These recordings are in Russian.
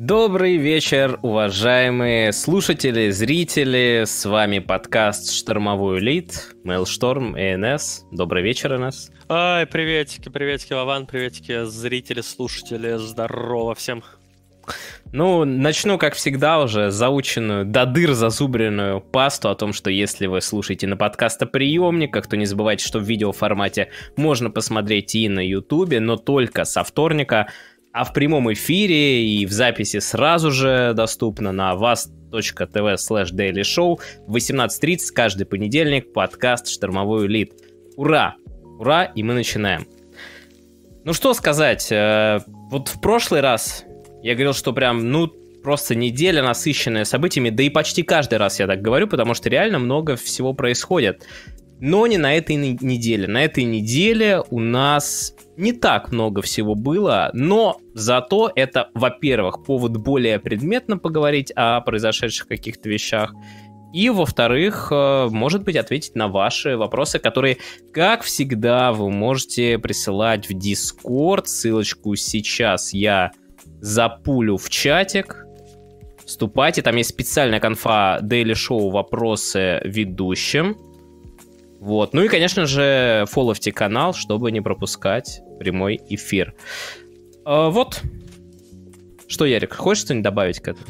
Добрый вечер, уважаемые слушатели, зрители. С вами подкаст «Штормовой элит», Mailstorm, ЭНС. Добрый вечер, ЭНС. Ай, приветики, приветики, Лаван, приветики, зрители, слушатели. Здорово всем. Ну, начну, как всегда, уже заученную, до дыр зазубренную пасту о том, что если вы слушаете на подкастоприемниках, то не забывайте, что в видеоформате можно посмотреть и на Ютубе, но только со вторника а в прямом эфире и в записи сразу же доступно на vas.tv slash daily show 18.30 каждый понедельник подкаст «Штормовой элит». Ура! Ура, и мы начинаем. Ну что сказать, э, вот в прошлый раз я говорил, что прям, ну, просто неделя насыщенная событиями, да и почти каждый раз я так говорю, потому что реально много всего происходит. Но не на этой неделе. На этой неделе у нас не так много всего было, но зато это, во-первых, повод более предметно поговорить о произошедших каких-то вещах, и, во-вторых, э, может быть, ответить на ваши вопросы, которые, как всегда, вы можете присылать в Discord. Ссылочку сейчас я запулю в чатик. Вступайте, там есть специальная конфа Daily Show «Вопросы ведущим». Вот. Ну и, конечно же, фолловьте канал, чтобы не пропускать прямой эфир. А, вот. Что, Ярик, хочешь что-нибудь добавить к этому?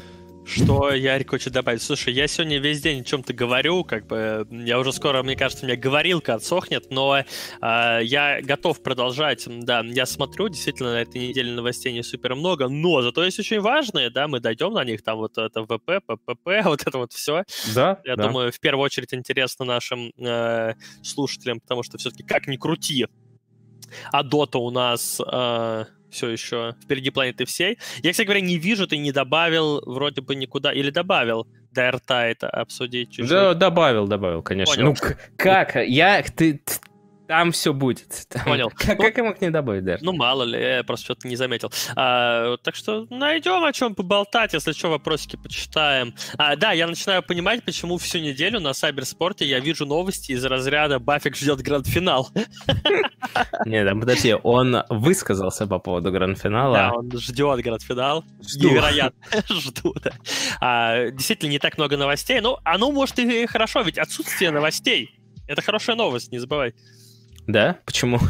Что Ярик хочет добавить? Слушай, я сегодня весь день о чем-то говорю, как бы я уже скоро, мне кажется, у меня говорилка отсохнет, но э, я готов продолжать. Да, я смотрю, действительно, на этой неделе новостей не супер много, но зато есть очень важные, да, мы дойдем на них, там вот это ВП, ППП, вот это вот все. Да. Я да. думаю, в первую очередь интересно нашим э, слушателям, потому что все-таки как ни крути, а Дота у нас э, все еще впереди планеты всей. Я, кстати говоря, не вижу, ты не добавил вроде бы никуда. Или добавил ДРТ это обсудить чуть-чуть? Да, добавил, добавил, конечно. Понял. Ну, как? Я, ты, там все будет. Там... Понял. Как, ну, как я мог не добавить даже? Ну, мало ли, я просто что-то не заметил. А, так что найдем о чем поболтать, если что, вопросики почитаем. А, да, я начинаю понимать, почему всю неделю на Сайберспорте я вижу новости из разряда «Баффик ждет гранд-финал». Нет, там подожди, он высказался по поводу гранд-финала. Да, он ждет гранд-финал. Жду. Невероятно. Жду, да. А, действительно, не так много новостей. Ну, оно, а ну, может, и хорошо, ведь отсутствие новостей — это хорошая новость, не забывай. Да? Почему?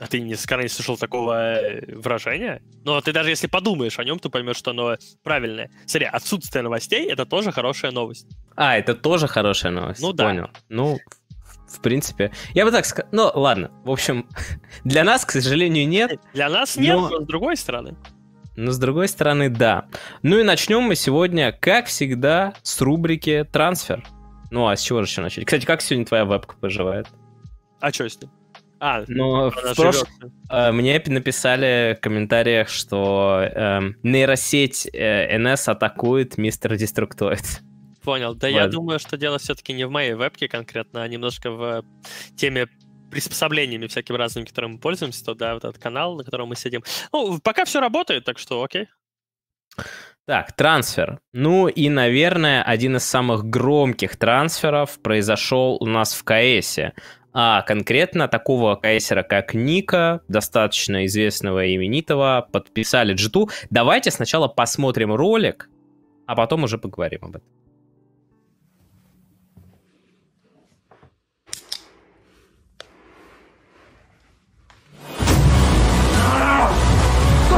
А ты никогда не слышал такого э, выражения? Но ну, ты даже если подумаешь о нем, то поймешь, что оно правильное. Смотри, отсутствие новостей — это тоже хорошая новость. А, это тоже хорошая новость. Ну да. Понял. Ну, в принципе. Я бы так сказал... Ну, ладно. В общем, для нас, к сожалению, нет. Для нас нет, но, но с другой стороны. Но с другой стороны, да. Ну и начнем мы сегодня, как всегда, с рубрики «Трансфер». Ну, а с чего же еще начать? Кстати, как сегодня твоя вебка поживает? А что с ним? А, Но ну, в прош... Э, мне написали в комментариях, что э, нейросеть э, НС атакует мистер Деструктоид. Понял. Да, Ладно. я думаю, что дело все-таки не в моей вебке конкретно, а немножко в э, теме приспособлениями всякими разными, которыми мы пользуемся, то да, вот этот канал, на котором мы сидим. Ну, пока все работает, так что окей. Так, трансфер. Ну и, наверное, один из самых громких трансферов произошел у нас в КСе. А конкретно такого кейсера, как Ника, достаточно известного и именитого, подписали джиту. Давайте сначала посмотрим ролик, а потом уже поговорим об этом.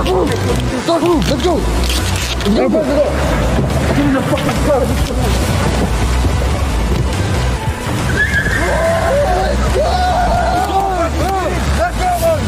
Let's go! Let's go! Let's go!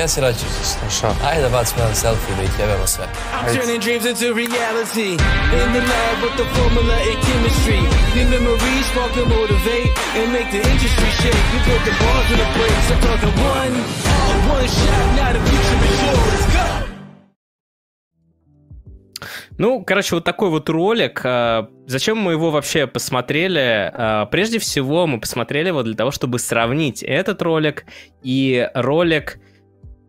Yes, Rači. Хорошо. I about smell selfie, bet you ever said. I'm turning dreams into reality. In the lab with the formula and chemistry. Your memories spark and motivate and make the industry shake. You put the balls in the brakes. I'm talking one, one shot. Now the future is yours. Go. Ну, короче, вот такой вот ролик. Зачем мы его вообще посмотрели? Прежде всего, мы посмотрели его для того, чтобы сравнить этот ролик и ролик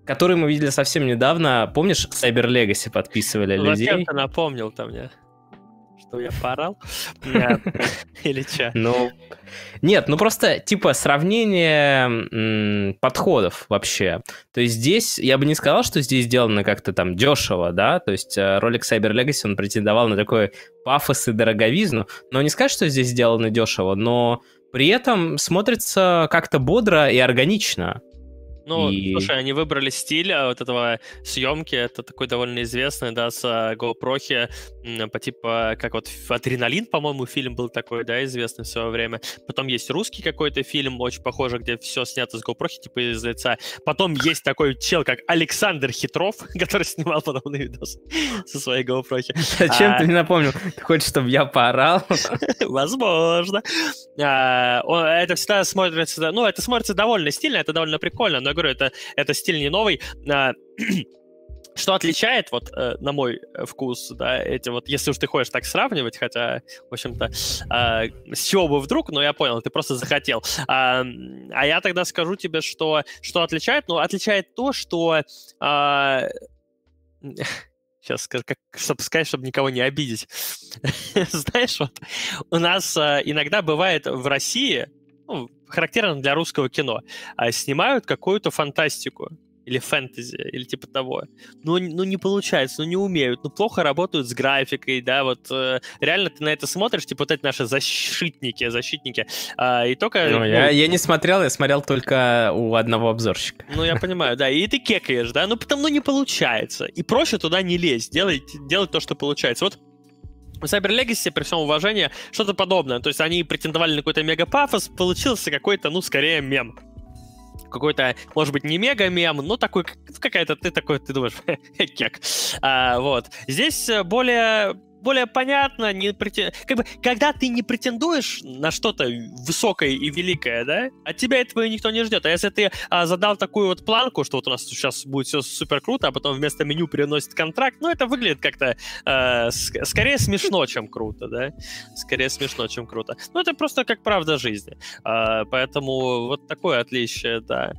который мы видели совсем недавно. Помнишь, Cyber Legacy подписывали ну, людей? Зачем ты напомнил там мне? Что я порал? Или что? Ну, нет, ну просто, типа, сравнение подходов вообще. То есть здесь, я бы не сказал, что здесь сделано как-то там дешево, да? То есть э, ролик Cyber Legacy, он претендовал на такой пафос и дороговизну. Но не сказать, что здесь сделано дешево, но при этом смотрится как-то бодро и органично. Ну, и... слушай, они выбрали стиль а вот этого съемки, это такой довольно известный, да, с э, GoPro по типа, как вот «Адреналин», по-моему, фильм был такой, да, известный в свое время. Потом есть русский какой-то фильм, очень похожий, где все снято с GoPro, типа из лица. Потом есть такой чел, как Александр Хитров, который снимал подобный видос со своей GoPro. Зачем а ты мне напомнил? Ты хочешь, чтобы я поорал? Возможно. А, это всегда смотрится, ну, это смотрится довольно стильно, это довольно прикольно, но я говорю, это, это стиль не новый. А, что отличает, вот, э, на мой э, вкус, да, эти вот, если уж ты хочешь так сравнивать, хотя, в общем-то, э, с чего бы вдруг, но я понял, ты просто захотел. А, а я тогда скажу тебе, что, что отличает, ну, отличает то, что... Э, а, сейчас скажу, как, чтобы сказать, чтобы никого не обидеть. Знаешь, вот у нас э, иногда бывает в России, ну, характерно для русского кино, а снимают какую-то фантастику или фэнтези, или типа того. Ну, ну, не получается, ну, не умеют, ну, плохо работают с графикой, да, вот э, реально ты на это смотришь, типа вот эти наши защитники, защитники, э, и только... Ну, ну, я, я не смотрел, я смотрел только у одного обзорщика. Ну, я понимаю, да, и ты кекаешь, да, ну, потому, ну, не получается, и проще туда не лезть, делать, делать то, что получается. Вот Cyber Legacy, при всем уважении, что-то подобное. То есть они претендовали на какой-то мега-пафос, получился какой-то, ну, скорее, мем какой-то, может быть, не мега мем, но такой, ну, какая-то ты такой, ты думаешь, кек. А, вот. Здесь э, более более понятно, не претен... как бы, когда ты не претендуешь на что-то высокое и великое, да, от тебя этого никто не ждет. А если ты а, задал такую вот планку, что вот у нас сейчас будет все супер круто, а потом вместо меню переносит контракт, ну это выглядит как-то э, ск- скорее смешно, чем круто, да, скорее смешно, чем круто. Ну это просто как правда жизни. Э, поэтому вот такое отличие, да.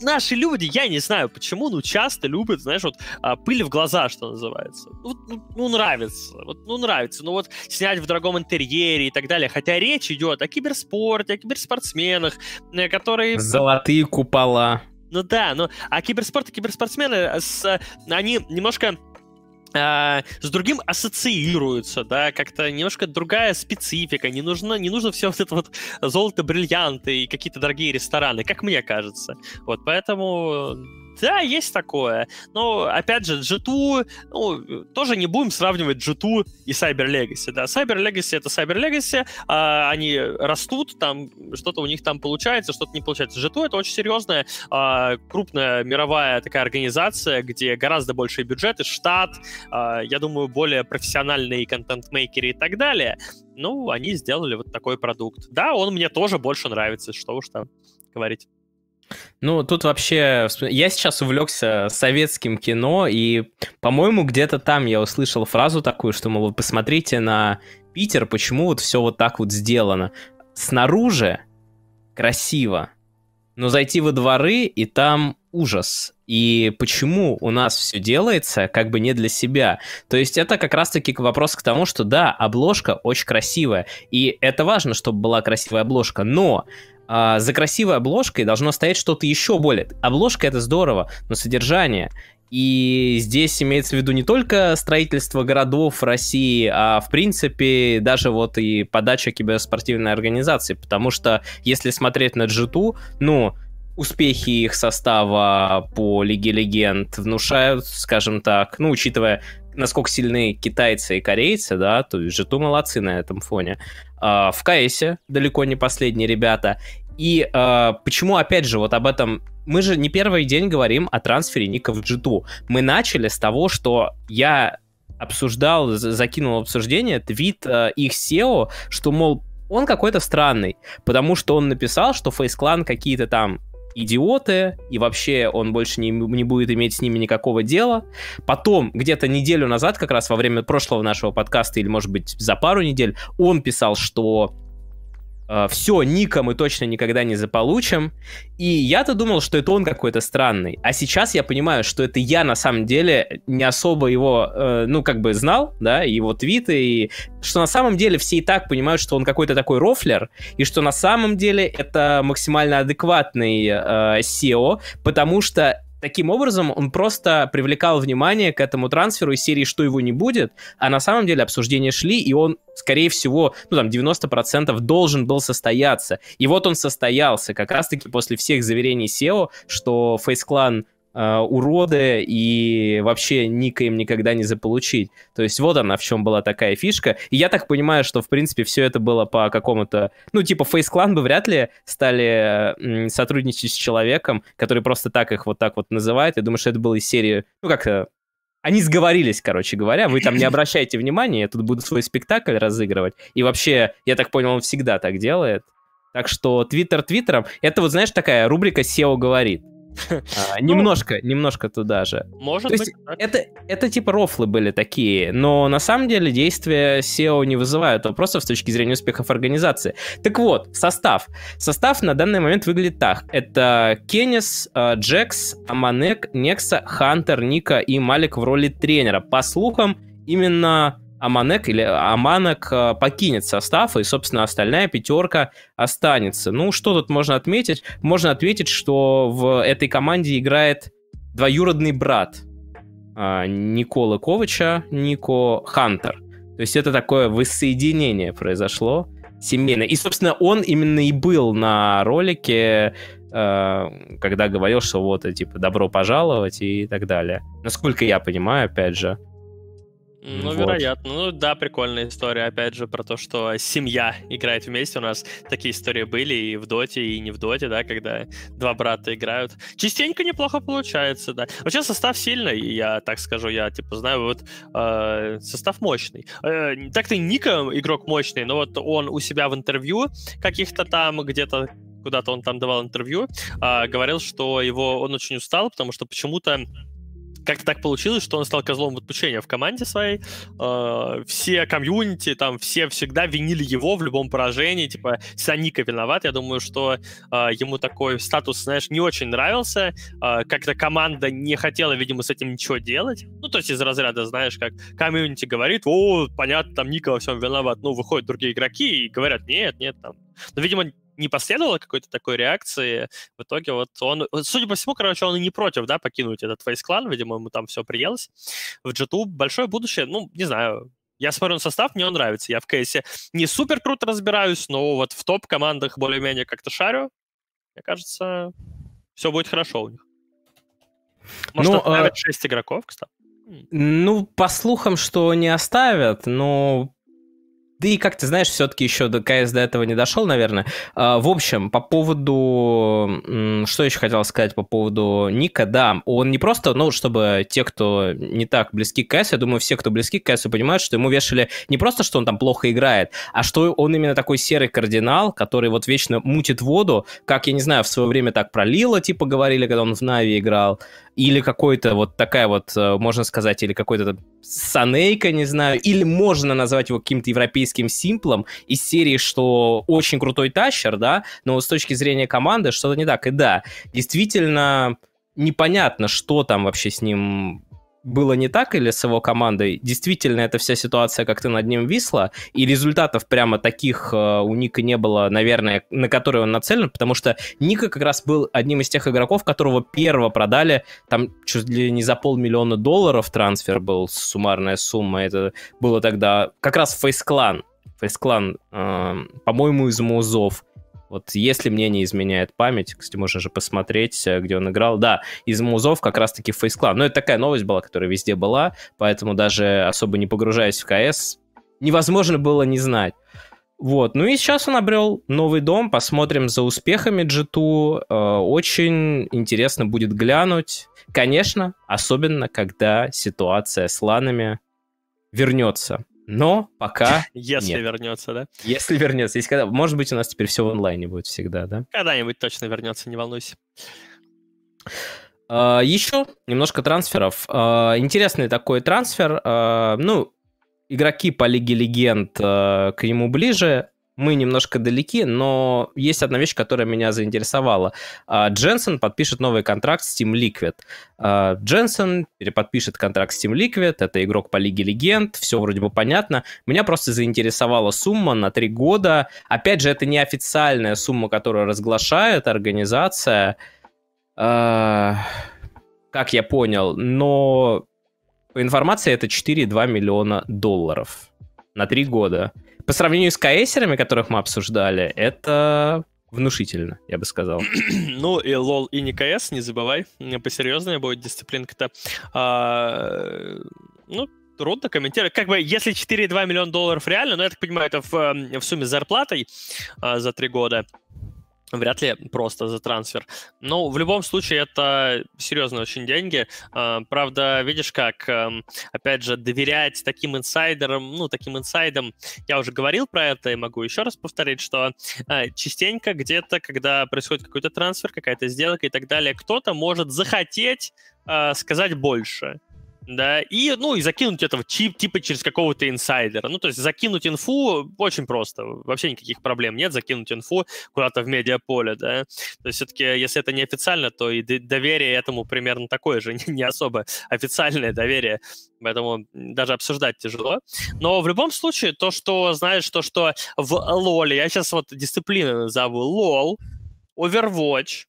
Наши люди, я не знаю почему, но часто любят, знаешь, вот а, пыль в глаза, что называется. Ну, ну нравится вот, ну, нравится. Ну, вот снять в дорогом интерьере и так далее. Хотя речь идет о киберспорте, о киберспортсменах, э, которые... Золотые купола. Ну да, ну, а киберспорт и киберспортсмены, с, они немножко а, с другим ассоциируются, да, как-то немножко другая специфика, не нужно, не нужно все вот это вот золото, бриллианты и какие-то дорогие рестораны, как мне кажется. Вот, поэтому да, есть такое. Но, опять же, G2, ну, тоже не будем сравнивать G2 и Cyber Legacy. Да, Cyber Legacy — это Cyber Legacy, а, они растут, там что-то у них там получается, что-то не получается. G2 — это очень серьезная, а, крупная мировая такая организация, где гораздо большие бюджеты, штат, а, я думаю, более профессиональные контент-мейкеры и так далее. Ну, они сделали вот такой продукт. Да, он мне тоже больше нравится, что уж там говорить. Ну, тут вообще... Я сейчас увлекся советским кино, и, по-моему, где-то там я услышал фразу такую, что, мол, посмотрите на Питер, почему вот все вот так вот сделано. Снаружи красиво, но зайти во дворы, и там ужас. И почему у нас все делается как бы не для себя? То есть это как раз-таки вопрос к тому, что да, обложка очень красивая. И это важно, чтобы была красивая обложка. Но а, за красивой обложкой должно стоять что-то еще более. Обложка это здорово, но содержание. И здесь имеется в виду не только строительство городов России, а в принципе даже вот и подача киберспортивной организации, потому что если смотреть на g ну, успехи их состава по Лиге Легенд внушают, скажем так, ну, учитывая, насколько сильны китайцы и корейцы, да, то есть Жету молодцы на этом фоне. А, в КСе далеко не последние ребята. И а, почему, опять же, вот об этом... Мы же не первый день говорим о трансфере Ника в g Мы начали с того, что я обсуждал, закинул обсуждение твит э, их SEO, что, мол, он какой-то странный, потому что он написал, что фейс-клан какие-то там идиоты, и вообще он больше не, не будет иметь с ними никакого дела. Потом, где-то неделю назад, как раз во время прошлого нашего подкаста, или, может быть, за пару недель, он писал, что Э, все, Ника мы точно никогда не заполучим. И я-то думал, что это он какой-то странный. А сейчас я понимаю, что это я на самом деле не особо его, э, ну, как бы знал, да, его твиты, и что на самом деле все и так понимают, что он какой-то такой рофлер, и что на самом деле это максимально адекватный э, SEO, потому что Таким образом, он просто привлекал внимание к этому трансферу из серии «Что его не будет», а на самом деле обсуждения шли, и он, скорее всего, ну там 90% должен был состояться. И вот он состоялся как раз-таки после всех заверений SEO, что Face Clan Э, уроды и вообще ника им никогда не заполучить. То есть вот она в чем была такая фишка. И я так понимаю, что в принципе все это было по какому-то... Ну типа Face Clan бы вряд ли стали сотрудничать с человеком, который просто так их вот так вот называет. Я думаю, что это было из серии... Ну как-то они сговорились, короче говоря, вы там не обращайте внимания, я тут буду свой спектакль разыгрывать. И вообще, я так понял, он всегда так делает. Так что твиттер твиттером. Это вот, знаешь, такая рубрика SEO говорит. А, ну, немножко, немножко туда же. Может быть. это, это типа рофлы были такие, но на самом деле действия SEO не вызывают вопросов с точки зрения успехов организации. Так вот, состав. Состав на данный момент выглядит так. Это Кеннис, э, Джекс, Аманек, Некса, Хантер, Ника и Малик в роли тренера. По слухам, именно Аманек или э, Аманек э, покинет состав, и, собственно, остальная пятерка останется. Ну, что тут можно отметить? Можно отметить, что в этой команде играет двоюродный брат а, Никола Ковача, Нико Хантер. То есть это такое воссоединение произошло семейное. И, собственно, он именно и был на ролике, э, когда говорил, что вот, типа, добро пожаловать и так далее. Насколько я понимаю, опять же. Ну, вот. вероятно. Ну, да, прикольная история, опять же, про то, что семья играет вместе. У нас такие истории были и в Доте, и не в Доте, да, когда два брата играют. Частенько неплохо получается, да. Вообще состав сильный, я так скажу, я, типа, знаю, вот э, состав мощный. Э, так-то Ника игрок мощный, но вот он у себя в интервью каких-то там где-то куда-то он там давал интервью, э, говорил, что его он очень устал, потому что почему-то как-то так получилось, что он стал козлом отпущения в команде своей. Э, все комьюнити, там, все всегда винили его в любом поражении, типа, Саника виноват. Я думаю, что э, ему такой статус, знаешь, не очень нравился. Э, как-то команда не хотела, видимо, с этим ничего делать. Ну, то есть из разряда, знаешь, как комьюнити говорит, о, понятно, там Ника во всем виноват. Ну, выходят другие игроки и говорят, нет, нет, там. Но, видимо, не последовало какой-то такой реакции. В итоге вот он, судя по всему, короче, он и не против, да, покинуть этот фейс-клан, видимо, ему там все приелось. В g большое будущее, ну, не знаю, я смотрю на состав, мне он нравится. Я в кейсе не супер круто разбираюсь, но вот в топ-командах более-менее как-то шарю. Мне кажется, все будет хорошо у них. Может, ну, отправят а... 6 игроков, кстати. Ну, по слухам, что не оставят, но да и, как ты знаешь, все-таки еще до КС до этого не дошел, наверное. А, в общем, по поводу... Что еще хотел сказать по поводу Ника? Да, он не просто, ну, чтобы те, кто не так близки к КС, я думаю, все, кто близки к КС, понимают, что ему вешали не просто, что он там плохо играет, а что он именно такой серый кардинал, который вот вечно мутит воду, как, я не знаю, в свое время так пролило, типа говорили, когда он в Нави играл, или какой-то вот такая вот, э, можно сказать, или какой-то Санейка, не знаю, или можно назвать его каким-то европейским симплом из серии, что очень крутой тащер, да, но с точки зрения команды что-то не так. И да, действительно непонятно, что там вообще с ним было не так или с его командой? Действительно, эта вся ситуация как-то над ним висла, и результатов прямо таких э, у Ника не было, наверное, на которые он нацелен, потому что Ника как раз был одним из тех игроков, которого первого продали, там чуть ли не за полмиллиона долларов трансфер был, суммарная сумма, это было тогда как раз Фейс Клан, Фейс Клан, э, по-моему, из Музов вот если мне не изменяет память, кстати, можно же посмотреть, э, где он играл. Да, из музов как раз-таки Face Clan. Но это такая новость была, которая везде была, поэтому даже особо не погружаясь в КС, невозможно было не знать. Вот, ну и сейчас он обрел новый дом, посмотрим за успехами G2. Э, очень интересно будет глянуть. Конечно, особенно когда ситуация с ланами вернется. Но пока Если нет. вернется, да? Если вернется. Если когда... Может быть, у нас теперь все в онлайне будет всегда, да? Когда-нибудь точно вернется, не волнуйся. Uh, а, еще немножко трансферов. Uh, интересный такой трансфер. Uh, ну, игроки по Лиге Легенд к нему ближе мы немножко далеки, но есть одна вещь, которая меня заинтересовала. А, Дженсен подпишет новый контракт с Team Liquid. А, Дженсен переподпишет контракт с Team Liquid, это игрок по Лиге Легенд, все вроде бы понятно. Меня просто заинтересовала сумма на три года. Опять же, это не официальная сумма, которую разглашает организация, а, как я понял, но по информации это 4,2 миллиона долларов на три года по сравнению с каэсерами, которых мы обсуждали, это внушительно, я бы сказал. ну, и лол, и не КС, не забывай. Посерьезнее будет дисциплинка-то. А, ну, трудно комментировать. Как бы, если 4,2 миллиона долларов реально, ну, я так понимаю, это в, эм, в сумме с зарплатой а, за три года. Вряд ли просто за трансфер. Но ну, в любом случае это серьезные очень деньги. А, правда, видишь как, эм, опять же, доверять таким инсайдерам, ну, таким инсайдам, я уже говорил про это и могу еще раз повторить, что а, частенько где-то, когда происходит какой-то трансфер, какая-то сделка и так далее, кто-то может захотеть а, сказать больше да, и, ну, и закинуть этого чип, типа через какого-то инсайдера. Ну, то есть закинуть инфу очень просто, вообще никаких проблем нет, закинуть инфу куда-то в медиаполе, да. То есть все-таки, если это не официально, то и доверие этому примерно такое же, не особо официальное доверие, поэтому даже обсуждать тяжело. Но в любом случае, то, что, знаешь, то, что в лоле, я сейчас вот дисциплины назову, лол, Overwatch,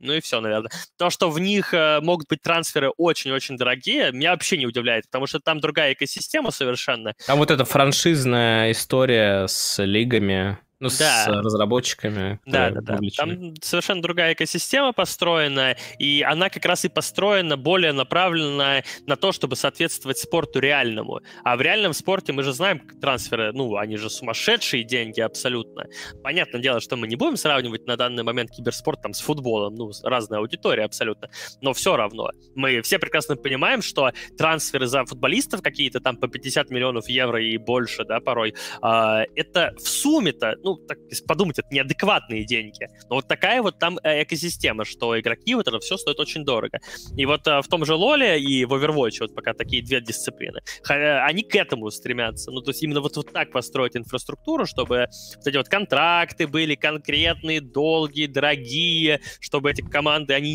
ну и все, наверное. То, что в них э, могут быть трансферы очень-очень дорогие, меня вообще не удивляет, потому что там другая экосистема совершенно. Там вот эта франшизная история с лигами. Ну, да. с разработчиками. Да, да, да. Там совершенно другая экосистема построена, и она как раз и построена более направленно на то, чтобы соответствовать спорту реальному. А в реальном спорте мы же знаем трансферы, ну, они же сумасшедшие деньги абсолютно. Понятное дело, что мы не будем сравнивать на данный момент киберспорт там с футболом, ну, разная аудитория абсолютно, но все равно. Мы все прекрасно понимаем, что трансферы за футболистов какие-то там по 50 миллионов евро и больше, да, порой, а, это в сумме-то, ну, ну, так, если подумать, это неадекватные деньги. Но вот такая вот там э, экосистема, что игроки, вот это все стоит очень дорого. И вот э, в том же Лоле и в Overwatch, вот пока такие две дисциплины, э, они к этому стремятся. Ну, то есть именно вот, вот так построить инфраструктуру, чтобы вот эти вот контракты были конкретные, долгие, дорогие, чтобы эти команды, они,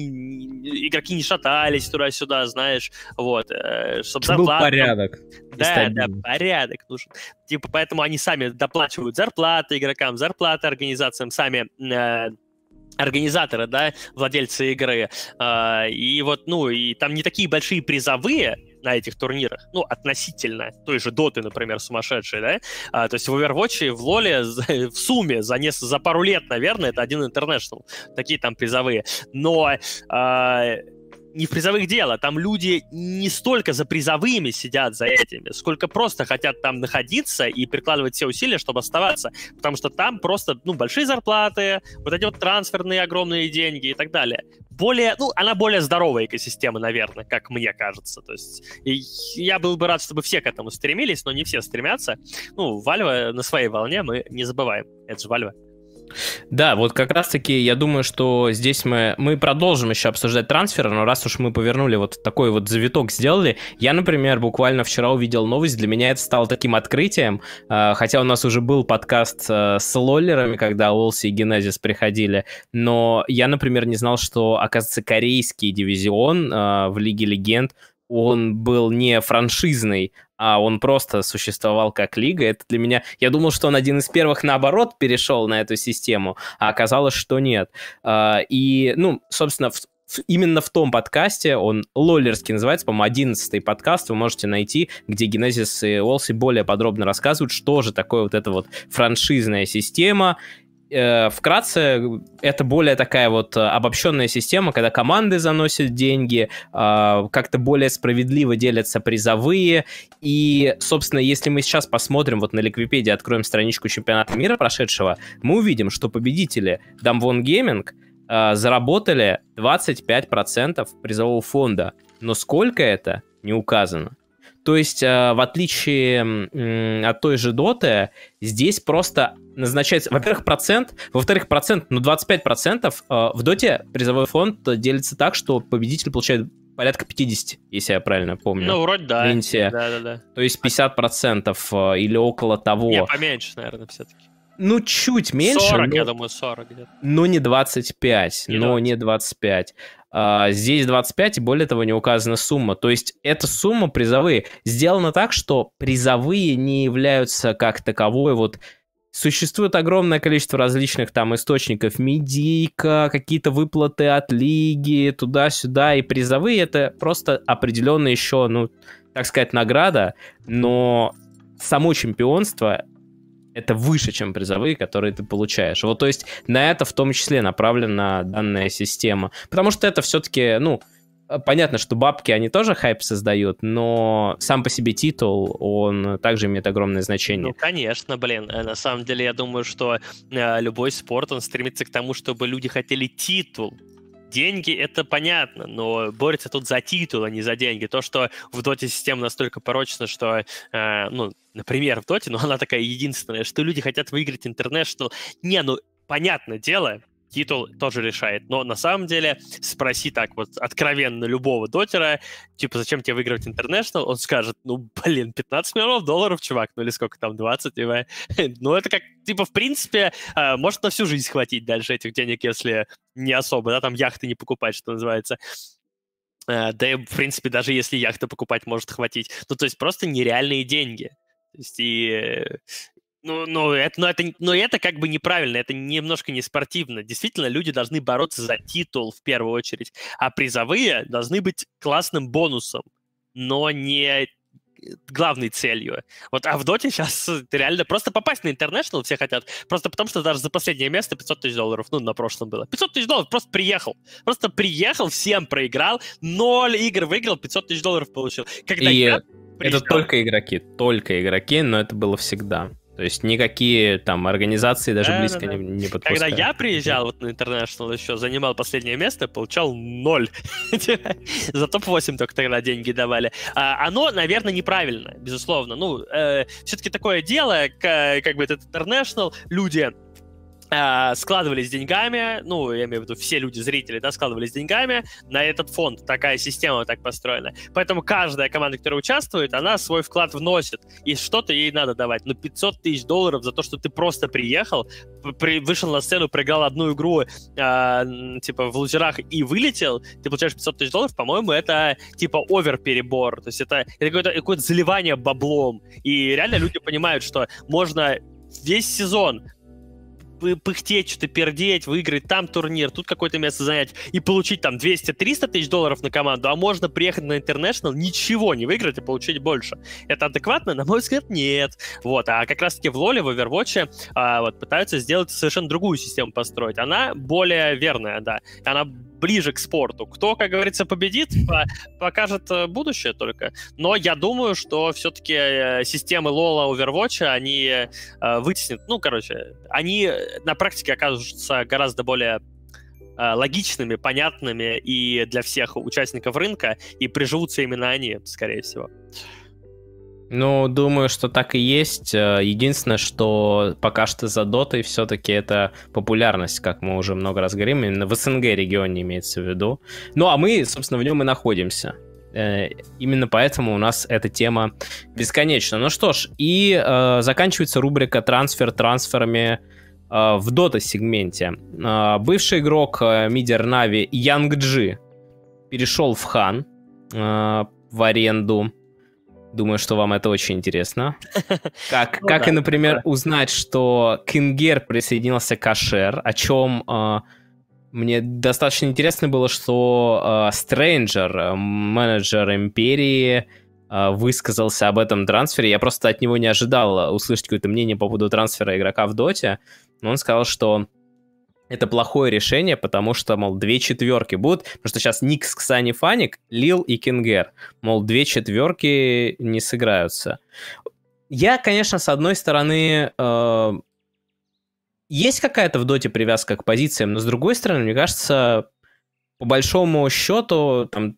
игроки не шатались туда-сюда, знаешь, вот. Чтобы зарплата... Был порядок. Да, да, порядок нужен. Типа, поэтому они сами доплачивают зарплаты игрокам, игрокам зарплаты, организациям сами э, организаторы, да, владельцы игры. Э, и вот, ну, и там не такие большие призовые, на этих турнирах, ну, относительно той же доты, например, сумасшедшей, да, а, то есть в Overwatch, в Лоле э, в сумме за, не, за пару лет, наверное, это один интернешнл, такие там призовые, но а, не в призовых дело. Там люди не столько за призовыми сидят за этими, сколько просто хотят там находиться и прикладывать все усилия, чтобы оставаться. Потому что там просто, ну, большие зарплаты, вот эти вот трансферные огромные деньги и так далее. Более, ну, она более здоровая экосистема, наверное, как мне кажется. То есть я был бы рад, чтобы все к этому стремились, но не все стремятся. Ну, Вальва на своей волне мы не забываем. Это же Вальва. Да, вот как раз-таки я думаю, что здесь мы, мы продолжим еще обсуждать трансферы, но раз уж мы повернули вот такой вот завиток сделали, я, например, буквально вчера увидел новость, для меня это стало таким открытием, э, хотя у нас уже был подкаст э, с лоллерами, когда Олси и Генезис приходили, но я, например, не знал, что, оказывается, корейский дивизион э, в Лиге Легенд он был не франшизный, а он просто существовал как лига. Это для меня... Я думал, что он один из первых, наоборот, перешел на эту систему, а оказалось, что нет. А, и, ну, собственно, в, именно в том подкасте, он лолерский называется, по-моему, 11 подкаст, вы можете найти, где Генезис и Олси более подробно рассказывают, что же такое вот эта вот франшизная система, Э, вкратце, это более такая вот э, обобщенная система, когда команды заносят деньги, э, как-то более справедливо делятся призовые. И, собственно, если мы сейчас посмотрим вот на Ликвипедии, откроем страничку чемпионата мира прошедшего, мы увидим, что победители Дамвон Гейминг заработали 25% призового фонда. Но сколько это, не указано. То есть, э, в отличие от той же Доты, здесь просто назначается, во-первых, процент, во-вторых, процент, ну, 25% процентов э, в Доте призовой фонд делится так, что победитель получает порядка 50, если я правильно помню. Ну, вроде да. Видите? Да, да, да. То есть 50% процентов э, или около того. Не, поменьше, наверное, все-таки. Ну, чуть меньше. 40, но, я думаю, 40 где-то. Но не 25, не но 20. не 25 а, здесь 25, и более того, не указана сумма. То есть эта сумма призовые сделана так, что призовые не являются как таковой вот Существует огромное количество различных там источников, медийка, какие-то выплаты от лиги, туда-сюда, и призовые это просто определенная еще, ну, так сказать, награда, но само чемпионство это выше, чем призовые, которые ты получаешь. Вот, то есть на это в том числе направлена данная система. Потому что это все-таки, ну, э, понятно, что бабки, они тоже хайп создают, но сам по себе титул, он также имеет огромное значение. Ну, конечно, блин. Э, на самом деле, я думаю, что э, любой спорт, он стремится к тому, чтобы люди хотели титул, деньги, это понятно, но борется тут за титул, а не за деньги. То, что в Доте система настолько порочна, что, э, ну, например, в Доте, но она такая единственная, что люди хотят выиграть International. Не, ну, понятное дело, титул тоже решает. Но на самом деле, спроси так вот откровенно любого дотера, типа, зачем тебе выигрывать International, он скажет, ну, блин, 15 миллионов долларов, чувак, ну или сколько там, 20, типа. ну это как, типа, в принципе, а, может на всю жизнь хватить дальше этих денег, если не особо, да, там яхты не покупать, что называется. А, да и, в принципе, даже если яхты покупать может хватить. Ну, то есть просто нереальные деньги. То есть и ну, ну, это, ну, это, ну, это как бы неправильно, это немножко не спортивно. Действительно, люди должны бороться за титул в первую очередь, а призовые должны быть классным бонусом, но не э, главной целью. Вот а в Доте сейчас э, реально просто попасть на интернешнл все хотят, просто потому что даже за последнее место 500 тысяч долларов, ну, на прошлом было. 500 тысяч долларов просто приехал. Просто приехал, всем проиграл, ноль игр выиграл, 500 тысяч долларов получил. Когда И я это только игроки, только игроки, но это было всегда. То есть никакие там организации даже да, близко да, да. Не, не подпускают. Когда я приезжал вот на International еще, занимал последнее место, получал ноль. За топ-8 только тогда деньги давали. А, оно, наверное, неправильно, безусловно. Ну, э, все-таки такое дело, как, как бы этот International, люди а, складывались деньгами, ну, я имею в виду все люди, зрители, да, складывались деньгами на этот фонд. Такая система так построена. Поэтому каждая команда, которая участвует, она свой вклад вносит. И что-то ей надо давать. Ну, 500 тысяч долларов за то, что ты просто приехал, при, вышел на сцену, проиграл одну игру, э, типа, в лузерах и вылетел, ты получаешь 500 тысяч долларов, по-моему, это, типа, овер-перебор. То есть это, это какое-то какое заливание баблом. И реально люди понимают, что можно весь сезон пыхтеть, что-то пердеть, выиграть там турнир, тут какое-то место занять и получить там 200-300 тысяч долларов на команду, а можно приехать на International, ничего не выиграть и получить больше. Это адекватно? На мой взгляд, нет. Вот, а как раз-таки в Лоле, в Overwatch а, вот, пытаются сделать совершенно другую систему построить. Она более верная, да. Она ближе к спорту. Кто, как говорится, победит, покажет э, будущее только. Но я думаю, что все-таки э, системы Лола Overwatch, они э, вытеснят, ну, короче, они на практике окажутся гораздо более логичными, понятными и для всех участников рынка, и приживутся именно они, скорее всего. Ну, думаю, что так и есть. Э, единственное, что пока что за дотой все-таки это популярность, как мы уже много раз говорим, именно в СНГ регионе имеется в виду. Ну, а мы, собственно, в нем и находимся. Э, именно поэтому у нас эта тема бесконечна. Ну что ж, и э, заканчивается рубрика «Трансфер трансферами» э, в дота-сегменте. Э, бывший игрок э, мидер Нави Янг Джи перешел в Хан э, в аренду Думаю, что вам это очень интересно. Как, ну, как да, и, например, да. узнать, что Кингер присоединился к Ашер, о чем э, а, мне достаточно интересно было, что а, э, менеджер Империи, э, высказался об этом трансфере. Я просто от него не ожидал э, услышать какое-то мнение по поводу трансфера игрока в Доте. Но он сказал, что это плохое решение, потому что, мол, две четверки будут, потому что сейчас Никс, Ксани, Фаник, Лил и Кингер, мол, две четверки не сыграются. Я, конечно, с одной стороны, э, есть какая-то в доте привязка к позициям, но с другой стороны, мне кажется, по большому счету, там,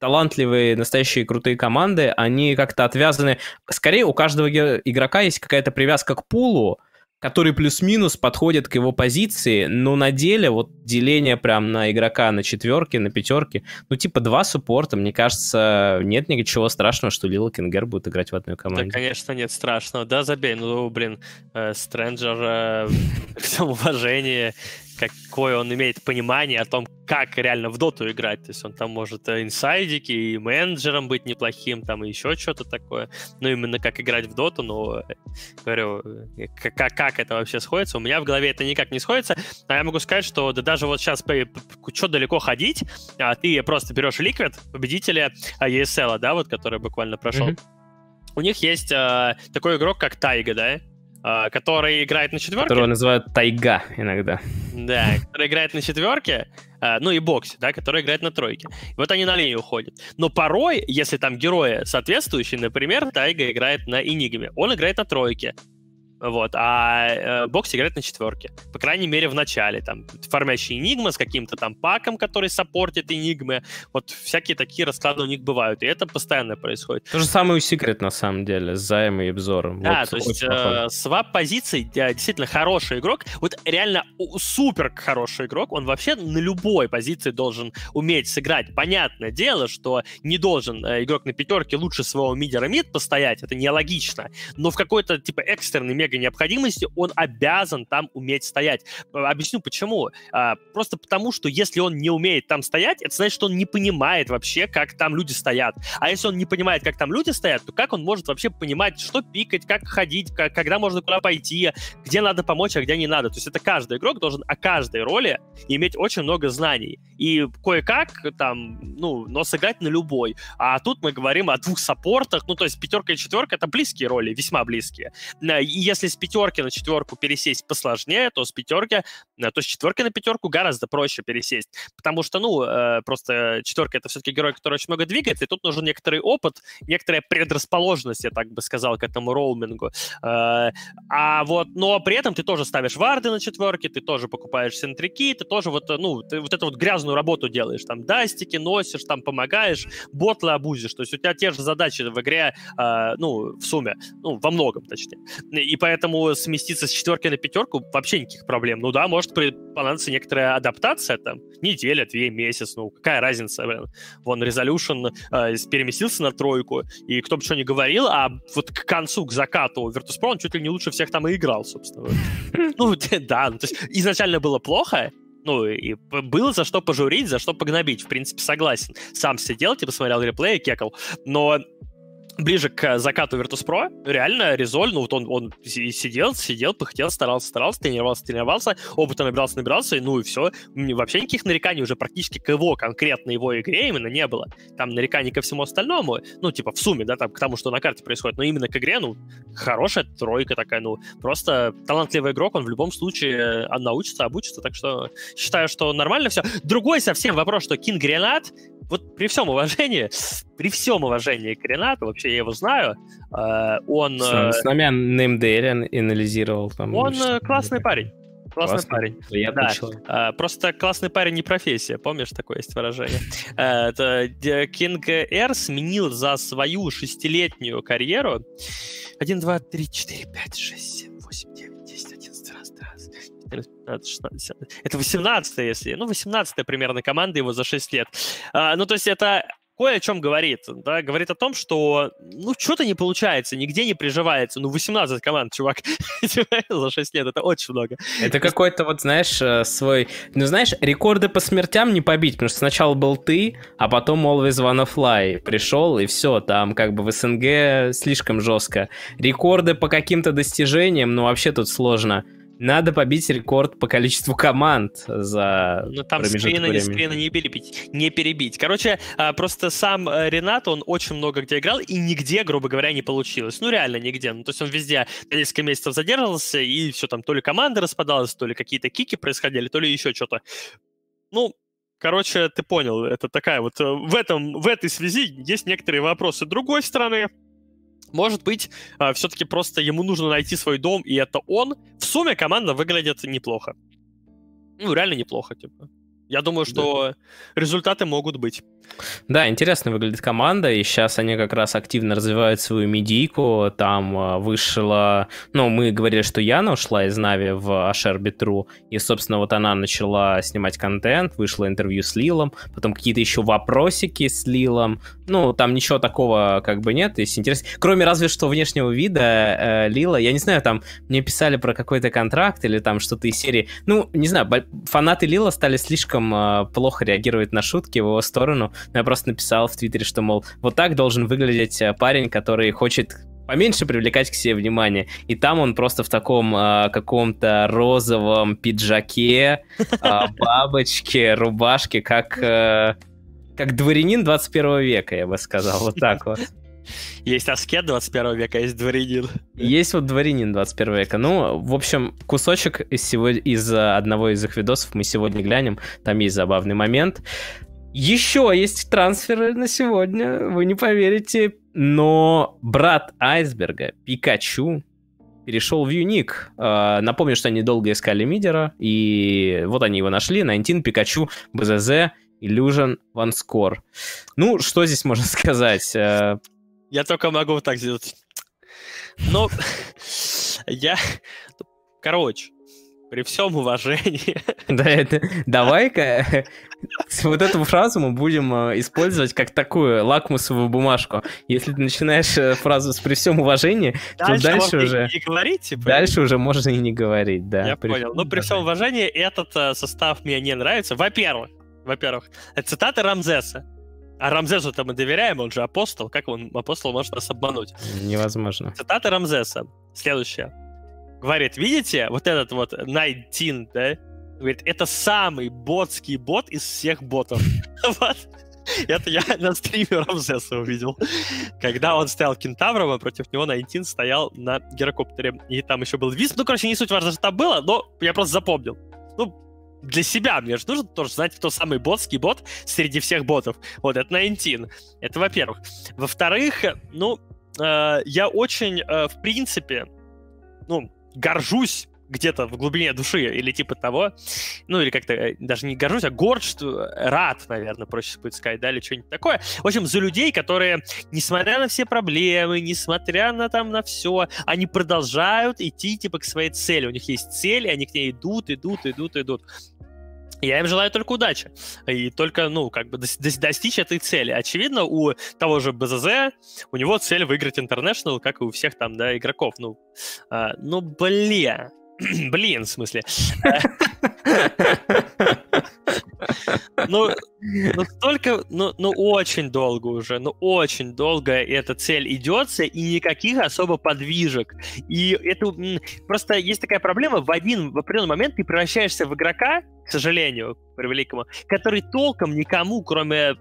талантливые, настоящие крутые команды, они как-то отвязаны. Скорее, у каждого игрока есть какая-то привязка к пулу, который плюс-минус подходит к его позиции, но на деле вот деление прям на игрока на четверки, на пятерки, ну типа два суппорта, мне кажется, нет ничего страшного, что Лила Кингер будет играть в одной команде. Да, конечно, нет страшного, да, забей, ну, блин, э, Стрэнджер, э, при всем уважении, какое он имеет понимание о том, как реально в доту играть. То есть он там может э, инсайдики и менеджером быть неплохим, там и еще что-то такое. Но ну, именно как играть в доту, но э, говорю, э, как, как это вообще сходится? У меня в голове это никак не сходится. А я могу сказать, что да даже вот сейчас что далеко ходить, а ты просто берешь ликвид победителя а, ESL, а, да, вот который буквально прошел. Mm-hmm. У них есть э, такой игрок, как Тайга, да, а, который играет на четверке. Которого называют тайга иногда. Да, который играет на четверке, а, ну и боксе, да, который играет на тройке. Вот они на линию уходят. Но порой, если там герои соответствующие, например, тайга играет на Энигме, он играет на тройке. Вот, а э, бокс играет на четверке. По крайней мере, в начале. Там формящий Enigma с каким-то там паком, который саппортит Enigma. Вот всякие такие расклады у них бывают. И это постоянно происходит. То же самое у Secret, на самом деле, с Заем и Обзором. Да, вот, то есть э, свап позиций э, действительно хороший игрок. Вот реально супер хороший игрок. Он вообще на любой позиции должен уметь сыграть. Понятное дело, что не должен э, игрок на пятерке лучше своего мидера мид постоять. Это нелогично. Но в какой-то, типа, экстренный мега необходимости, он обязан там уметь стоять. Э, объясню почему. Э, просто потому, что если он не умеет там стоять, это значит, что он не понимает вообще, как там люди стоят. А если он не понимает, как там люди стоят, то как он может вообще понимать, что пикать, как ходить, как, когда можно куда пойти, где надо помочь, а где не надо. То есть это каждый игрок должен о каждой роли иметь очень много знаний. И кое-как там, ну, но сыграть на любой. А тут мы говорим о двух саппортах, ну, то есть пятерка и четверка — это близкие роли, весьма близкие. Э, и если с пятерки на четверку пересесть посложнее, то с пятерки, э, то с четверки на пятерку гораздо проще пересесть. Потому что, ну, э, просто четверка — это все-таки герой, который очень много двигается, и тут нужен некоторый опыт, некоторая предрасположенность, я так бы сказал, к этому роумингу. Э, а вот, но при этом ты тоже ставишь варды на четверке, ты тоже покупаешь синтрики, ты тоже вот, ну, ты вот эту вот грязную работу делаешь, там, дастики носишь, там, помогаешь, ботлы обузишь, то есть у тебя те же задачи в игре, ну, в сумме, ну, во многом, точнее. И поэтому поэтому сместиться с четверки на пятерку вообще никаких проблем. Ну да, может понадобиться некоторая адаптация, там, неделя, две, месяц, ну какая разница, блин. Вон, Resolution э, переместился на тройку, и кто бы что ни говорил, а вот к концу, к закату Virtus.pro он чуть ли не лучше всех там и играл, собственно. Ну, да, ну, то есть изначально было плохо, ну, и было за что пожурить, за что погнобить, в принципе, согласен. Сам сидел, типа, смотрел реплей и кекал. Но ближе к э, закату Virtus.pro, реально Резоль, ну вот он, он сидел, сидел, пыхтел, старался, старался, тренировался, тренировался, опыта набирался, набирался, и ну и все. Вообще никаких нареканий уже практически к его, конкретно его игре именно не было. Там нареканий ко всему остальному, ну типа в сумме, да, там к тому, что на карте происходит, но именно к игре, ну, хорошая тройка такая, ну, просто талантливый игрок, он в любом случае э, он научится, обучится, так что считаю, что нормально все. Другой совсем вопрос, что Кинг Ренат, вот при всем уважении, при всем уважении к Ренату, вообще я его знаю. Э, он... С, э, с нами NameDaily анализировал. Там, он э, классный парень. Классный, классный парень. Я да. А, просто классный парень не профессия, помнишь, такое есть выражение. Кинг Р сменил за свою шестилетнюю карьеру 1, 2, 3, 4, 5, 6, 7, 8, 9, 10, 11, раз, раз, 14, 15, 16, 17. Это 18 если... Ну, 18 примерно команда его за 6 лет. А, ну, то есть это кое о чем говорит. Да? Говорит о том, что ну что-то не получается, нигде не приживается. Ну 18 команд, чувак, за 6 лет, это очень много. Это какой-то вот, знаешь, э, свой... Ну знаешь, рекорды по смертям не побить, потому что сначала был ты, а потом Always Wanna Fly пришел, и все, там как бы в СНГ слишком жестко. Рекорды по каким-то достижениям, ну вообще тут сложно. Надо побить рекорд по количеству команд за Ну там скрина, не скрина не перебить, не перебить. Короче, а, просто сам э, Ренат, он очень много где играл, и нигде, грубо говоря, не получилось. Ну реально нигде. Ну то есть он везде на несколько месяцев задерживался, и все там то ли команда распадалась, то ли какие-то кики происходили, то ли еще что-то. Ну, короче, ты понял, это такая вот... Э, в, этом, в этой связи есть некоторые вопросы другой стороны, может быть, а, все-таки просто ему нужно найти свой дом, и это он. В сумме команда выглядит неплохо. Ну, реально неплохо, типа. Я думаю, что да. результаты могут быть. Да, интересно выглядит команда, и сейчас они как раз активно развивают свою медийку. Там а, вышла... Ну, мы говорили, что Яна ушла из Нави в HRB.ru, и, собственно, вот она начала снимать контент, вышло интервью с Лилом, потом какие-то еще вопросики с Лилом. Ну, там ничего такого как бы нет, есть интересно. Кроме разве что внешнего вида э, Лила. Я не знаю, там мне писали про какой-то контракт или там что-то из серии. Ну, не знаю, фанаты Лила стали слишком слишком э, а, плохо реагирует на шутки в его сторону. Я просто написал в Твиттере, что, мол, вот так должен выглядеть а, парень, который хочет поменьше привлекать к себе внимание. И там он просто в таком э, каком-то розовом пиджаке, э, бабочке, рубашке, как, э, как дворянин 21 века, я бы сказал, вот так вот. Есть аскет 21 века, есть дворянин. Есть вот дворянин 21 века. Ну, в общем, кусочек из, сего... из э, одного из их видосов мы сегодня глянем. Там есть забавный момент. Еще есть трансферы на сегодня, вы не поверите. Но брат айсберга, Пикачу, перешел в Юник. Э, напомню, что они долго искали мидера, и вот они его нашли. 19, Пикачу, БЗЗ, Иллюжен Ванскор. Ну, что здесь можно сказать? Э, я только могу вот так сделать. Но ну, я... Короче, при всем уважении. Да, это... Давай-ка вот эту фразу мы будем э, использовать как такую лакмусовую бумажку. Если ты начинаешь э, фразу с «при всем уважении», дальше то дальше уже... Не говорить, типа. Дальше уже можно и не говорить, да. Я при... понял. Но ну, при всем уважении этот э, состав мне не нравится. Во-первых, во-первых, цитата Рамзеса. А Рамзесу-то мы доверяем, он же апостол. Как он, апостол, может нас обмануть? Невозможно. Цитата Рамзеса. Следующая. Говорит, видите, вот этот вот 19, да? Говорит, это самый ботский бот из всех ботов. Вот. Это я на стриме Рамзеса увидел. Когда он стоял кентавром, а против него Найнтин стоял на гирокоптере. И там еще был висп. Ну, короче, не суть важно, что там было, но я просто запомнил. Ну, для себя. Мне же нужно тоже знать, кто самый ботский бот среди всех ботов. Вот, это 19. Это во-первых. Во-вторых, ну, э, я очень, э, в принципе, ну, горжусь где-то в глубине души или типа того, ну или как-то э, даже не горжусь, а горд, э, рад, наверное, проще будет сказать, да, или что-нибудь такое. В общем, за людей, которые, несмотря на все проблемы, несмотря на там на все, они продолжают идти типа к своей цели. У них есть цель, они к ней идут, идут, идут, идут. Я им желаю только удачи. И только, ну, как бы достичь этой цели. Очевидно, у того же БЗЗ, у него цель выиграть Интернешнл, как и у всех там, да, игроков. Ну, а, ну блин, Блин, в смысле. Ну, ну столько, ну, ну очень долго уже, ну очень долго эта цель идется, и никаких особо подвижек. И это просто есть такая проблема, в один, в определенный момент ты превращаешься в игрока, к сожалению, при великому, который толком никому, кроме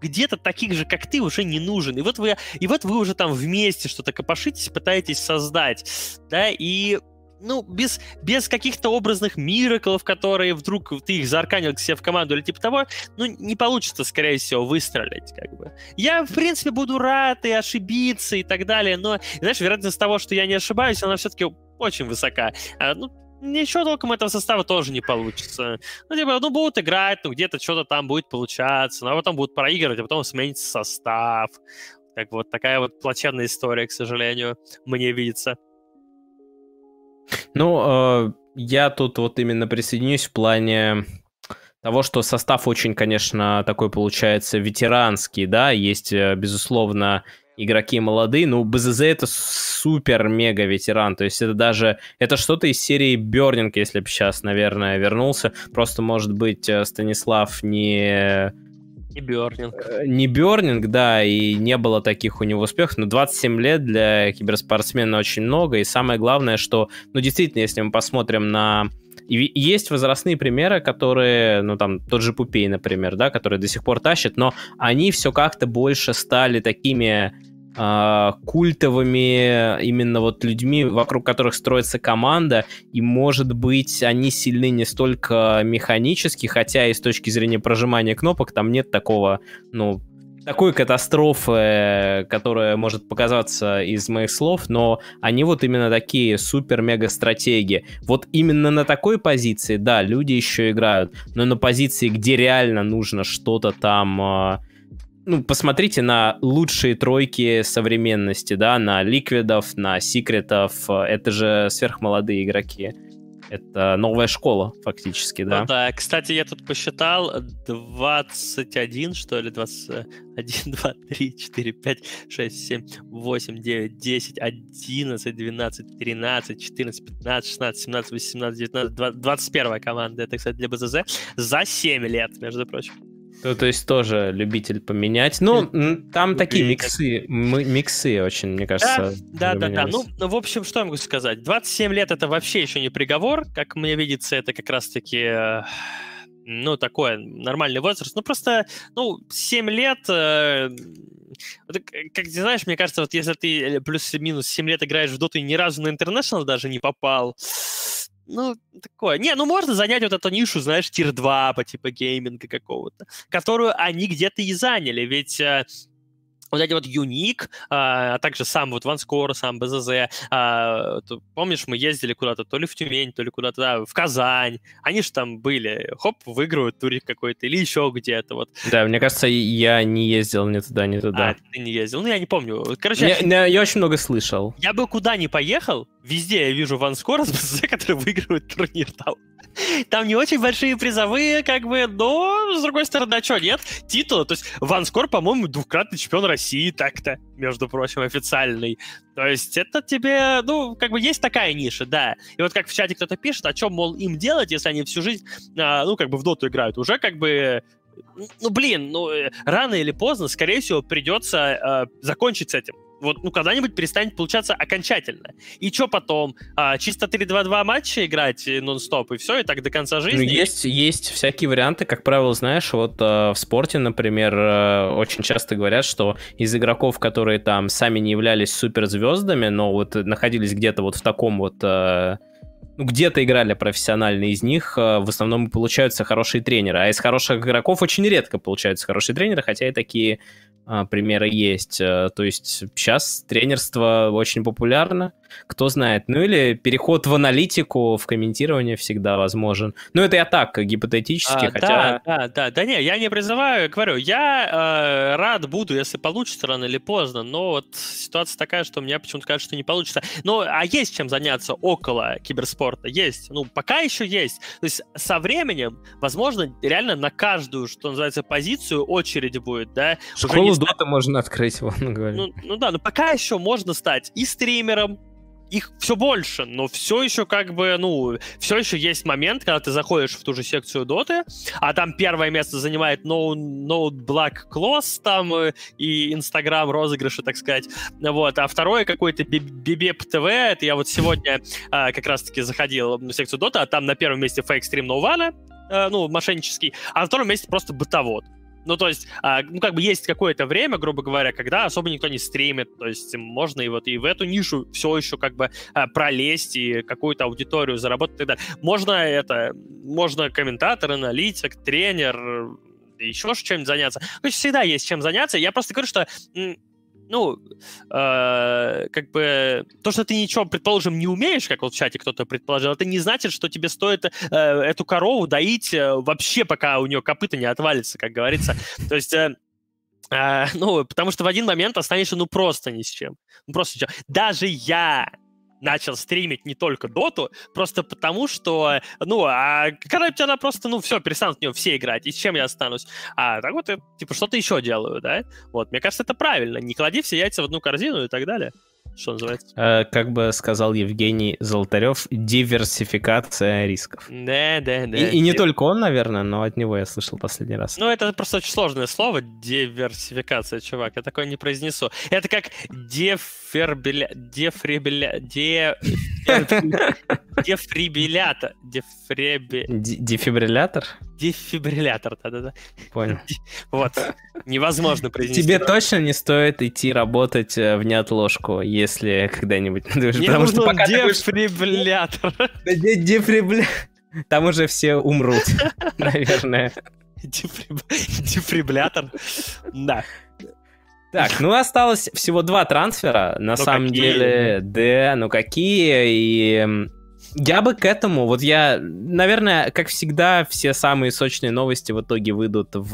где-то таких же, как ты, уже не нужен. И вот вы, и вот вы уже там вместе что-то копошитесь, пытаетесь создать, да, и ну, без, без каких-то образных мираклов, которые вдруг ты их заарканил к себе в команду или типа того, ну, не получится, скорее всего, выстрелить, как бы. Я, в принципе, буду рад и ошибиться и так далее, но, знаешь, вероятность того, что я не ошибаюсь, она все-таки очень высока. А, ну, ничего толком этого состава тоже не получится. Ну, типа, ну, будут играть, ну, где-то что-то там будет получаться, ну, а потом будут проигрывать, а потом сменится состав. Так вот такая вот плачевная история, к сожалению, мне видится. Ну, э, я тут вот именно присоединюсь в плане того, что состав очень, конечно, такой получается ветеранский, да, есть, э, безусловно, игроки молодые, но БЗЗ это супер-мега ветеран, то есть это даже, это что-то из серии Бернинг, если бы сейчас, наверное, вернулся, просто, может быть, э, Станислав не не Бернинг. Э, не Бернинг, да, и не было таких у него успехов. Но 27 лет для киберспортсмена очень много. И самое главное, что, ну, действительно, если мы посмотрим на есть возрастные примеры, которые, ну там, тот же Пупей, например, да, который до сих пор тащит, но они все как-то больше стали такими а, культовыми именно вот людьми, вокруг которых строится команда, и, может быть, они сильны не столько механически, хотя и с точки зрения прожимания кнопок там нет такого, ну, такой катастрофы, которая может показаться из моих слов, но они вот именно такие супер мега стратеги Вот именно на такой позиции, да, люди еще играют, но на позиции, где реально нужно что-то там а, ну, посмотрите на лучшие тройки современности, да, на ликвидов, на секретов. Это же сверхмолодые игроки. Это новая школа, фактически, да? Ну, да, кстати, я тут посчитал 21, что ли, 21, 2, 3, 4, 5, 6, 7, 8, 9, 10, 11, 12, 13, 14, 15, 16, 17, 18, 19, 20, 21 команда, это, кстати, для БЗЗ, за 7 лет, между прочим. То, то есть тоже любитель поменять. Ну, там ну, такие миксы, мы миксы очень, мне кажется. Да, да, да, да. Ну, в общем, что я могу сказать? 27 лет это вообще еще не приговор. Как мне видится, это как раз-таки э, ну, такое, нормальный возраст. Ну, просто, ну, 7 лет, э, как ты знаешь, мне кажется, вот если ты плюс-минус 7 лет играешь в доту и ни разу на International даже не попал, ну, такое. Не, ну можно занять вот эту нишу, знаешь, тир-2 по типа гейминга какого-то, которую они где-то и заняли. Ведь э, вот эти вот Юник, а, а также сам вот Ванскор, сам БЗЗ, а, помнишь, мы ездили куда-то, то ли в Тюмень, то ли куда-то, да, в Казань, они же там были, хоп, выигрывают турик какой-то или еще где-то вот. Да, мне кажется, я не ездил ни туда, ни туда. А, ты не ездил, ну я не помню. Короче, я, я, я очень много слышал. Я бы куда ни поехал, везде я вижу Ванскора с БЗЗ, который выигрывает турнир там. Там не очень большие призовые, как бы, но, с другой стороны, а что, нет? Титула, то есть Ван Скор, по-моему, двукратный чемпион России, так-то, между прочим, официальный. То есть это тебе, ну, как бы есть такая ниша, да. И вот как в чате кто-то пишет, о а чем, мол, им делать, если они всю жизнь, а, ну, как бы в доту играют, уже как бы ну блин, ну э, рано или поздно, скорее всего, придется э, закончить с этим вот, ну, когда-нибудь перестанет получаться окончательно. И что потом? А, чисто 3-2-2 матча играть э, нон-стоп, и все, и так до конца ну, жизни? Ну, есть, есть всякие варианты, как правило, знаешь, вот э, в спорте, например, э, очень часто говорят, что из игроков, которые там сами не являлись суперзвездами, но вот находились где-то вот в таком вот... Э, ну, где-то играли профессионально из них, э, в основном получаются хорошие тренеры. А из хороших игроков очень редко получаются хорошие тренеры, хотя и такие а, примеры есть. Э, то есть сейчас тренерство очень популярно, кто знает. Ну или переход в аналитику, в комментирование всегда возможен. Ну это я так, э, гипотетически, а, хотя... Да, да, да, да не, я не призываю, говорю, я э, рад буду, если получится рано или поздно, но вот ситуация такая, что у меня почему-то кажется, что не получится. Ну, а есть чем заняться около киберспорта, есть, ну пока еще есть. То есть со временем, возможно, реально на каждую, что называется, позицию очереди будет, да. Школу Дота ст... можно открыть, вон, говорю. Ну, ну да, но пока еще можно стать и стримером, их все больше, но все еще как бы, ну, все еще есть момент, когда ты заходишь в ту же секцию Доты, а там первое место занимает No, no Black Close там э, и Инстаграм розыгрыши, так сказать, вот, а второе какой-то Бибеп ТВ, это я вот сегодня а, как раз-таки заходил в секцию Дота, а там на первом месте фейк-стрим Нована, no э, ну, мошеннический, а на втором месте просто бытовод. Ну, то есть, а, ну, как бы есть какое-то время, грубо говоря, когда особо никто не стримит, то есть можно и вот и в эту нишу все еще как бы а, пролезть и какую-то аудиторию заработать и так далее. Можно это, можно комментатор, аналитик, тренер, э, еще чем-нибудь заняться. То есть всегда есть чем заняться. Я просто говорю, что ну, э, как бы, то, что ты ничего, предположим, не умеешь, как вот в чате кто-то предположил, это не значит, что тебе стоит э, эту корову доить э, вообще, пока у нее копыта не отвалится, как говорится. То есть... Э, э ну, потому что в один момент останешься, ну, просто ни с чем. Ну, просто ничего. Даже я начал стримить не только доту, просто потому что, ну, а когда она просто, ну, все, перестанут в нее все играть, и с чем я останусь? А так вот, я, типа, что-то еще делаю, да? Вот, мне кажется, это правильно. Не клади все яйца в одну корзину и так далее что называется. Э, как бы сказал Евгений Золотарев, диверсификация рисков. Да, да, да. И, и не Див... только он, наверное, но от него я слышал последний раз. Ну, это просто очень сложное слово, диверсификация, чувак. Я такое не произнесу. Это как дефербеля... дефребеля... де... Дефрибилята. Дефреби... Дефибриллятор? Дефибриллятор, да-да-да. Понял. Вот, невозможно произнести. Тебе точно не стоит идти работать э, в неотложку, если когда-нибудь Не потому что пока дефибриллятор. Дефибриллятор. Там уже все умрут, наверное. Дефибриллятор, да. Так, ну осталось всего два трансфера, на ну, самом деле, да, ну какие, и я бы к этому, вот я, наверное, как всегда, все самые сочные новости в итоге выйдут в,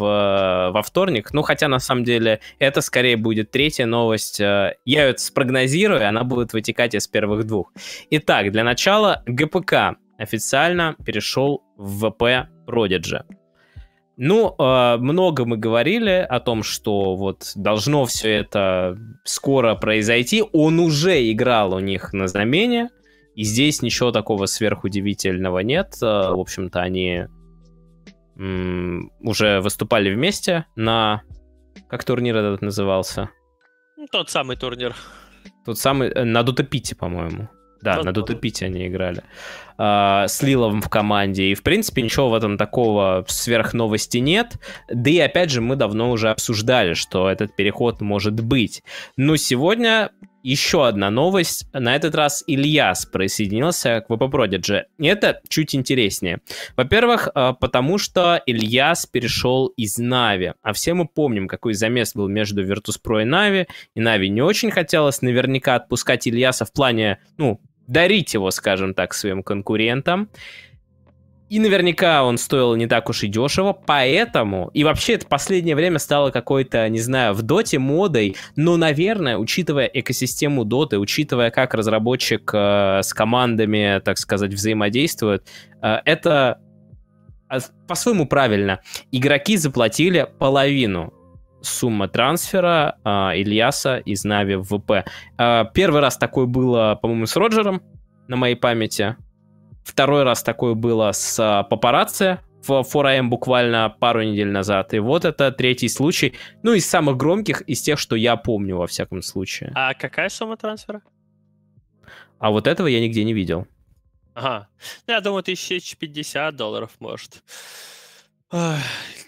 во вторник. Ну, хотя, на самом деле, это скорее будет третья новость. Э, я ее спрогнозирую, она будет вытекать из первых двух. Итак, для начала ГПК официально перешел в ВП Prodigy. Ну, э, много мы говорили о том, что вот должно все это скоро произойти. Он уже играл у них на замене. И здесь ничего такого сверхудивительного нет. Э, в общем-то, они уже выступали вместе на... Как турнир этот назывался? Ну, тот самый турнир. Тот самый... Э, на Дутопите, по-моему. Да, Тот на Дутопите они играли. А, с Лиловым в команде. И, в принципе, ничего в этом такого сверхновости нет. Да и, опять же, мы давно уже обсуждали, что этот переход может быть. Но сегодня еще одна новость. На этот раз Ильяс присоединился к VP Prodigy. И это чуть интереснее. Во-первых, э, потому что Ильяс перешел из Нави. А все мы помним, какой замес был между Virtus.pro и Нави. И Нави не очень хотелось наверняка отпускать Ильяса в плане, ну, дарить его, скажем так, своим конкурентам. И наверняка он стоил не так уж и дешево, поэтому... И вообще это последнее время стало какой-то, не знаю, в доте модой, но, наверное, учитывая экосистему доты, учитывая, как разработчик э, с командами, так сказать, взаимодействует, э, это э, по-своему правильно. Игроки заплатили половину сумма трансфера э, Ильяса из Нави в ВП. Э, первый раз такое было, по-моему, с Роджером на моей памяти. Второй раз такое было с а, папарацци в 4 эм буквально пару недель назад. И вот это третий случай. Ну, из самых громких, из тех, что я помню, во всяком случае. А какая сумма трансфера? А вот этого я нигде не видел. Ага. Ну, я думаю, тысяч 1050 долларов, может.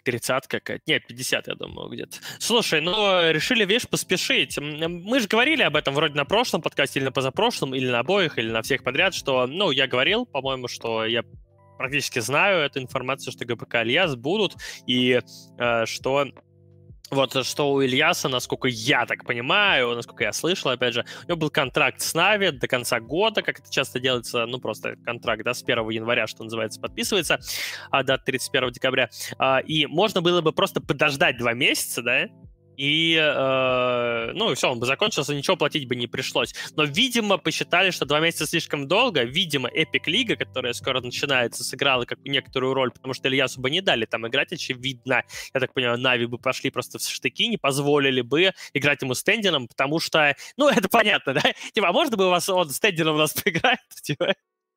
Тридцатка какая-то. Нет, 50, я думаю, где-то. Слушай, ну, решили, видишь, поспешить. Мы же говорили об этом вроде на прошлом подкасте, или на позапрошлом, или на обоих, или на всех подряд, что, ну, я говорил, по-моему, что я практически знаю эту информацию, что ГПК Альяс будут, и э, что вот что у Ильяса, насколько я так понимаю, насколько я слышал, опять же, у него был контракт с Нави до конца года, как это часто делается, ну просто контракт, да, с 1 января, что называется, подписывается, а до 31 декабря. А, и можно было бы просто подождать два месяца, да, и, э, ну, и все, он бы закончился, ничего платить бы не пришлось. Но, видимо, посчитали, что два месяца слишком долго. Видимо, Эпик Лига, которая скоро начинается, сыграла как некоторую роль, потому что Ильясу бы не дали там играть, очевидно. Я так понимаю, Нави бы пошли просто в штыки, не позволили бы играть ему с Тендином, потому что, ну, это понятно, да? Типа, а можно бы у вас он с у нас поиграет? Типа,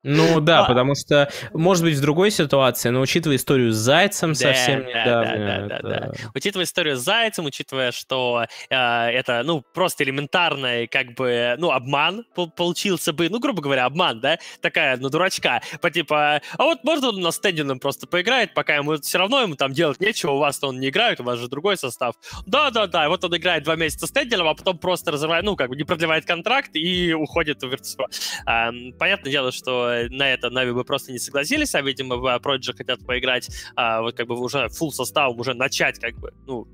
ну да, а... потому что, может быть, в другой ситуации, но учитывая историю с Зайцем да, совсем да, недавно. Да, да, это... да, да. Учитывая историю с Зайцем, учитывая, что э, это, ну, просто элементарный, как бы, ну, обман получился бы, ну, грубо говоря, обман, да, такая, ну, дурачка, по типа, а вот можно он на нас стендином просто поиграет, пока ему все равно ему там делать нечего, у вас-то он не играет, у вас же другой состав. Да-да-да, вот он играет два месяца стендином, а потом просто разрывает, ну, как бы не продлевает контракт и уходит в Virtus.pro. Э, эм, понятное дело, что на это Нави бы просто не согласились, а, видимо, Prodigy хотят поиграть, а, вот как бы уже full составом, уже начать как бы, ну,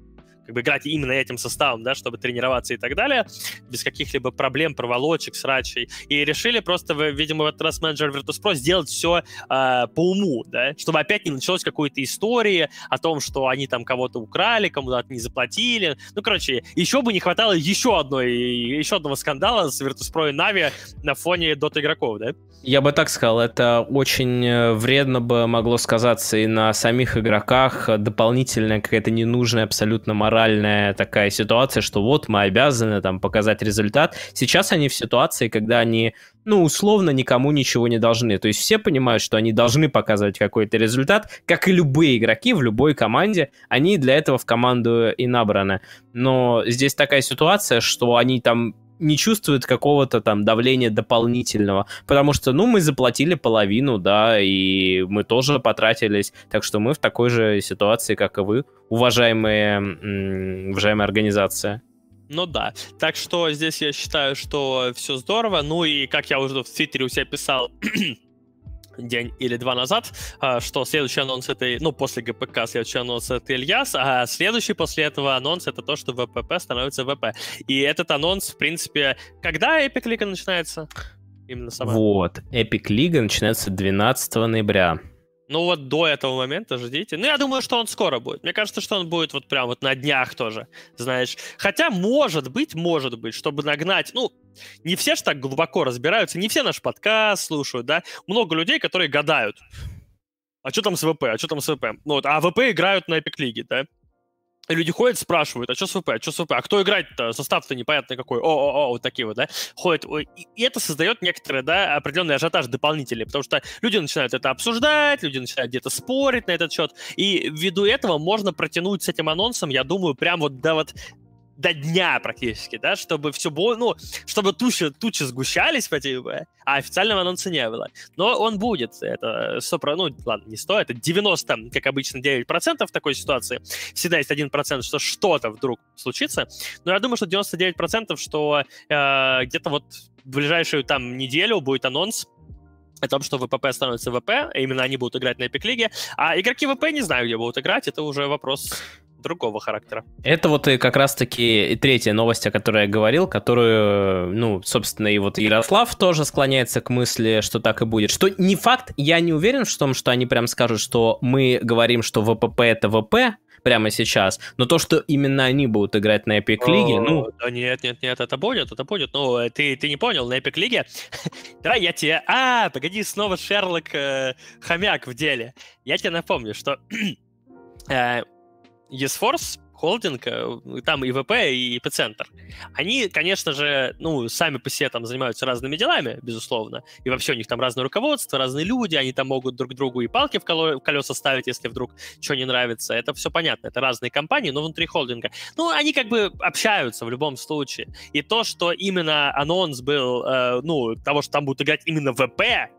как бы играть именно этим составом, да, чтобы тренироваться и так далее, без каких-либо проблем, проволочек, срачей. И решили просто, видимо, в этот раз менеджер Virtus.pro сделать все э, а, по уму, да, чтобы опять не началось какой-то истории о том, что они там кого-то украли, кому-то не заплатили. Ну, короче, еще бы не хватало еще одной, еще одного скандала с Virtus.pro и Na'Vi на фоне дота игроков, да? Я бы так сказал, это очень э, вредно бы могло сказаться и на самих игроках, дополнительная какая-то ненужная абсолютно мораль моральная такая ситуация, что вот мы обязаны там показать результат. Сейчас они в ситуации, когда они, ну, условно никому ничего не должны. То есть все понимают, что они должны показывать какой-то результат, как и любые игроки в любой команде, они для этого в команду и набраны. Но здесь такая ситуация, что они там не чувствует какого-то там давления дополнительного, потому что, ну, мы заплатили половину, да, и мы тоже потратились, так что мы в такой же ситуации, как и вы, уважаемые, уважаемая организация. Ну да. Так что здесь я считаю, что все здорово. Ну и как я уже в Твиттере у себя писал, день или два назад, а, что следующий анонс этой, ну, после ГПК следующий анонс это Ильяс, а следующий после этого анонс это то, что ВПП становится ВП. И этот анонс, в принципе, когда Эпик Лига начинается? Именно сама. Вот, Эпик Лига начинается 12 ноября. Ну вот до этого момента ждите. Ну я думаю, что он скоро будет. Мне кажется, что он будет вот прям вот на днях тоже, знаешь. Хотя может быть, может быть, чтобы нагнать. Ну, не все же так глубоко разбираются, не все наш подкаст слушают, да. Много людей, которые гадают. А что там с ВП? А что там с ВП? Ну вот, а ВП играют на Эпик Лиге, да? И люди ходят, спрашивают, а что с ВП, а что с ВП, а кто играть, то состав-то непонятно какой, о-о-о, вот такие вот, да, ходят. И это создает некоторые, да, определенный ажиотаж дополнительный, потому что люди начинают это обсуждать, люди начинают где-то спорить на этот счет, и ввиду этого можно протянуть с этим анонсом, я думаю, прям вот до вот до дня практически, да, чтобы все было, ну, чтобы тучи, тучи сгущались, по а официального анонса не было. Но он будет, это 100, ну, ладно, не стоит. это 90, как обычно, 9% в такой ситуации. Всегда есть 1%, что что-то вдруг случится. Но я думаю, что 99%, что э, где-то вот в ближайшую там неделю будет анонс, о том, что ВПП становится ВП, именно они будут играть на Эпик Лиге, а игроки ВП не знаю, где будут играть, это уже вопрос другого характера. Это вот и как раз-таки третья новость, о которой я говорил, которую, ну, собственно, и вот Ярослав тоже склоняется к мысли, что так и будет. Что не факт, я не уверен в том, что они прям скажут, что мы говорим, что ВПП это ВП, прямо сейчас. Но то, что именно они будут играть на Epic Лиге, ну... нет, нет, нет, это будет, это будет. Ну, э, ты, ты не понял, на Epic Лиге? Давай я тебе... А, погоди, снова Шерлок э, Хомяк в деле. Я тебе напомню, что э, eSforce холдинг, э, там и ВП, и ИП-центр, они, конечно же, ну, сами по себе там занимаются разными делами, безусловно, и вообще у них там разное руководство, разные люди, они там могут друг другу и палки в колеса ставить, если вдруг что не нравится, это все понятно, это разные компании, но внутри холдинга. Ну, они как бы общаются в любом случае, и то, что именно анонс был, э, ну, того, что там будут играть именно ВП,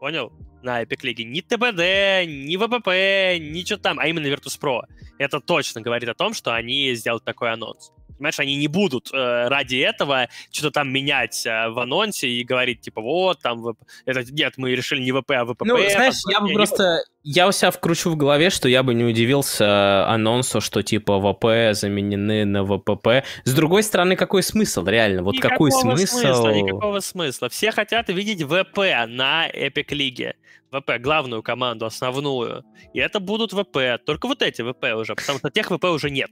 Понял? На Epic League. Ни ТБД, ни ВПП, ничего там, а именно Virtus.pro. Это точно говорит о том, что они сделают такой анонс понимаешь, они не будут э, ради этого что-то там менять э, в анонсе и говорить, типа, вот, там, вп... это, нет, мы решили не ВП, а ВПП. Ну, знаешь, там, я бы просто, я у себя вкручу в голове, что я бы не удивился э, анонсу, что, типа, ВП заменены на ВПП. С другой стороны, какой смысл, реально? Вот никакого какой смысл? смысла? Никакого смысла. Все хотят видеть ВП на Эпик Лиге. ВП, главную команду, основную. И это будут ВП, только вот эти ВП уже, потому что тех ВП уже нет.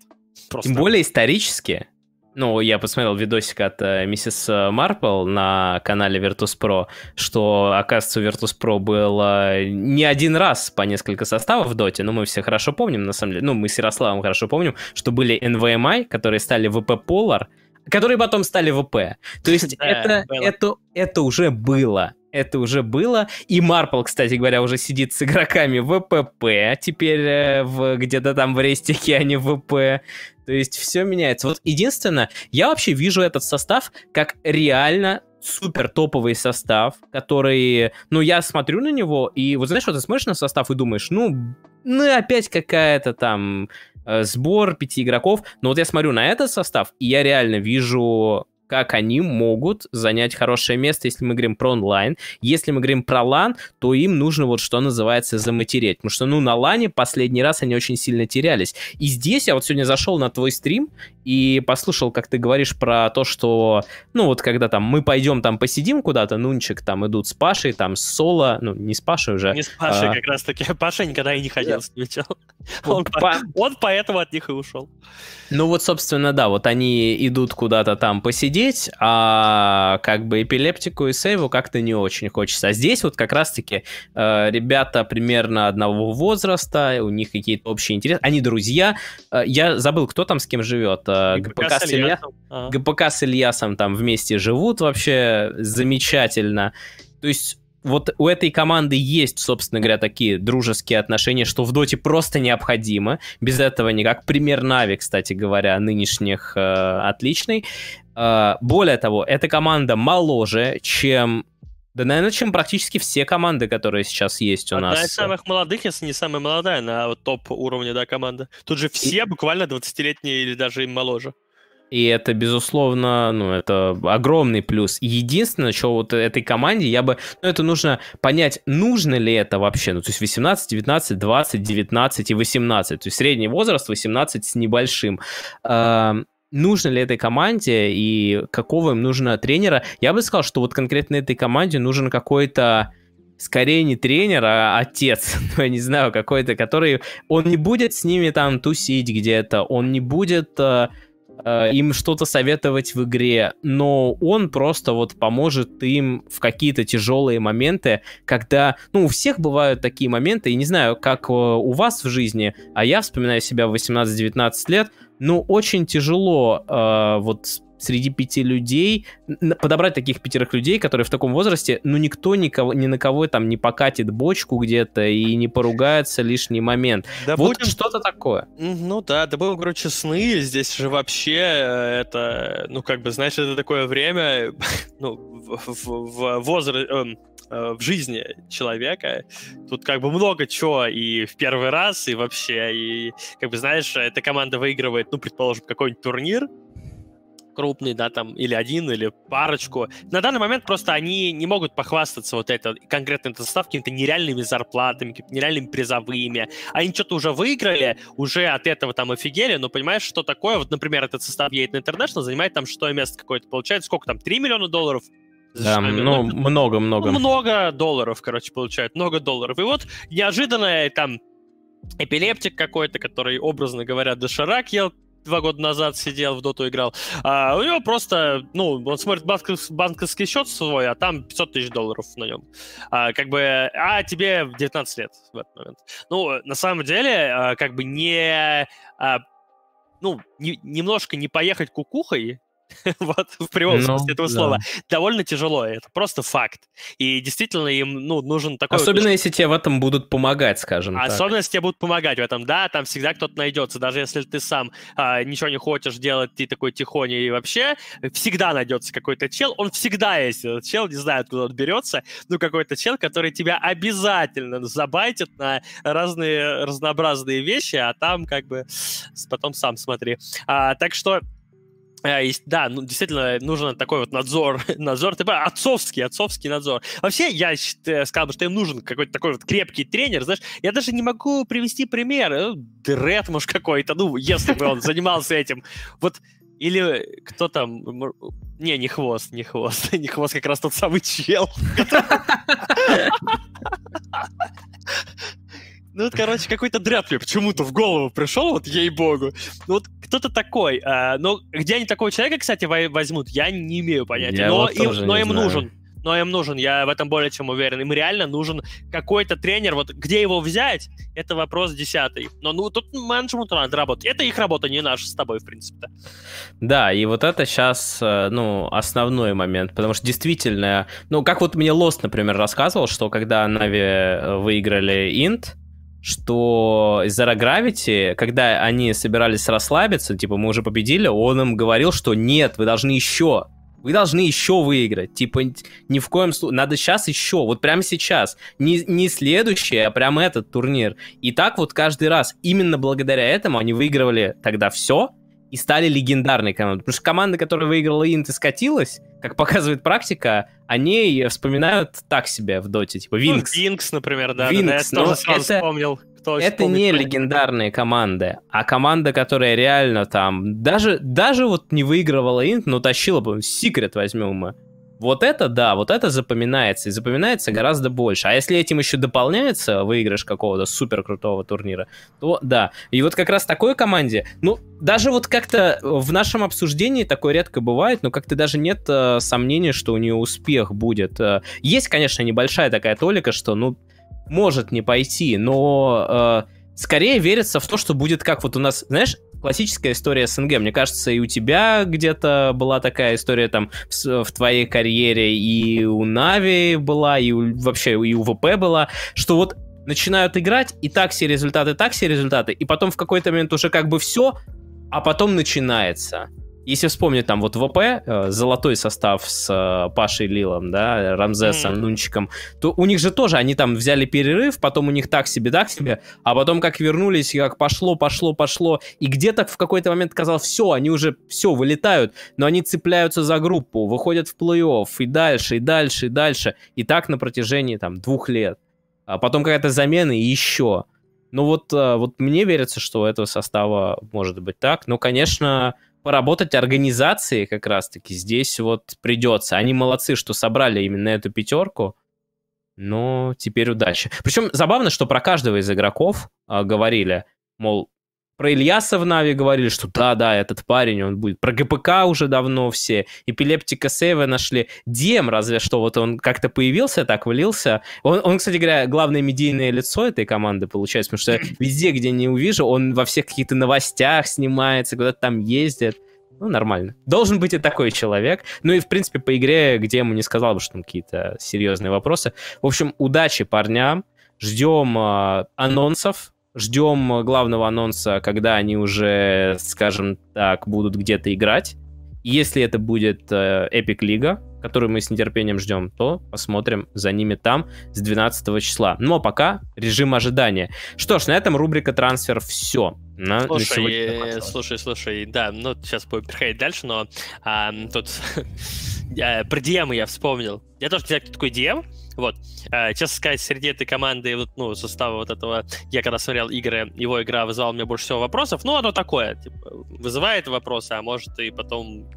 Просто. Тем более исторически. Ну, я посмотрел видосик от э, миссис э, Марпл на канале Pro, что, оказывается, у Pro было не один раз по несколько составов в доте, но мы все хорошо помним, на самом деле, ну, мы с Ярославом хорошо помним, что были NVMI, а, которые стали VP Polar, которые потом стали ВП. То есть это, это, это уже было. Это уже было. И Марпл, кстати говоря, уже сидит с игроками ВПП, теперь э, в, где-то там в рейстике, а не ВП. То есть все меняется. Вот единственное, я вообще вижу этот состав как реально супер топовый состав, который, ну, я смотрю на него, и вот знаешь, что вот ты смотришь на состав и думаешь, ну, ну, опять какая-то там э, сбор пяти игроков, но вот я смотрю на этот состав, и я реально вижу как они могут занять хорошее место, если мы говорим про онлайн. Если мы говорим про лан, то им нужно вот что называется заматереть. Потому что, ну, на лане последний раз они очень сильно терялись. И здесь я вот сегодня зашел на твой стрим, и послушал, как ты говоришь про то, что, ну, вот когда там мы пойдем там посидим куда-то, Нунчик там идут с Пашей, там с Соло, ну, не с Пашей уже. Не с Пашей а... как раз-таки. Паша никогда и не ходил yeah. с Нунчик. Он, по... он поэтому от них и ушел. Ну, вот, собственно, да, вот они идут куда-то там посидеть, а как бы эпилептику и сейву как-то не очень хочется. А здесь вот как раз-таки э, ребята примерно одного возраста, у них какие-то общие интересы, они друзья. Э, я забыл, кто там с кем живет Э, ГПК, а. ГПК, с, Илья... ага. ГПК с Ильясом там вместе живут вообще замечательно. То есть вот у этой команды есть, собственно говоря, такие дружеские отношения, что в доте просто необходимо. Без этого никак. Пример Нави, кстати говоря, нынешних э, отличный. Э, более того, эта команда моложе, чем да, наверное, чем практически все команды, которые сейчас есть у Одна нас. Одна из самых молодых, если не самая молодая, на топ уровне, да, команда. Тут же все и... буквально 20-летние или даже им моложе. И это, безусловно, ну, это огромный плюс. Единственное, что вот этой команде я бы... Ну, это нужно понять, нужно ли это вообще. Ну, то есть 18, 19, 20, 19 и 18. То есть средний возраст 18 с небольшим нужно ли этой команде и какого им нужно тренера. Я бы сказал, что вот конкретно этой команде нужен какой-то скорее не тренер, а отец, ну, я не знаю, какой-то, который... Он не будет с ними там тусить где-то, он не будет э, э, им что-то советовать в игре, но он просто вот поможет им в какие-то тяжелые моменты, когда... Ну, у всех бывают такие моменты, и не знаю, как э, у вас в жизни, а я вспоминаю себя в 18-19 лет, ну очень тяжело э, вот среди пяти людей, подобрать таких пятерых людей, которые в таком возрасте, ну никто никого, ни на кого там не покатит бочку где-то и не поругается лишний момент. Да вот будем... что-то такое. Ну да, да будем, короче, сны, здесь же вообще э, это, ну как бы, знаешь, это такое время, ну, в, в, в возраст... Эм, Э, в жизни человека. Тут как бы много чего и в первый раз, и вообще, и как бы, знаешь, эта команда выигрывает, ну, предположим, какой-нибудь турнир, крупный, да, там, или один, или парочку. На данный момент просто они не могут похвастаться вот это, конкретно этот состав какими-то нереальными зарплатами, какими-то нереальными призовыми. Они что-то уже выиграли, уже от этого там офигели, но понимаешь, что такое? Вот, например, этот состав едет на Интернешнл, занимает там шестое место какое-то, получает сколько там, 3 миллиона долларов ну, да, ну, много-много. много долларов, короче, получает, много долларов. И вот неожиданная э, там эпилептик какой-то, который, образно говоря, доширак ел два года назад сидел в доту играл, а у него просто, ну, он смотрит банковский счет свой, а там 500 тысяч долларов на нем. А, как бы, а тебе 19 лет в этот момент. Ну, на самом деле, а, как бы не... А, ну, не, немножко не поехать кукухой, вот в прямом ну, смысле этого да. слова, довольно тяжело, это просто факт. И действительно им ну, нужен такой... Особенно, если тебе в этом будут помогать, скажем Особенно, так. Особенно, если тебе будут помогать в этом, да, там всегда кто-то найдется, даже если ты сам а, ничего не хочешь делать, ты такой тихоня и вообще, всегда найдется какой-то чел, он всегда есть этот чел, не знаю, откуда он берется, ну, какой-то чел, который тебя обязательно забайтит на разные разнообразные вещи, а там как бы потом сам смотри. А, так что а, да, ну, действительно, нужен такой вот надзор, надзор, типа отцовский, отцовский надзор. Вообще, я э, сказал бы, что им нужен какой-то такой вот крепкий тренер, знаешь, я даже не могу привести пример, э, Дред, может, какой-то, ну, если бы он занимался этим, вот, или кто там, не, не хвост, не хвост, не хвост, как раз тот самый чел, Ну вот, короче, какой-то дрэп мне почему-то в голову пришел, вот ей-богу. Ну вот кто-то такой. А, но где они такого человека, кстати, возьмут, я не имею понятия. Я но вот им, но им нужен. Но им нужен, я в этом более чем уверен. Им реально нужен какой-то тренер. Вот где его взять, это вопрос десятый. Но ну тут менеджменту надо работать. Это их работа, не наша с тобой, в принципе-то. Да, и вот это сейчас, э, ну, основной момент. Потому что действительно, ну, как вот мне Лост, например, рассказывал, что когда Нави э, выиграли Инт, что из Zero Gravity, когда они собирались расслабиться, типа, мы уже победили, он им говорил, что нет, вы должны еще, вы должны еще выиграть. Типа, ни в коем случае, надо сейчас еще, вот прямо сейчас. Не, не следующий, а прямо этот турнир. И так вот каждый раз. Именно благодаря этому они выигрывали тогда все, и стали легендарной командой. Потому что команда, которая выиграла Инт и скатилась, как показывает практика, они вспоминают так себе в доте, типа ну, Винкс. Ну, Винкс, например, да, Винкс, да, я тоже ну, сразу это, вспомнил. Кто это вспомнит, не легендарные команды, а команда, которая реально там, даже, даже вот не выигрывала Инт, но тащила бы, Секрет возьмем мы. Вот это, да, вот это запоминается, и запоминается гораздо больше. А если этим еще дополняется выигрыш какого-то супер крутого турнира, то да. И вот как раз такой команде, ну, даже вот как-то э, в нашем обсуждении такое редко бывает, но как-то даже нет э, сомнения, что у нее успех будет. Э, есть, конечно, небольшая такая толика, что, ну, может не пойти, но... Э, скорее верится в то, что будет как вот у нас, знаешь, классическая история СНГ. Мне кажется, и у тебя где-то была такая история там в, в твоей карьере, и у Нави была, и у, вообще и у ВП была, что вот начинают играть, и так все результаты, так все результаты, и потом в какой-то момент уже как бы все, а потом начинается если вспомнить там вот ВП, э, золотой состав с э, Пашей Лилом, да, Рамзесом, mm Нунчиком, то у них же тоже, они там взяли перерыв, потом у них так себе, так себе, а потом как вернулись, как пошло, пошло, пошло, и где-то в какой-то момент казалось, все, они уже все, вылетают, но они цепляются за группу, выходят в плей-офф, и дальше, и дальше, и дальше, и так на протяжении там двух лет. А потом какая-то замена и еще. Ну вот, э, вот мне верится, что у этого состава может быть так. Но, конечно, поработать организации как раз-таки здесь вот придется. Они молодцы, что собрали именно эту пятерку. Но теперь удачи. Причем забавно, что про каждого из игроков э, говорили, мол, про Ильяса в Нави говорили, что да, да, этот парень, он будет. Про ГПК уже давно все. Эпилептика Сейва нашли. Дем разве что, вот он как-то появился, так влился. Он, он, кстати говоря, главное медийное лицо этой команды получается, потому что везде, где не увижу, он во всех каких-то новостях снимается, куда-то там ездит. Ну, нормально. Должен быть и такой человек. Ну и, в принципе, по игре, где ему не сказал бы, что там какие-то серьезные вопросы. В общем, удачи парням. Ждем э, анонсов Ждем э, главного анонса, когда они уже, скажем так, будут где-то играть. Если это будет э, Epic Лига, который мы с нетерпением ждем, то посмотрим за ними там с 12 числа. Но ну, а пока режим ожидания. Что ж, на этом рубрика трансфер все. На, слушай, на э, слушай, слушай, да, ну сейчас будем переходить дальше, но а, тут э, про DM эм я вспомнил. Я тоже не знаю, кто такой DM. Эм, вот. Э, честно сказать, среди этой команды, вот, ну, состава вот этого, я когда смотрел игры, его игра вызывала у меня больше всего вопросов. Ну, оно такое, типа, вызывает вопросы, а может и потом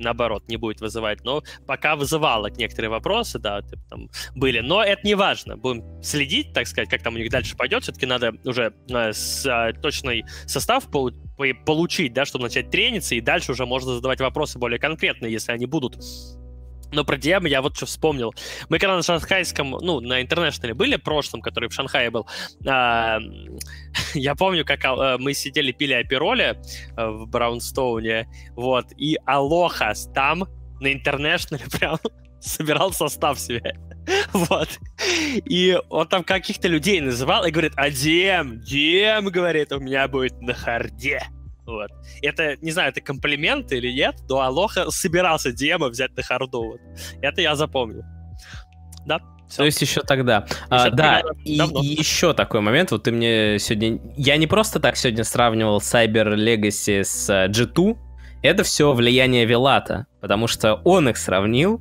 наоборот, не будет вызывать. Но пока вызывало некоторые вопросы, да, там были. Но это не важно. Будем следить, так сказать, как там у них дальше пойдет. Все-таки надо уже э, с, э, точный состав по, получить, да, чтобы начать трениться, и дальше уже можно задавать вопросы более конкретные, если они будут. Но про DM я вот что вспомнил. Мы когда на шанхайском, ну, на интернешнале были, прошлом, который в Шанхае был, э, я помню, как э, мы сидели, пили апероли э, в Браунстоуне, вот, и Алохас там на интернешнале прям собирал состав себе. Вот. И он там каких-то людей называл и говорит, а DM, DM, говорит, у меня будет на харде. Вот. Это, не знаю, это комплимент или нет, но Алоха собирался Диема взять на харду. Вот. Это я запомнил. Да, все. То есть еще тогда. Еще а, да, и, и еще такой момент. Вот ты мне сегодня... Я не просто так сегодня сравнивал Cyber Legacy с э, G2. Это все влияние Велата, потому что он их сравнил,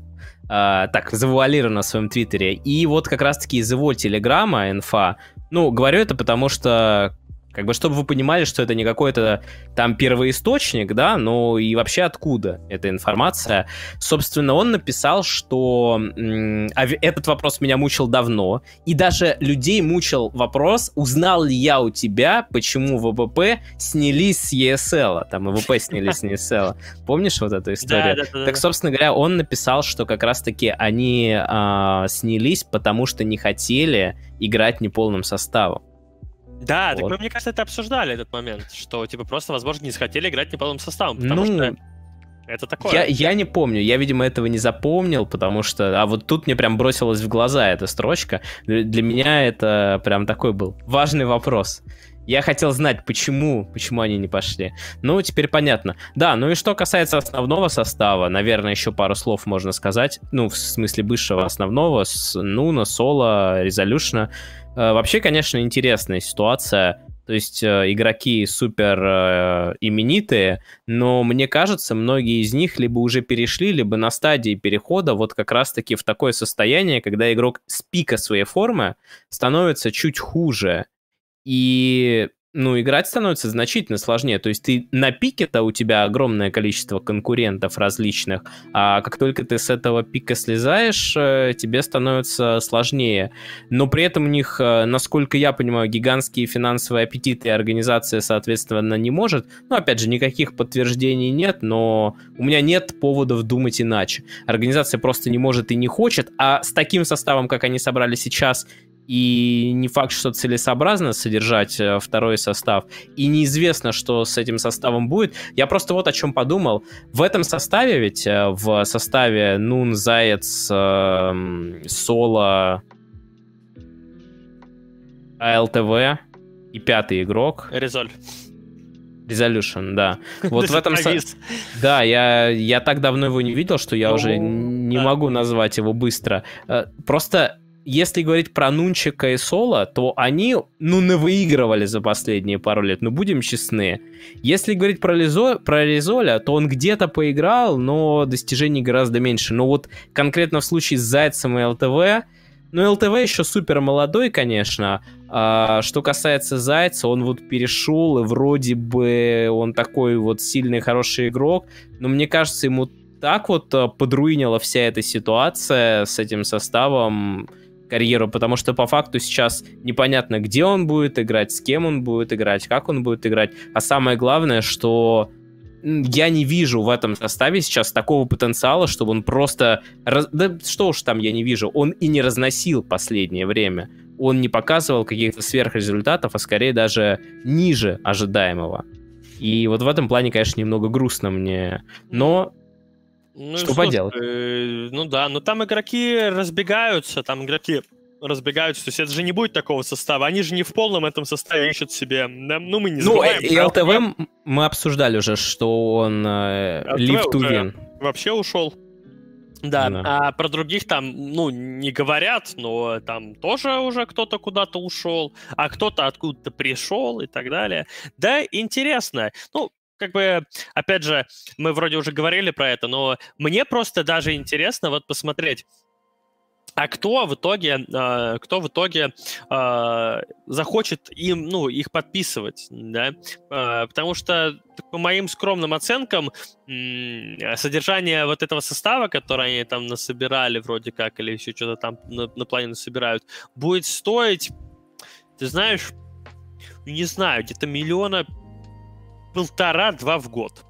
Uh, так завуалировано в своем твиттере. И вот как раз-таки из его телеграмма, инфа, ну, говорю это потому что как бы, чтобы вы понимали, что это не какой-то там первоисточник, да, но и вообще откуда эта информация. Собственно, он написал, что а этот вопрос меня мучил давно, и даже людей мучил вопрос, узнал ли я у тебя, почему ВВП снялись с ESL, там ВВП снялись с ESL. Помнишь вот эту историю? Да, да, да, так, собственно говоря, он написал, что как раз-таки они э, снялись, потому что не хотели играть неполным составом. Да, вот. так мы, мне кажется, это обсуждали этот момент, что типа просто, возможно, не захотели играть неполным составом, потому ну, что это такое. Я, я не помню, я, видимо, этого не запомнил, потому что... А вот тут мне прям бросилась в глаза эта строчка. Для меня это прям такой был важный вопрос. Я хотел знать, почему, почему они не пошли. Ну, теперь понятно. Да, ну и что касается основного состава, наверное, еще пару слов можно сказать. Ну, в смысле бывшего основного, с Нуна, Соло, Резолюшна. Resolution Э, вообще, конечно, интересная ситуация. То есть э, игроки супер э, именитые, но мне кажется, многие из них либо уже перешли, либо на стадии перехода вот как раз-таки в такое состояние, когда игрок с пика своей формы становится чуть хуже. И ну, играть становится значительно сложнее. То есть ты на пике-то у тебя огромное количество конкурентов различных, а как только ты с этого пика слезаешь, э, тебе становится сложнее. Но при этом у них, э, насколько я понимаю, гигантские финансовые аппетиты и организация, соответственно, не может. Ну, опять же, никаких подтверждений нет, но у меня нет поводов думать иначе. Организация просто не может и не хочет, а с таким составом, как они собрали сейчас, и не факт, что целесообразно содержать э, второй состав, и неизвестно, что с этим составом будет. Я просто вот о чем подумал. В этом составе ведь, э, в составе Нун, Заяц, эм, Соло, АЛТВ и пятый игрок. Резоль. Resolution, да. Вот в этом... Да, я, я так давно его не видел, что я ну, уже не могу назвать его быстро. Э, просто если говорить про Нунчика и Соло, то они, ну, не выигрывали за последние пару лет, ну, будем честны. Если говорить про, Лизо, про Лизоля, то он где-то поиграл, но достижений гораздо меньше. Но вот конкретно в случае с Зайцем и ЛТВ, ну, ЛТВ еще супер молодой, конечно. А, что касается Зайца, он вот перешел, и вроде бы он такой вот сильный, хороший игрок, но мне кажется, ему так вот а, подруинила вся эта ситуация с этим составом, карьеру, потому что по факту сейчас непонятно, где он будет играть, с кем он будет играть, как он будет играть. А самое главное, что я не вижу в этом составе сейчас такого потенциала, чтобы он просто... Раз... Да что уж там я не вижу, он и не разносил последнее время. Он не показывал каких-то сверхрезультатов, а скорее даже ниже ожидаемого. И вот в этом плане, конечно, немного грустно мне. Но ну, что слушай, поделать? Э, ну да, но там игроки разбегаются, там игроки разбегаются. То есть это же не будет такого состава. Они же не в полном этом составе ищут себе. Ну, мы не ну, забываем. Ну, и ЛТВ мы обсуждали уже, что он э, Live Вообще ушел. Да, да, а про других там, ну, не говорят, но там тоже уже кто-то куда-то ушел, а кто-то откуда-то пришел и так далее. Да, интересно. Ну, как бы, опять же, мы вроде уже говорили про это, но мне просто даже интересно вот посмотреть, а кто в итоге, а, кто в итоге а, захочет им, ну, их подписывать, да? А, потому что по моим скромным оценкам содержание вот этого состава, который они там насобирали вроде как или еще что-то там на, на плане насобирают, будет стоить, ты знаешь, не знаю, где-то миллиона полтора-два в год.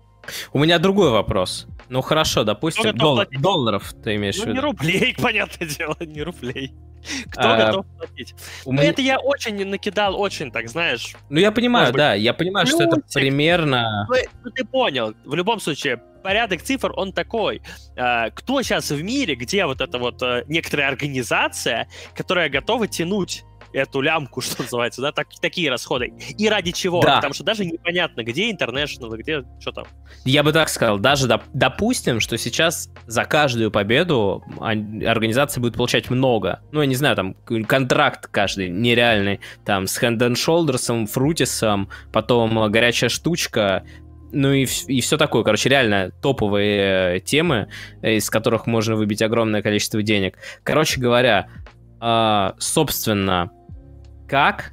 У меня другой вопрос. Ну хорошо, допустим, дол- долларов ты имеешь ну, в виду. не рублей, понятное дело, не рублей. Кто а, готов платить? У ну, меня... Это я очень накидал, очень так, знаешь. Ну я понимаю, да, я понимаю, плюсик. что это примерно... Ну, э, ну, ты понял, в любом случае, порядок цифр, он такой. А, кто сейчас в мире, где вот эта вот э, некоторая организация, которая готова тянуть эту лямку, что называется, да, так, такие расходы. И ради чего? Да. Потому что даже непонятно, где интернешнл, где что там. Я бы так сказал, даже доп- допустим, что сейчас за каждую победу организация будет получать много. Ну, я не знаю, там контракт каждый нереальный, там с Hand and Shoulders, Фрутисом, потом э, горячая штучка, ну и, и все такое, короче, реально топовые э, темы, э, из которых можно выбить огромное количество денег. Короче говоря, а, собственно, как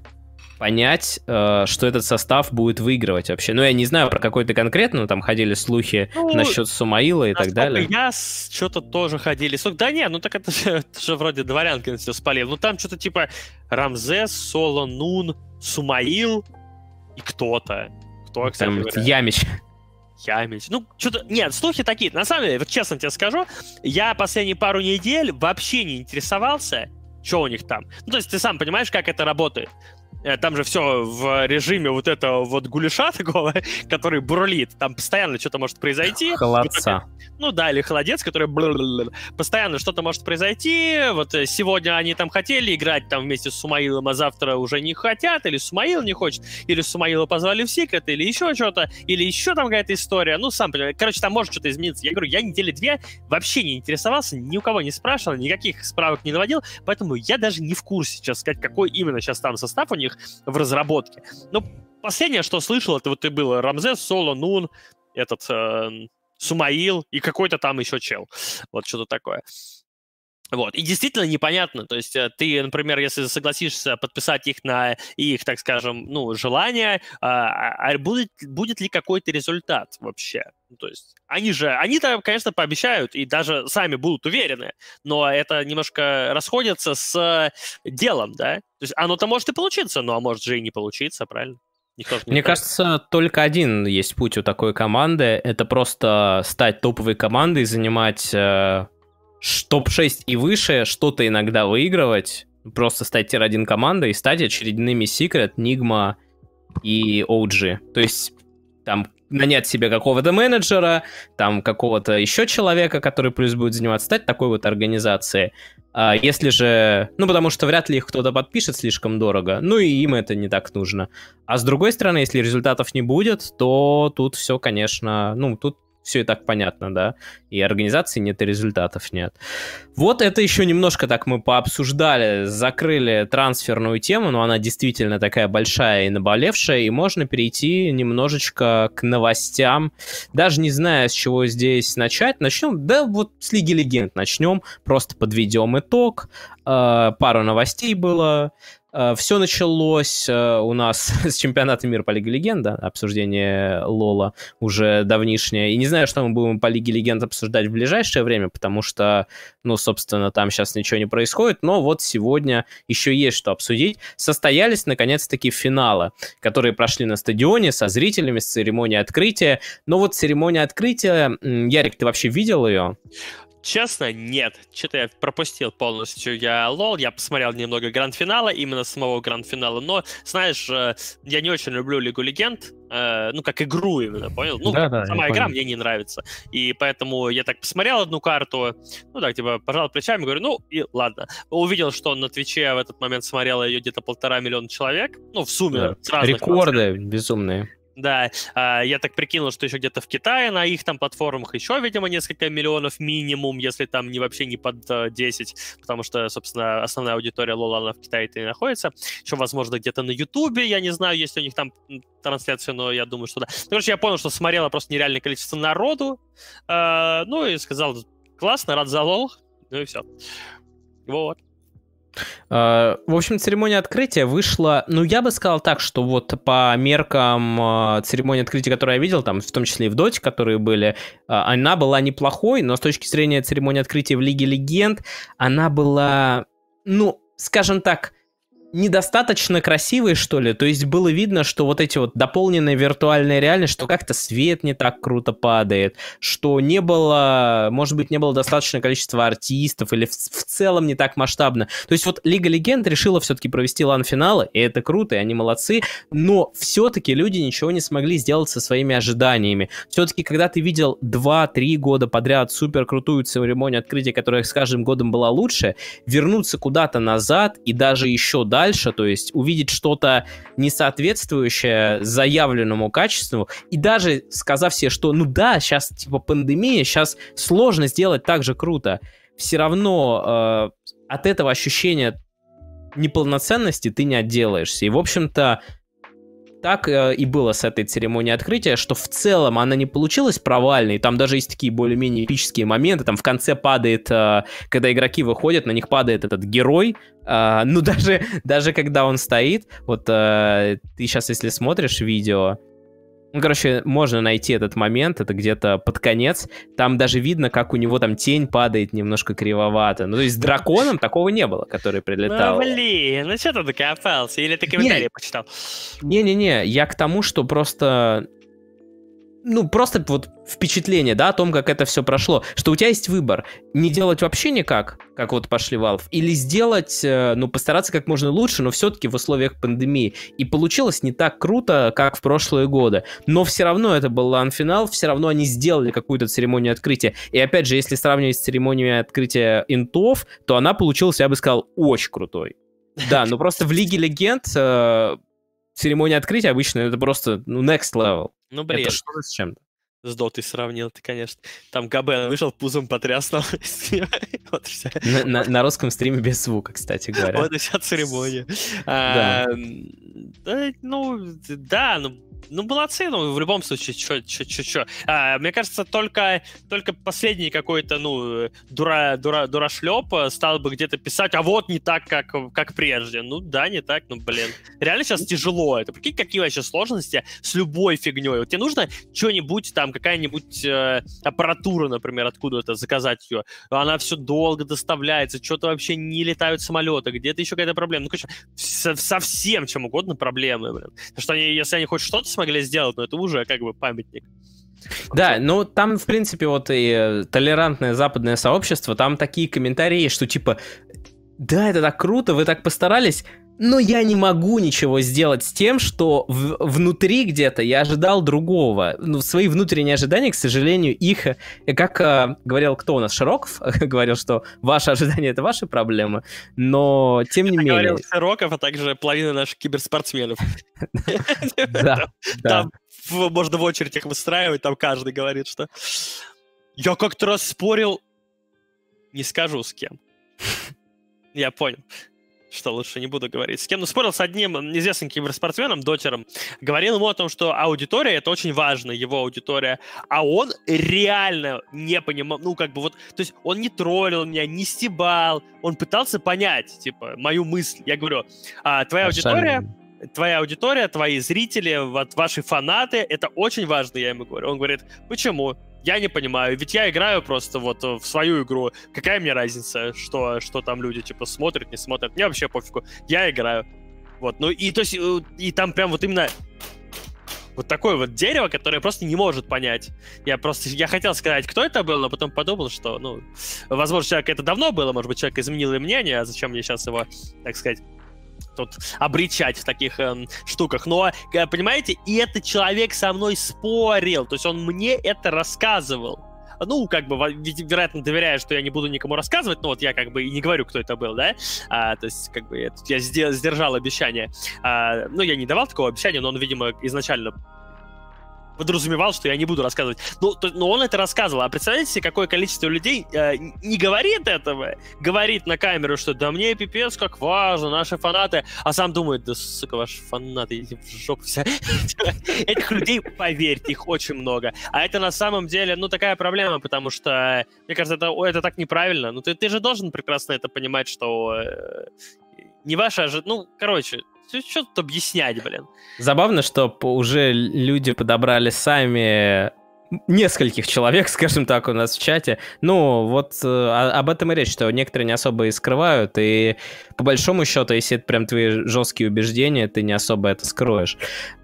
понять, э, что этот состав будет выигрывать вообще. Ну, я не знаю про какой-то конкретно, но ну, там ходили слухи ну, насчет Сумаила и так далее. Я что-то тоже ходили. Да не, ну так это же, это же вроде дворянки все спалил. Ну там что-то типа Рамзес, Соло, Нун, Сумаил и кто-то. Кто, ну, кстати, там Ямич. Ямич. Ну, что-то... Нет, слухи такие. На самом деле, вот честно тебе скажу, я последние пару недель вообще не интересовался что у них там. Ну, то есть ты сам понимаешь, как это работает. Э, там же все в режиме вот этого вот гулеша такого, который бурлит. Там постоянно что-то может произойти. Холодца. Ну да, или холодец, который... Постоянно что-то может произойти. Вот э, сегодня они там хотели играть там вместе с Сумаилом, а завтра уже не хотят, или Сумаил не хочет, или Сумаила позвали в секрет, или еще что-то, или еще там какая-то история. Ну, сам понимаешь. Короче, там может что-то измениться. Я говорю, я недели две вообще не интересовался, ни у кого не спрашивал, никаких справок не наводил, поэтому я даже не в курсе сейчас сказать, какой именно сейчас там состав у них в разработке. Ну, последнее, что слышал, это вот и было Рамзес, Соло, Нун, этот э, Сумаил и какой-то там еще чел. Вот что-то такое. Вот. И действительно непонятно, то есть э, ты, например, если согласишься подписать их на их, так скажем, ну, желание, а, а, а будет, будет ли какой-то результат вообще? Ну, то есть они же, они там, конечно, пообещают и даже сами будут уверены, но это немножко расходится с делом, да? То есть оно-то может и получиться, но а может же и не получиться, правильно? Никто Мне так. кажется, только один есть путь у такой команды. Это просто стать топовой командой, занимать э, топ-6 и выше что-то иногда выигрывать, просто стать тир-1 командой и стать очередными Secret, Nigma и OG. То есть там нанять себе какого-то менеджера, там какого-то еще человека, который плюс будет заниматься, стать такой вот организацией. А если же... Ну, потому что вряд ли их кто-то подпишет слишком дорого, ну и им это не так нужно. А с другой стороны, если результатов не будет, то тут все, конечно... Ну, тут все и так понятно, да, и организации нет, и результатов нет. Вот это еще немножко так мы пообсуждали, закрыли трансферную тему, но она действительно такая большая и наболевшая, и можно перейти немножечко к новостям, даже не зная, с чего здесь начать, начнем, да вот с Лиги Легенд начнем, просто подведем итог, э, пару новостей было, Э, Все началось э, у нас с чемпионата мира по Лиге Легенд, да, обсуждение Лола уже давнишнее. И не знаю, что мы будем по Лиге Легенд обсуждать в ближайшее время, потому что, ну, собственно, там сейчас ничего не происходит. Но вот сегодня еще есть что обсудить. Состоялись, наконец-таки, финалы, которые прошли на стадионе со зрителями, с церемонией открытия. Но вот церемония открытия, Ярик, ты вообще видел ее? Честно, нет. Что-то я пропустил полностью я лол. Я посмотрел немного гранд-финала, именно самого гранд-финала. Но, знаешь, э, я не очень люблю Лигу Легенд. Э, ну, как игру именно, понял? Ну, да, сама игра понял. мне не нравится. И поэтому я так посмотрел одну карту, ну, так, типа, пожал плечами, говорю, ну, и ладно. Увидел, что на Твиче в этот момент смотрело ее где-то полтора миллиона человек. Ну, в сумме. Да. Рекорды концертов. безумные. Да, а, я так прикинул, что еще где-то в Китае на их там платформах еще, видимо, несколько миллионов минимум, если там не вообще не под 10, э, потому что, собственно, основная аудитория Лолана в Китае-то и находится. Еще, возможно, где-то на Ютубе, я не знаю, если у них там трансляция, но я думаю, что да. Ну, короче, я понял, что смотрело просто нереальное количество народу, а, ну и сказал, классно, рад за лол, ну и все. Вот. Э, в общем, церемония открытия вышла, ну, я бы сказал так, что вот по меркам э, церемонии открытия, которую я видел, там, в том числе и в Доте, которые были, э, она была неплохой, но с точки зрения церемонии открытия в Лиге Легенд, она была, ну, скажем так, недостаточно красивые, что ли. То есть было видно, что вот эти вот дополненные виртуальные реальность, что как-то свет не так круто падает, что не было, может быть, не было достаточного количества артистов или в, в целом не так масштабно. То есть вот Лига Легенд решила все-таки провести лан-финалы, и это круто, и они молодцы, но все-таки люди ничего не смогли сделать со своими ожиданиями. Все-таки, когда ты видел 2-3 года подряд супер крутую церемонию открытия, которая с каждым годом была лучше, вернуться куда-то назад и даже еще дальше дальше, то есть увидеть что-то несоответствующее заявленному качеству, и даже сказав себе, что ну да, сейчас типа пандемия, сейчас сложно сделать так же круто, все равно э, от этого ощущения неполноценности ты не отделаешься. И, в общем-то, так э, и было с этой церемонией открытия, что в целом она не получилась провальной, там даже есть такие более-менее эпические моменты, там в конце падает, э, когда игроки выходят, на них падает этот герой, э, ну даже, даже когда он стоит, вот ты сейчас если смотришь видео, ну, короче, можно найти этот момент, это где-то под конец. Там даже видно, как у него там тень падает немножко кривовато. Ну, то есть с драконом такого не было, который прилетал. Ну, блин, ну что ты докопался? Или ты комментарии не, почитал? Не-не-не, я к тому, что просто ну, просто вот впечатление, да, о том, как это все прошло, что у тебя есть выбор, не делать вообще никак, как вот пошли Valve, или сделать, э, ну, постараться как можно лучше, но все-таки в условиях пандемии. И получилось не так круто, как в прошлые годы, но все равно это был лан-финал, все равно они сделали какую-то церемонию открытия. И опять же, если сравнивать с церемониями открытия интов, то она получилась, я бы сказал, очень крутой. Да, но ну, просто в Лиге Легенд э, церемония открытия обычно это просто ну, next level. Ну, блин. Это что с чем-то. С дотой сравнил ты, конечно. Там Габен вышел, пузом потряс нам. вот вся. На, на, на русском стриме без звука, кстати говоря. вот и вся церемония. А, да. да. Ну, да, ну, ну, молодцы, ну, в любом случае, чё, чё, чё, чё. А, мне кажется, только, только последний какой-то, ну, дура, дура, дурашлеп э, стал бы где-то писать, а вот не так, как, как прежде. Ну, да, не так, ну, блин. Реально сейчас тяжело. Это прикинь, какие вообще сложности с любой фигней. Вот тебе нужно что-нибудь там, какая-нибудь э, аппаратура, например, откуда это заказать ее. Она все долго доставляется, что-то вообще не летают самолеты, где-то еще какая-то проблема. Ну, короче, со, со чем угодно проблемы, блин. Потому что они, если они хоть что-то что-то смогли сделать, но это уже как бы памятник. Да, ну там, в принципе, вот и э, толерантное западное сообщество, там такие комментарии, что типа, да, это так круто, вы так постарались, но я не могу ничего сделать с тем, что в, внутри где-то я ожидал другого. Ну, свои внутренние ожидания, к сожалению, их... Э, как э, говорил кто у нас, Широков? говорил, что ваши ожидания — это ваши проблемы. Но, тем это не менее... говорил Широков, а также половина наших киберспортсменов. Да, Да. Там можно в очередь их выстраивать, там каждый говорит, что... Я как-то раз спорил... Не скажу с кем. Я понял что лучше не буду говорить с кем, но ну, спорил с одним неизвестным киберспортсменом, дотером, говорил ему о том, что аудитория — это очень важно, его аудитория, а он реально не понимал, ну, как бы вот, то есть он не троллил меня, не стебал, он пытался понять, типа, мою мысль. Я говорю, а, твоя аудитория твоя аудитория, твои зрители, вот ваши фанаты, это очень важно, я ему говорю. Он говорит, почему? Я не понимаю, ведь я играю просто вот э, в свою игру. Какая мне разница, что, что там люди, типа, смотрят, не смотрят? Мне вообще пофигу. Я играю. Вот, ну и то есть, э, и там прям вот именно вот такое вот дерево, которое просто не может понять. Я просто, я хотел сказать, кто это был, но потом подумал, что, ну, возможно, человек это давно было, может быть, человек изменил и мнение, а зачем мне сейчас его, так сказать, тут обречать в таких эм, штуках. Но, э, понимаете, и этот человек со мной спорил, то есть он мне это рассказывал ну, как бы, вероятно, доверяя, что я не буду никому рассказывать, но вот я как бы и не говорю, кто это был, да, а, то есть, как бы, я, я сдержал обещание. А, ну, я не давал такого обещания, но он, видимо, изначально подразумевал, что я не буду рассказывать. Ну, то, но он это рассказывал. А представляете себе, какое количество людей э, не говорит этого, говорит на камеру, что да мне пипец, как важно, наши фанаты. А сам думает, да сука, ваши фанаты, идите в жопу вся. Этих людей, поверьте, их очень много. А это на самом деле, ну, такая проблема, потому что, мне кажется, это, это так неправильно. Ну, ты, ты же должен прекрасно это понимать, что э, не ваша же, Ну, короче, что тут объяснять, блин? Забавно, что уже люди подобрали сами нескольких человек, скажем так, у нас в чате. Ну, вот э, а, об этом и речь, что некоторые не особо и скрывают, и по большому счету, если это прям твои жесткие убеждения, ты не особо это скроешь.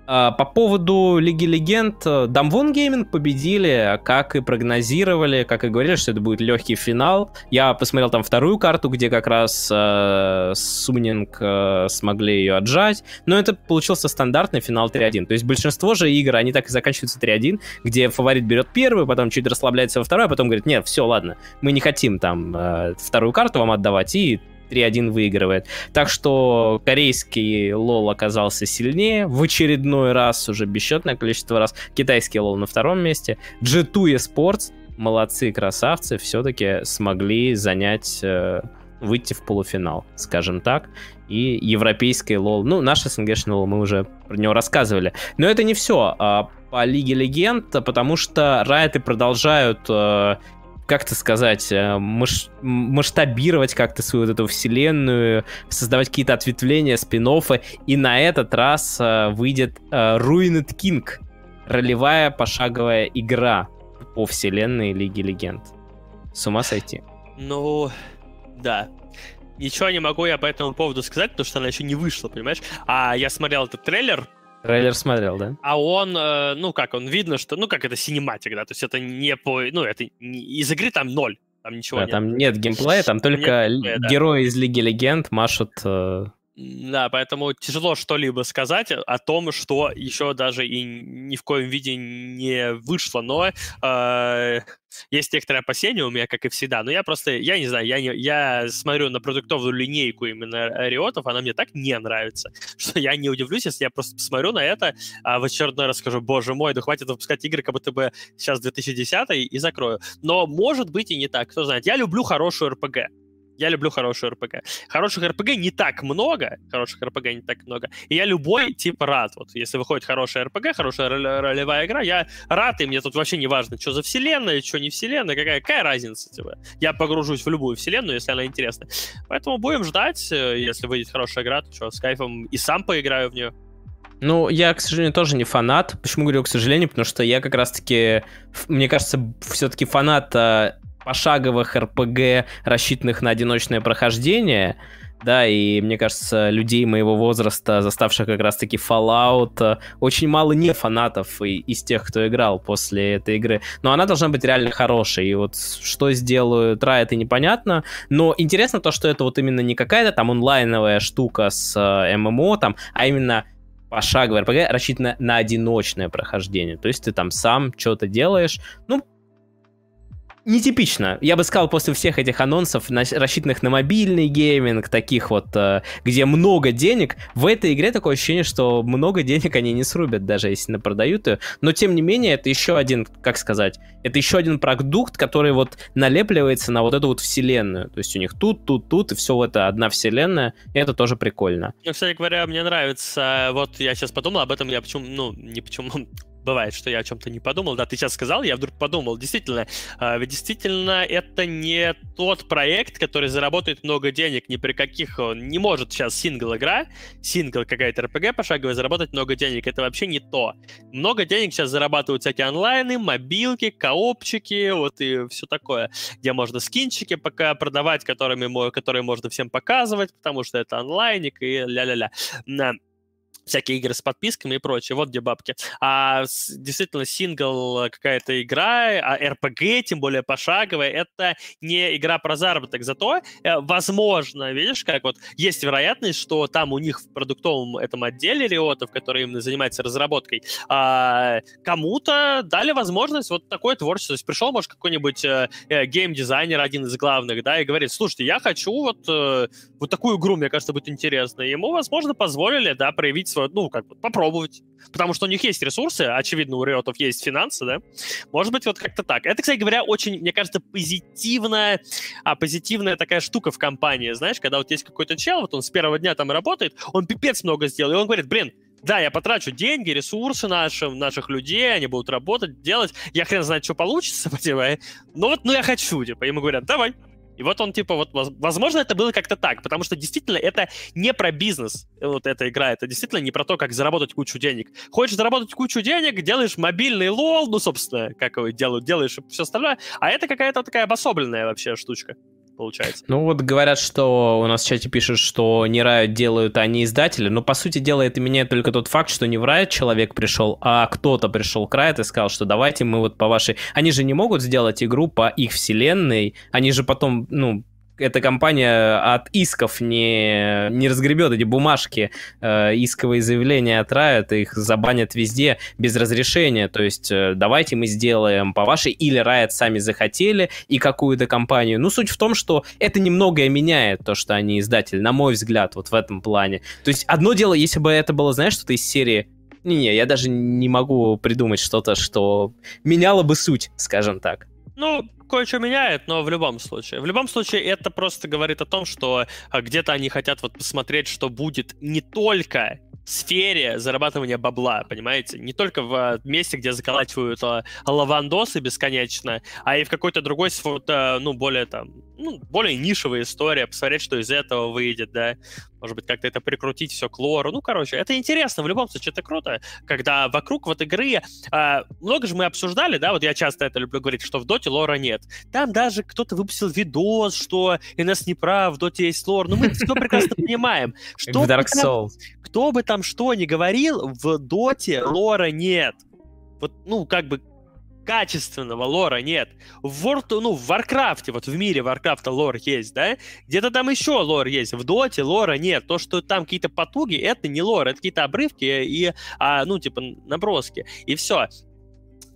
А, по поводу Лиги Легенд, э, Дамвон Гейминг победили, как и прогнозировали, как и говорили, что это будет легкий финал. Я посмотрел там вторую карту, где как раз э, Сумнинг э, смогли ее отжать, но это получился стандартный финал 3-1. То есть большинство же игр, они так и заканчиваются 3-1, где фаворит берет первую, потом чуть расслабляется во второй, а потом говорит, нет, все, ладно, мы не хотим там э, вторую карту вам отдавать, и 3-1 выигрывает. Так что корейский лол оказался сильнее в очередной раз, уже бесчетное количество раз. Китайский лол на втором месте. G2 Esports, молодцы, красавцы, все-таки смогли занять э, выйти в полуфинал, скажем так. И европейский лол, ну, наш СНГшный лол, мы уже про него рассказывали. Но это не все а по Лиге Легенд, потому что Райты продолжают э, как-то сказать, э, маш масштабировать как-то свою вот эту вселенную, создавать какие-то ответвления, спин -оффы. И на этот раз э, выйдет э, Ruined King, ролевая пошаговая игра по вселенной Лиги Легенд. С ума сойти. Ну, да. Ничего не могу я по этому поводу сказать, потому что она еще не вышла, понимаешь? А я смотрел этот трейлер, Трейлер смотрел, да? А он, э, ну как, он видно, что, ну как это синематик, да, то есть это не по, ну это не, из игры там ноль, там ничего да, нет. Там нет геймплея, там только нет герои да. из Лиги Легенд машут э, да, поэтому тяжело что-либо сказать о том, что еще даже и ни в коем виде не вышло, но э, есть некоторые опасения у меня, как и всегда, но я просто, я не знаю, я, не, я смотрю на продуктовую линейку именно Риотов, она мне так не нравится, что я не удивлюсь, если я просто посмотрю на это, а в очередной раз скажу, боже мой, да хватит выпускать игры, как будто бы сейчас 2010 и закрою. Но может быть и не так, кто знает. Я люблю хорошую РПГ, я люблю хорошую РПГ. Хороших РПГ не так много, хороших РПГ не так много, и я любой тип рад. Вот если выходит хорошая РПГ, хорошая ролевая игра, я рад, и мне тут вообще не важно, что за вселенная, что не вселенная, какая, какая разница. Типа. Я погружусь в любую вселенную, если она интересна. Поэтому будем ждать, если выйдет хорошая игра, то что, с кайфом и сам поиграю в нее. Ну, я, к сожалению, тоже не фанат. Почему говорю, к сожалению? Потому что я как раз-таки, мне кажется, все-таки фанат а, пошаговых РПГ, рассчитанных на одиночное прохождение, да, и мне кажется, людей моего возраста, заставших как раз-таки Fallout, э, очень мало не фанатов и, из тех, кто играл после этой игры. Но она должна быть реально хорошей. И вот что сделают Riot, и непонятно. Но интересно то, что это вот именно не какая-то там онлайновая штука с э, ММО, там, а именно пошаговая РПГ рассчитана на одиночное прохождение. То есть ты там сам что-то делаешь. Ну, нетипично. Я бы сказал, после всех этих анонсов, рассчитанных на мобильный гейминг, таких вот, э, где много денег, в этой игре такое ощущение, что много денег они не срубят, даже если продают ее. Но, тем не менее, это еще один, как сказать, это еще один продукт, который вот налепливается на вот эту вот вселенную. То есть у них тут, тут, тут, и все это одна вселенная, и это тоже прикольно. Ну, кстати говоря, мне нравится, вот я сейчас подумал об этом, я почему, ну, не почему, бывает, что я о чем-то не подумал. Да, ты сейчас сказал, я вдруг подумал. Действительно, э, действительно, это не тот проект, который заработает много денег ни при каких... Он э, не может сейчас сингл-игра, сингл какая-то RPG пошаговая, заработать много денег. Это вообще не то. Много денег сейчас зарабатывают всякие онлайны, мобилки, коопчики, вот и все такое, где можно скинчики пока продавать, которыми, которые можно всем показывать, потому что это онлайник и ля-ля-ля. А, всякие игры с подписками и прочее, вот где бабки. А действительно, сингл э, какая-то игра, а RPG, тем более пошаговая, это не игра про заработок. Зато, э, возможно, видишь, как вот есть вероятность, что там у них в продуктовом этом отделе Риотов, который именно занимается разработкой, а, кому-то дали возможность вот такое творчество. То есть пришел, может, какой-нибудь э, геймдизайнер, один из главных, да, и говорит, слушайте, я хочу вот, вот такую игру, мне кажется, будет интересно. Ему, возможно, позволили, да, проявить свое, ну, как бы попробовать. Потому что у них есть ресурсы, очевидно, у Риотов есть финансы, да. Может быть, вот как-то так. Это, кстати говоря, очень, мне кажется, позитивная, а, позитивная такая штука в компании, знаешь, когда вот есть какой-то чел, вот он с первого дня там работает, он пипец много сделал, и он говорит, блин, да, я потрачу деньги, ресурсы наши, наших людей, они будут работать, делать. Я хрен знает, что получится, типа, но вот, ну я хочу, типа. Ему говорят, давай, и вот он, типа, вот, возможно, это было как-то так, потому что действительно это не про бизнес, э, вот эта игра, это действительно не про то, как заработать кучу денег. Хочешь заработать кучу денег, делаешь мобильный лол, ну, собственно, как его делают, делаешь все остальное, а это какая-то такая обособленная вообще штучка получается. Ну вот говорят, что у нас в чате пишут, что не Нера делают они а издатели, но по сути дела это меняет только тот факт, что не в Riot человек пришел, а кто-то пришел к Riot и сказал, что давайте мы вот по вашей... Они же не могут сделать игру по их вселенной, они же потом, ну, эта компания от исков не, не разгребет эти бумажки, э, исковые заявления отравят, их забанят везде без разрешения. То есть э, давайте мы сделаем по вашей, или Riot сами захотели, и какую-то компанию. Ну, суть в том, что это немного меняет то, что они издатель, на мой взгляд, вот в этом плане. То есть одно дело, если бы это было, знаешь, что-то из серии не-не, я даже не могу придумать что-то, что меняло бы суть, скажем так. Ну, кое-что меняет, но в любом случае. В любом случае, это просто говорит о том, что а, где-то они хотят вот посмотреть, что будет не только в сфере зарабатывания бабла, понимаете? Не только в а, месте, где заколачивают а, лавандосы бесконечно, а и в какой-то другой, ну, более там ну, более нишевая история, посмотреть, что из этого выйдет, да, может быть, как-то это прикрутить все к лору, ну, короче, это интересно, в любом случае, это круто, когда вокруг вот игры, э, много же мы обсуждали, да, вот я часто это люблю говорить, что в доте лора нет, там даже кто-то выпустил видос, что NS не прав, в доте есть лор, но ну, мы все прекрасно понимаем, что... Dark Souls. Кто бы там что ни говорил, в доте лора нет, вот, ну, как бы, качественного лора нет. В World, ну, в Warcraft, вот в мире варкрафта лор есть, да? Где-то там еще лор есть. В Доте лора нет. То, что там какие-то потуги, это не лор, это какие-то обрывки и, а, ну, типа, наброски. И все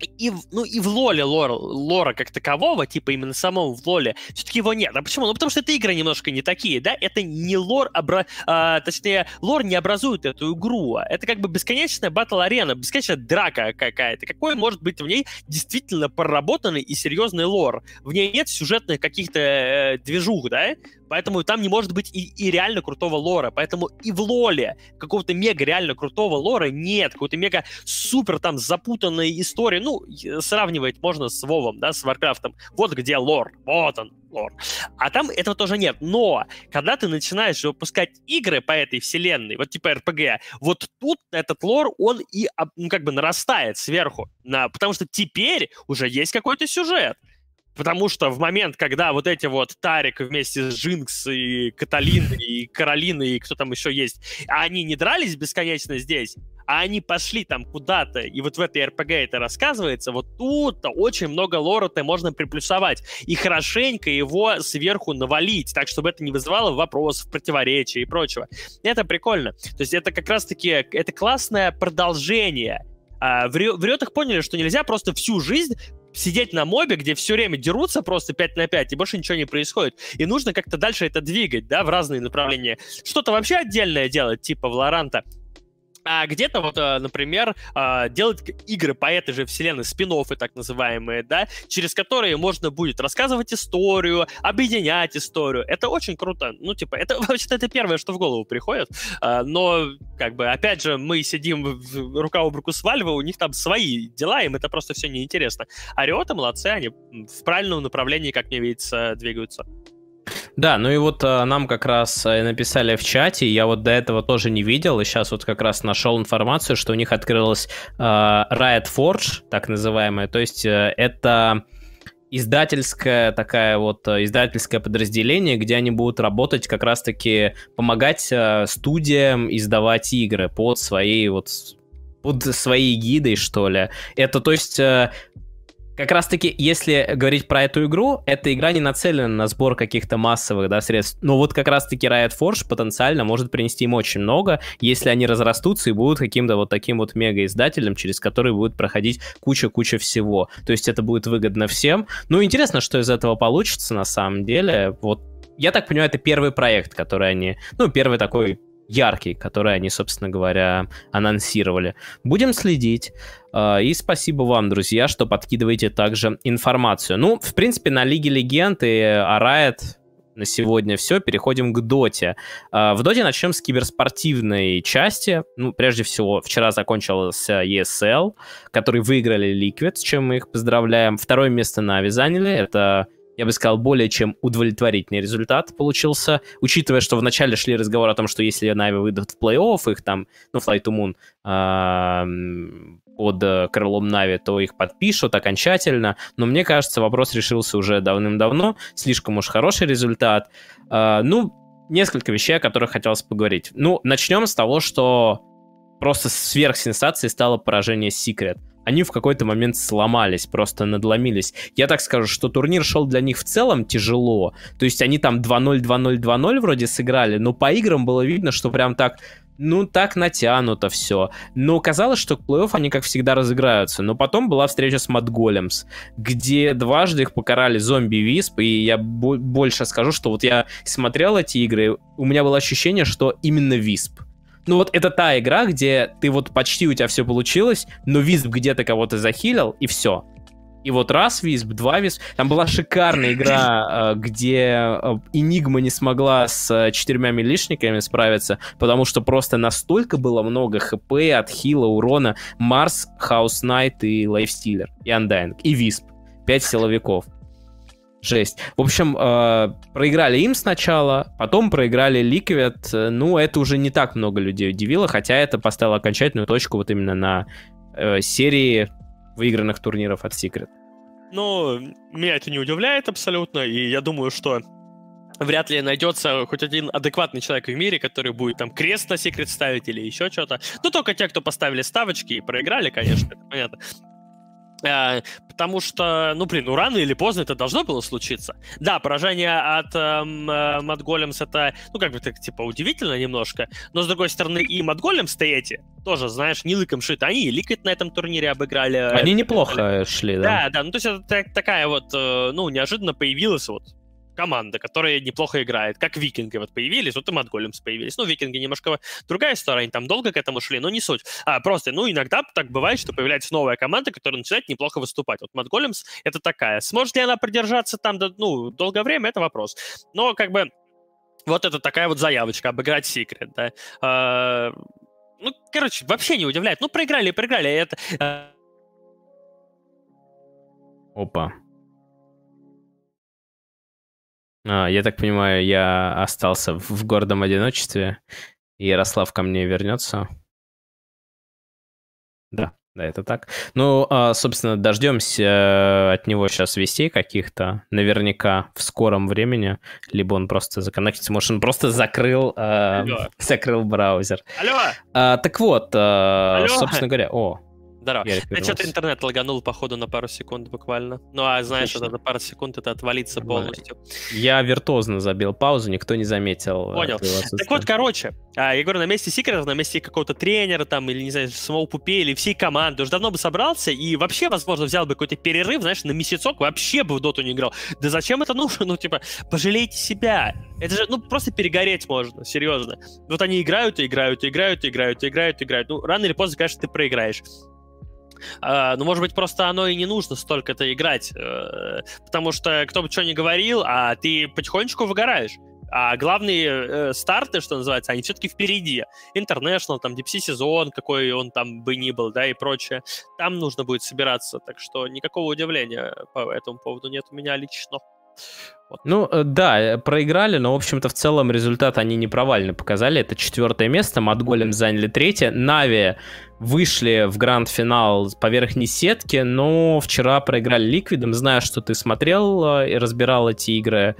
и, ну, и в лоле лора, лора как такового, типа именно самого в лоле, все-таки его нет. А почему? Ну, потому что это игры немножко не такие, да? Это не лор, обра... а, точнее, лор не образует эту игру. Это как бы бесконечная батл-арена, бесконечная драка какая-то. Какой может быть в ней действительно проработанный и серьезный лор? В ней нет сюжетных каких-то э, движух, да? Поэтому там не может быть и, и реально крутого лора. Поэтому и в лоле какого-то мега реально крутого лора нет. Какой-то мега супер там запутанной истории. Ну, сравнивать можно с Вовом, да, с Варкрафтом. Вот где лор. Вот он, лор. А там этого тоже нет. Но когда ты начинаешь выпускать игры по этой вселенной, вот типа РПГ, вот тут этот лор, он и а, ну, как бы нарастает сверху. На, потому что теперь уже есть какой-то сюжет. Потому что в момент, когда вот эти вот Тарик вместе с Джинкс и Каталин и Каролина и кто там еще есть, они не дрались бесконечно здесь, а они пошли там куда-то, и вот в этой РПГ это рассказывается, вот тут-то очень много лора-то можно приплюсовать и хорошенько его сверху навалить, так, чтобы это не вызывало вопросов, противоречий и прочего. Это прикольно. То есть это как раз-таки, это классное продолжение а, в, Рио, в Риотах поняли, что нельзя просто всю жизнь сидеть на мобе, где все время дерутся просто 5 на 5, и больше ничего не происходит. И нужно как-то дальше это двигать, да, в разные направления. Что-то вообще отдельное делать, типа Валоранта, а где-то вот, а, например, а, делать игры по этой же вселенной, спин так называемые, да, через которые можно будет рассказывать историю, объединять историю. Это очень круто. Ну, типа, это вообще-то это первое, что в голову приходит. А, но, как бы, опять же, мы сидим рука об руку с Вальво, у них там свои дела, им это просто все неинтересно. Ариоты молодцы, они в правильном направлении, как мне видится, двигаются. Да, ну и вот э, нам как раз э, написали в чате, я вот до этого тоже не видел, и сейчас вот как раз нашел информацию, что у них открылась а, Riot Forge, так называемая, то есть а, это издательское такая вот издательское подразделение, где они будут работать как раз-таки помогать студиям издавать игры под своей вот под своей гидой что ли. Это то есть как раз-таки, если говорить про эту игру, эта игра не нацелена на сбор каких-то массовых да, средств. Но вот как раз-таки Riot Forge потенциально может принести им очень много, если они разрастутся и будут каким-то вот таким вот мега-издателем, через который будет проходить куча-куча всего. То есть это будет выгодно всем. Ну, интересно, что из этого получится на самом деле. Вот я так понимаю, это первый проект, который они... Ну, первый такой яркий, который они, собственно говоря, анонсировали. Будем следить. А, и спасибо вам, друзья, что подкидываете также информацию. Ну, в принципе, на Лиге Легенд и Riot на сегодня все. Переходим к доте. А, в доте начнем с киберспортивной части. Ну, прежде всего, вчера закончился ESL, который выиграли Liquid, с чем мы их поздравляем. Второе место Нави заняли. Это я бы сказал, более чем удовлетворительный результат получился, учитывая, что вначале шли разговоры о том, что если Нави выйдут в плей-офф, их там, ну, Flight to Moon под э, крылом Нави, то их подпишут окончательно, но мне кажется, вопрос решился уже давным-давно, слишком уж хороший результат. А, ну, несколько вещей, о которых хотелось поговорить. Ну, начнем с того, что просто сверхсенсацией стало поражение Секрет они в какой-то момент сломались, просто надломились. Я так скажу, что турнир шел для них в целом тяжело. То есть они там 2-0, 2-0, 2-0 вроде сыграли, но по играм было видно, что прям так ну, так натянуто все. Но казалось, что к плей-офф они, как всегда, разыграются. Но потом была встреча с Матголемс, где дважды их покарали зомби-висп, и я бо- больше скажу, что вот я смотрел эти игры, у меня было ощущение, что именно висп. Ну вот это та игра, где ты вот почти у тебя все получилось, но визб где-то кого-то захилил, и все. И вот раз Визб, два Визб, Там была шикарная игра, э, где Энигма не смогла с э, четырьмя милишниками справиться, потому что просто настолько было много хп от хила, урона. Марс, Хаус Найт и Лайфстилер, и Андайнг, и висп. Пять силовиков. Жесть. В общем, э, проиграли им сначала, потом проиграли Liquid. Э, ну, это уже не так много людей удивило, хотя это поставило окончательную точку вот именно на э, серии выигранных турниров от Secret. Ну, меня это не удивляет абсолютно, и я думаю, что вряд ли найдется хоть один адекватный человек в мире, который будет там крест на секрет ставить или еще что-то. Ну, только те, кто поставили ставочки и проиграли, конечно, это понятно. Э, потому что, ну, блин, ну рано или поздно это должно было случиться. Да, поражение от эм, э, Големс это, ну, как бы так, типа, удивительно немножко. Но, с другой стороны, и Мат Големс -то тоже, знаешь, не лыком шит. Они и ликать на этом турнире обыграли. Они неплохо шли, да? Да, да. Ну, то есть это так, такая вот, э, ну, неожиданно появилась вот команда, которая неплохо играет, как викинги вот появились, вот и Монголемс появились. Ну, викинги немножко другая сторона, они там долго к этому шли, но не суть. А, просто, ну, иногда так бывает, что появляется новая команда, которая начинает неплохо выступать. Вот Монголемс это такая. Сможет ли она продержаться там, до, ну, долгое время, это вопрос. Но, как бы, вот это такая вот заявочка, обыграть секрет, да. А, ну, короче, вообще не удивляет. Ну, проиграли, проиграли, это... Э, Опа, а, я так понимаю, я остался в гордом одиночестве. Ярослав ко мне вернется. Да, да, это так. Ну, а, собственно, дождемся э, от него сейчас вестей каких-то. Наверняка в скором времени. Либо он просто законнектится. Может, он просто закрыл, э, закрыл браузер. Алло! А, так вот, э, собственно говоря... О, Здорово. Я что-то интернет лаганул, походу, на пару секунд буквально. Ну, а знаешь, Отлично. это на пару секунд, это отвалиться полностью. Я виртуозно забил паузу, никто не заметил. Э, Понял. Так вот, короче, а, я говорю, на месте Сикеров, на месте какого-то тренера там, или, не знаю, самого Пупе, или всей команды, уже давно бы собрался и вообще, возможно, взял бы какой-то перерыв, знаешь, на месяцок вообще бы в доту не играл. Да зачем это нужно? Ну, типа, пожалейте себя. Это же, ну, просто перегореть можно, серьезно. Вот они играют и играют, и играют, и играют, и играют, и играют. Ну, рано или поздно, конечно, ты проиграешь. А, ну, может быть, просто оно и не нужно столько-то играть, э, потому что кто бы что ни говорил, а ты потихонечку выгораешь. А главные э, старты, что называется, они все-таки впереди. International, там, DPC сезон, какой он там бы ни был, да, и прочее. Там нужно будет собираться, так что никакого удивления по этому поводу нет у меня лично. Вот. Ну, э, да, э, проиграли, но, в общем-то, в целом результат они не провально показали. Это четвертое место, Матголем заняли третье. Нави вышли в гранд-финал по верхней сетке, но вчера проиграли Ликвидом. Знаю, что ты смотрел э, и разбирал эти игры.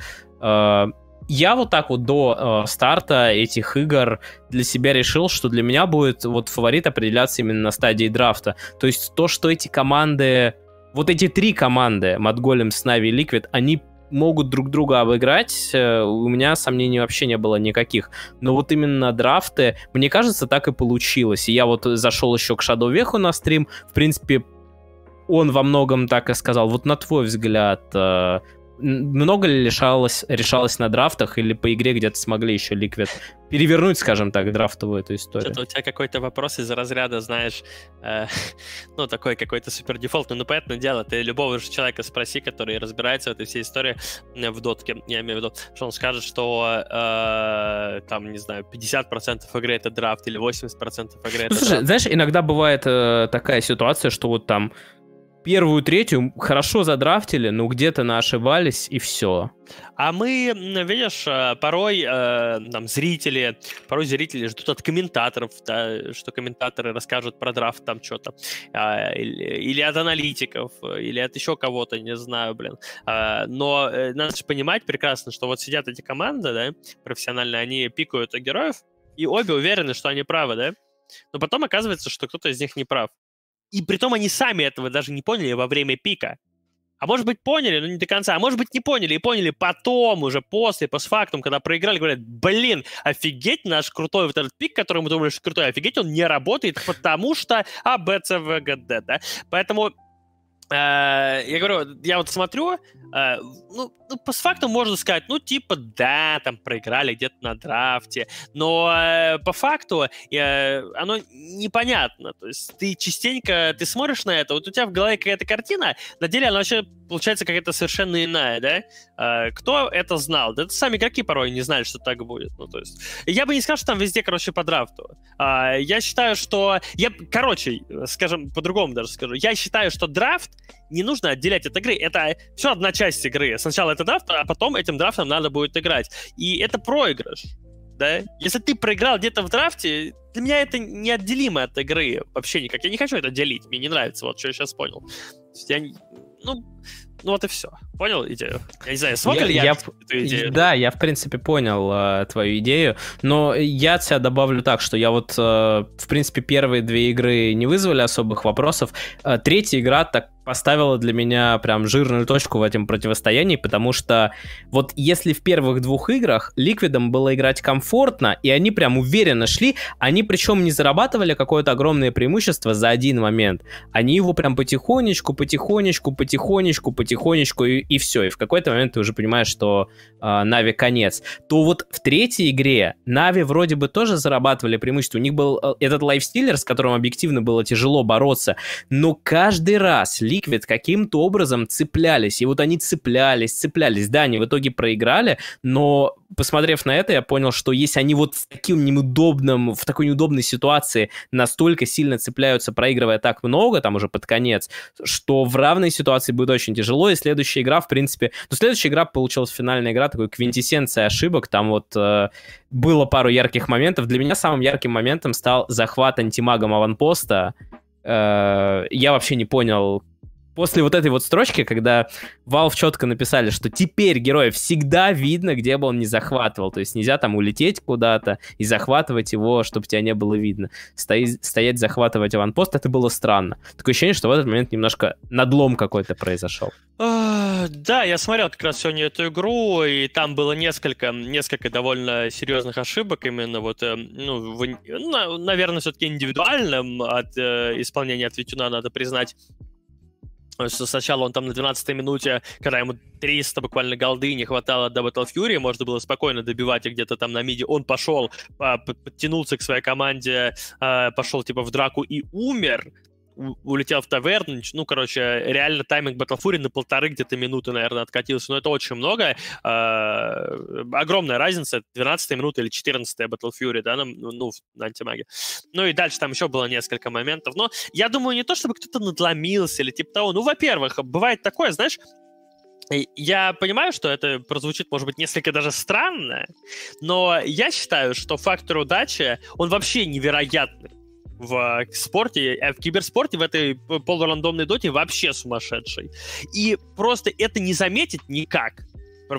Я вот так вот до старта этих игр для себя решил, что для меня будет вот фаворит определяться именно на стадии драфта. То есть то, что эти команды вот эти три команды, Матголем, Снави и Ликвид, они могут друг друга обыграть, э, у меня сомнений вообще не было никаких. Но вот именно драфты, мне кажется, так и получилось. И я вот зашел еще к Shadow Веху на стрим, в принципе, он во многом так и сказал. Вот на твой взгляд, э, много ли решалось, решалось на драфтах или по игре где-то смогли еще Ликвид перевернуть, скажем так, драфтовую эту историю? что у тебя какой-то вопрос из разряда, знаешь, э, ну, такой какой-то супер дефолт. Ну, ну, понятное дело, ты любого же человека спроси, который разбирается в этой всей истории э, в дотке, я имею в виду, что он скажет, что э, там, не знаю, 50% игры это драфт или 80% игры это ну, слушай, драфт. знаешь, иногда бывает э, такая ситуация, что вот там первую, третью хорошо задрафтили, но ну, где-то наошибались, и все. А мы, видишь, э, порой э, там зрители, порой зрители ждут от комментаторов, да, что комментаторы расскажут про драфт там что-то, э, а, или, или от аналитиков, или от еще кого-то, не знаю, блин. Э, но э, надо же понимать прекрасно, что вот сидят эти команды, да, профессиональные, они пикают героев, и обе уверены, что они правы, да? Но потом оказывается, что кто-то из них не прав. И при том они сами этого даже не поняли во время пика. А может быть, поняли, но не до конца. А может быть, не поняли и поняли потом, уже после, постфактум, когда проиграли, говорят, блин, офигеть, наш крутой вот этот пик, который мы думали, что крутой, офигеть, он не работает, потому что А, Б, С, В, Г, Д, да? Поэтому Э, я говорю, я вот смотрю, э, ну, ну, по факту можно сказать, ну, типа, да, там, проиграли где-то на драфте, но э, по факту я, оно непонятно, то есть ты частенько, ты смотришь на это, вот у тебя в голове какая-то картина, на деле она вообще получается какая-то совершенно иная, да? А, кто это знал? Да это сами игроки порой не знали, что так будет. Ну, то есть... Я бы не сказал, что там везде, короче, по драфту. А, я считаю, что... Я, короче, скажем, по-другому даже скажу. Я считаю, что драфт не нужно отделять от игры. Это все одна часть игры. Сначала это драфт, а потом этим драфтом надо будет играть. И это проигрыш да? Если ты проиграл где-то в драфте, для меня это неотделимо от игры вообще никак. Я не хочу это делить, мне не нравится, вот что я сейчас понял есть я, ну, ну вот и все. Понял идею? Я не знаю, смог я, ли я, я эту идею? Да, я в принципе понял э, твою идею, но я тебя добавлю так, что я вот, э, в принципе, первые две игры не вызвали особых вопросов. Э, третья игра так поставила для меня прям жирную точку в этом противостоянии, потому что вот если в первых двух играх Ликвидом было играть комфортно, и они прям уверенно шли, они причем не зарабатывали какое-то огромное преимущество за один момент, они его прям потихонечку, потихонечку, потихонечку, потихонечку потихонечку, и, и все. И в какой-то момент ты уже понимаешь, что э, а, Нави конец. То вот в третьей игре Нави вроде бы тоже зарабатывали преимущество. У них был э, этот лайфстиллер, с которым объективно было тяжело бороться, но каждый раз Ликвид каким-то образом цеплялись. И вот они цеплялись, цеплялись. Да, они в итоге проиграли, но посмотрев на это, я понял, что если они вот в таким неудобном, в такой неудобной ситуации настолько сильно цепляются, проигрывая так много, там уже под конец, что в равной ситуации будет очень тяжело, и следующая игра, в принципе... Ну, следующая игра получилась финальная игра, такой квинтэссенция ошибок, там вот э, было пару ярких моментов. Для меня самым ярким моментом стал захват антимагом аванпоста. Э, я вообще не понял, после вот этой вот строчки, когда Valve четко написали, что теперь героя всегда видно, где бы он не захватывал. То есть нельзя там улететь куда-то и захватывать его, чтобы тебя не было видно. Стои, стоять, захватывать аванпост, это было странно. Такое ощущение, что в этот момент немножко надлом какой-то произошел. Да, я смотрел как раз сегодня эту игру, и там было несколько, несколько довольно серьезных ошибок именно вот, эм, ну, в, ну, наверное, все-таки индивидуальным от э, исполнения от надо признать что сначала он там на 12-й минуте, когда ему 300 буквально голды не хватало до Battle Fury, можно было спокойно добивать их где-то там на миде. Он пошел, а, подтянулся к своей команде, а, пошел типа в драку и умер улетел в таверну, ну, короче, реально тайминг Battle на полторы где-то минуты, наверное, откатился, но это очень много. А, огромная разница, 12 минута или 14 Battle Fury, да, ну, ну на антимаге. Ну и дальше там еще было несколько моментов, но я думаю, не то, чтобы кто-то надломился или типа того, ну, во-первых, бывает такое, знаешь, я понимаю, что это прозвучит, может быть, несколько даже странно, но я считаю, что фактор удачи, он вообще невероятный в спорте, а в киберспорте, в этой полурандомной доте вообще сумасшедший. И просто это не заметить никак.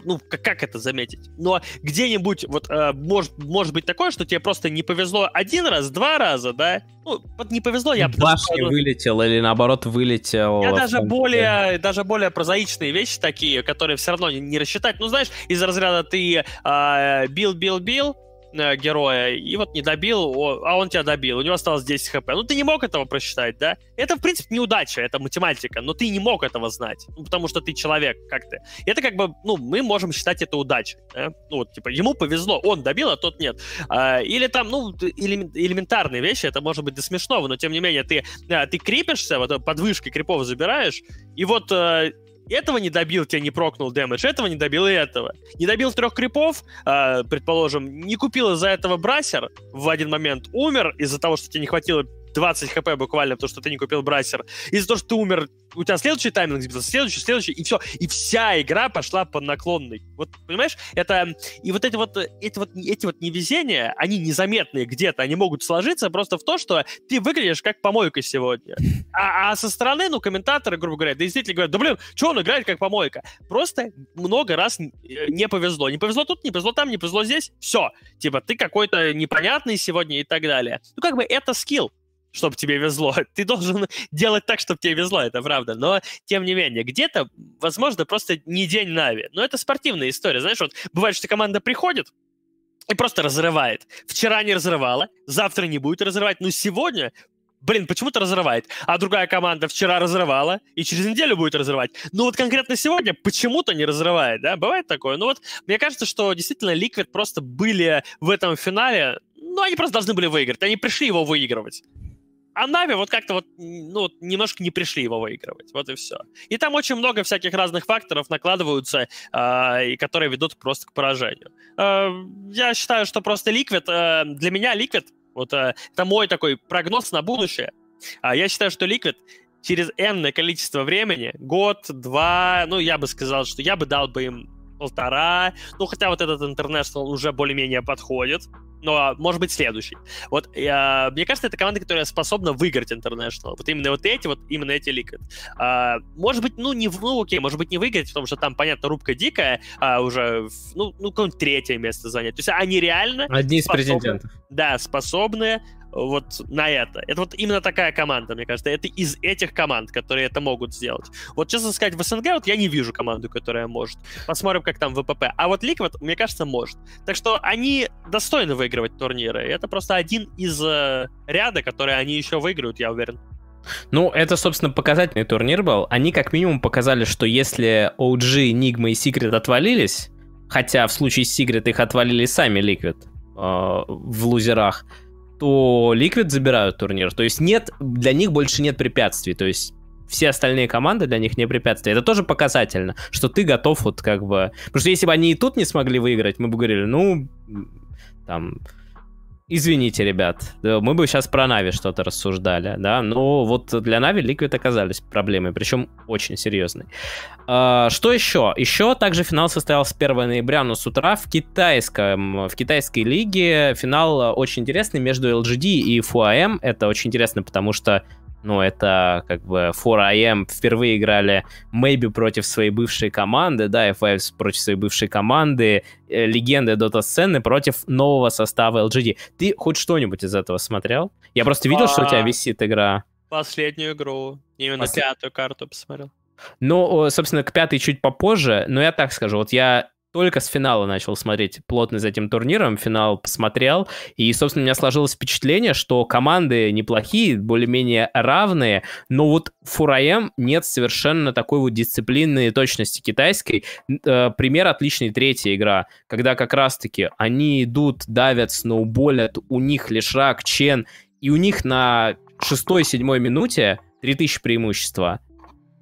Ну, как, это заметить? Но где-нибудь, вот, э, может, может быть такое, что тебе просто не повезло один раз, два раза, да? Ну, вот не повезло, я... Башня ну, вылетел или, наоборот, вылетел. Я даже более, даже более прозаичные вещи такие, которые все равно не, не рассчитать. Ну, знаешь, из разряда ты э, а, бил-бил-бил, э, героя, и вот не добил, о, а он тебя добил, у него осталось 10 хп. Ну, ты не мог этого просчитать, да? Это, в принципе, неудача, это математика, но ты не мог этого знать, ну, потому что ты человек, как ты. Это как бы, ну, мы можем считать это удачей, да? Ну, вот, типа, ему повезло, он добил, а тот нет. А, или там, ну, элементарные вещи, это может быть до смешного, но, тем не менее, ты, а, ты крепишься, вот под вышкой крипов забираешь, и вот э, этого не добил, тебя не прокнул дэмэдж, этого не добил и этого. Не добил трех крипов, э, предположим, не купил из-за этого брасер в один момент, умер из-за того, что тебе не хватило 20 хп буквально, потому что ты не купил брасер. Из-за того, что ты умер, у тебя следующий тайминг следующий, следующий, и все. И вся игра пошла по наклонной. Вот, понимаешь, это... И вот эти вот, эти вот, эти вот невезения, они незаметные где-то, они могут сложиться просто в то, что ты выглядишь как помойка сегодня. А, а со стороны, ну, комментаторы, грубо говоря, да зрители говорят, да блин, что он играет как помойка? Просто много раз э, не повезло. Не повезло тут, не повезло там, не повезло здесь. Все. Типа, ты какой-то непонятный сегодня и так далее. Ну, как бы это скилл чтобы тебе везло. Ты должен делать так, чтобы тебе везло, это правда. Но, тем не менее, где-то, возможно, просто не день Нави. Но это спортивная история. Знаешь, вот бывает, что команда приходит, и просто разрывает. Вчера не разрывала, завтра не будет разрывать, но сегодня блин, почему-то разрывает. А другая команда вчера разрывала и через неделю будет разрывать. Ну вот конкретно сегодня почему-то не разрывает, да? Бывает такое? Ну вот, мне кажется, что действительно Liquid просто были в этом финале, ну они просто должны были выиграть. Они пришли его выигрывать. А Нави вот как-то вот, ну, немножко не пришли его выигрывать. Вот и все. И там очень много всяких разных факторов накладываются, э, и которые ведут просто к поражению. Э, я считаю, что просто Ликвид, э, для меня Ликвид, вот э, это мой такой прогноз на будущее. Э, я считаю, что Ликвид через энное количество времени, год, два, ну, я бы сказал, что я бы дал бы им полтора, ну, хотя вот этот International уже более-менее подходит, но ну, а, может быть следующий. Вот э, мне кажется, это команда, которая способна выиграть International. Вот именно вот эти, вот именно эти Liquid. Э, может быть, ну не в ну, окей, может быть не выиграть, потому что там, понятно, рубка дикая, а уже ну ну какое-нибудь третье место занять. То есть они реально одни из способны, претендентов. Да, способны вот на это. Это вот именно такая команда, мне кажется. Это из этих команд, которые это могут сделать. Вот, честно сказать, в СНГ вот я не вижу команду, которая может. Посмотрим, как там ВПП. А вот Liquid, мне кажется, может. Так что они достойны выигрывать турниры. Это просто один из э, ряда, которые они еще выиграют, я уверен. Ну, это, собственно, показательный турнир был. Они как минимум показали, что если OG, Нигма и Секрет отвалились, хотя в случае с Secret их отвалили сами Liquid э, в лузерах, то Liquid забирают турнир. То есть нет, для них больше нет препятствий. То есть все остальные команды для них не препятствие. Это тоже показательно, что ты готов вот как бы... Потому что если бы они и тут не смогли выиграть, мы бы говорили, ну, там, Извините, ребят, э, мы бы сейчас про Нави что-то рассуждали, да, но вот для Нави Liquid оказались проблемой, причем очень серьезной. А, что еще? Еще также финал состоялся 1 ноября, но с утра в китайском, в китайской лиге финал э, очень интересный между LGD и FUAM. Это очень интересно, потому что ну, это как бы 4 AM впервые играли Maybe против своей бывшей команды, да, F5 против своей бывшей команды, э, легенды Dota сцены против нового состава LGD. Ты хоть что-нибудь из этого смотрел? Я просто видел, а... что у тебя а, висит игра. Последнюю игру, именно Послед... пятую карту посмотрел. Ну, собственно, к пятой чуть попозже, но я так скажу, вот я только с финала начал смотреть плотно за этим турниром, финал посмотрел, и, собственно, у меня сложилось впечатление, что команды неплохие, более-менее равные, но вот Фураем нет совершенно такой вот дисциплины и точности китайской. Э, пример отличный третья игра, когда как раз-таки они идут, давят, сноуболят, у них лишь Рак Чен, и у них на шестой-седьмой минуте 3000 преимущества –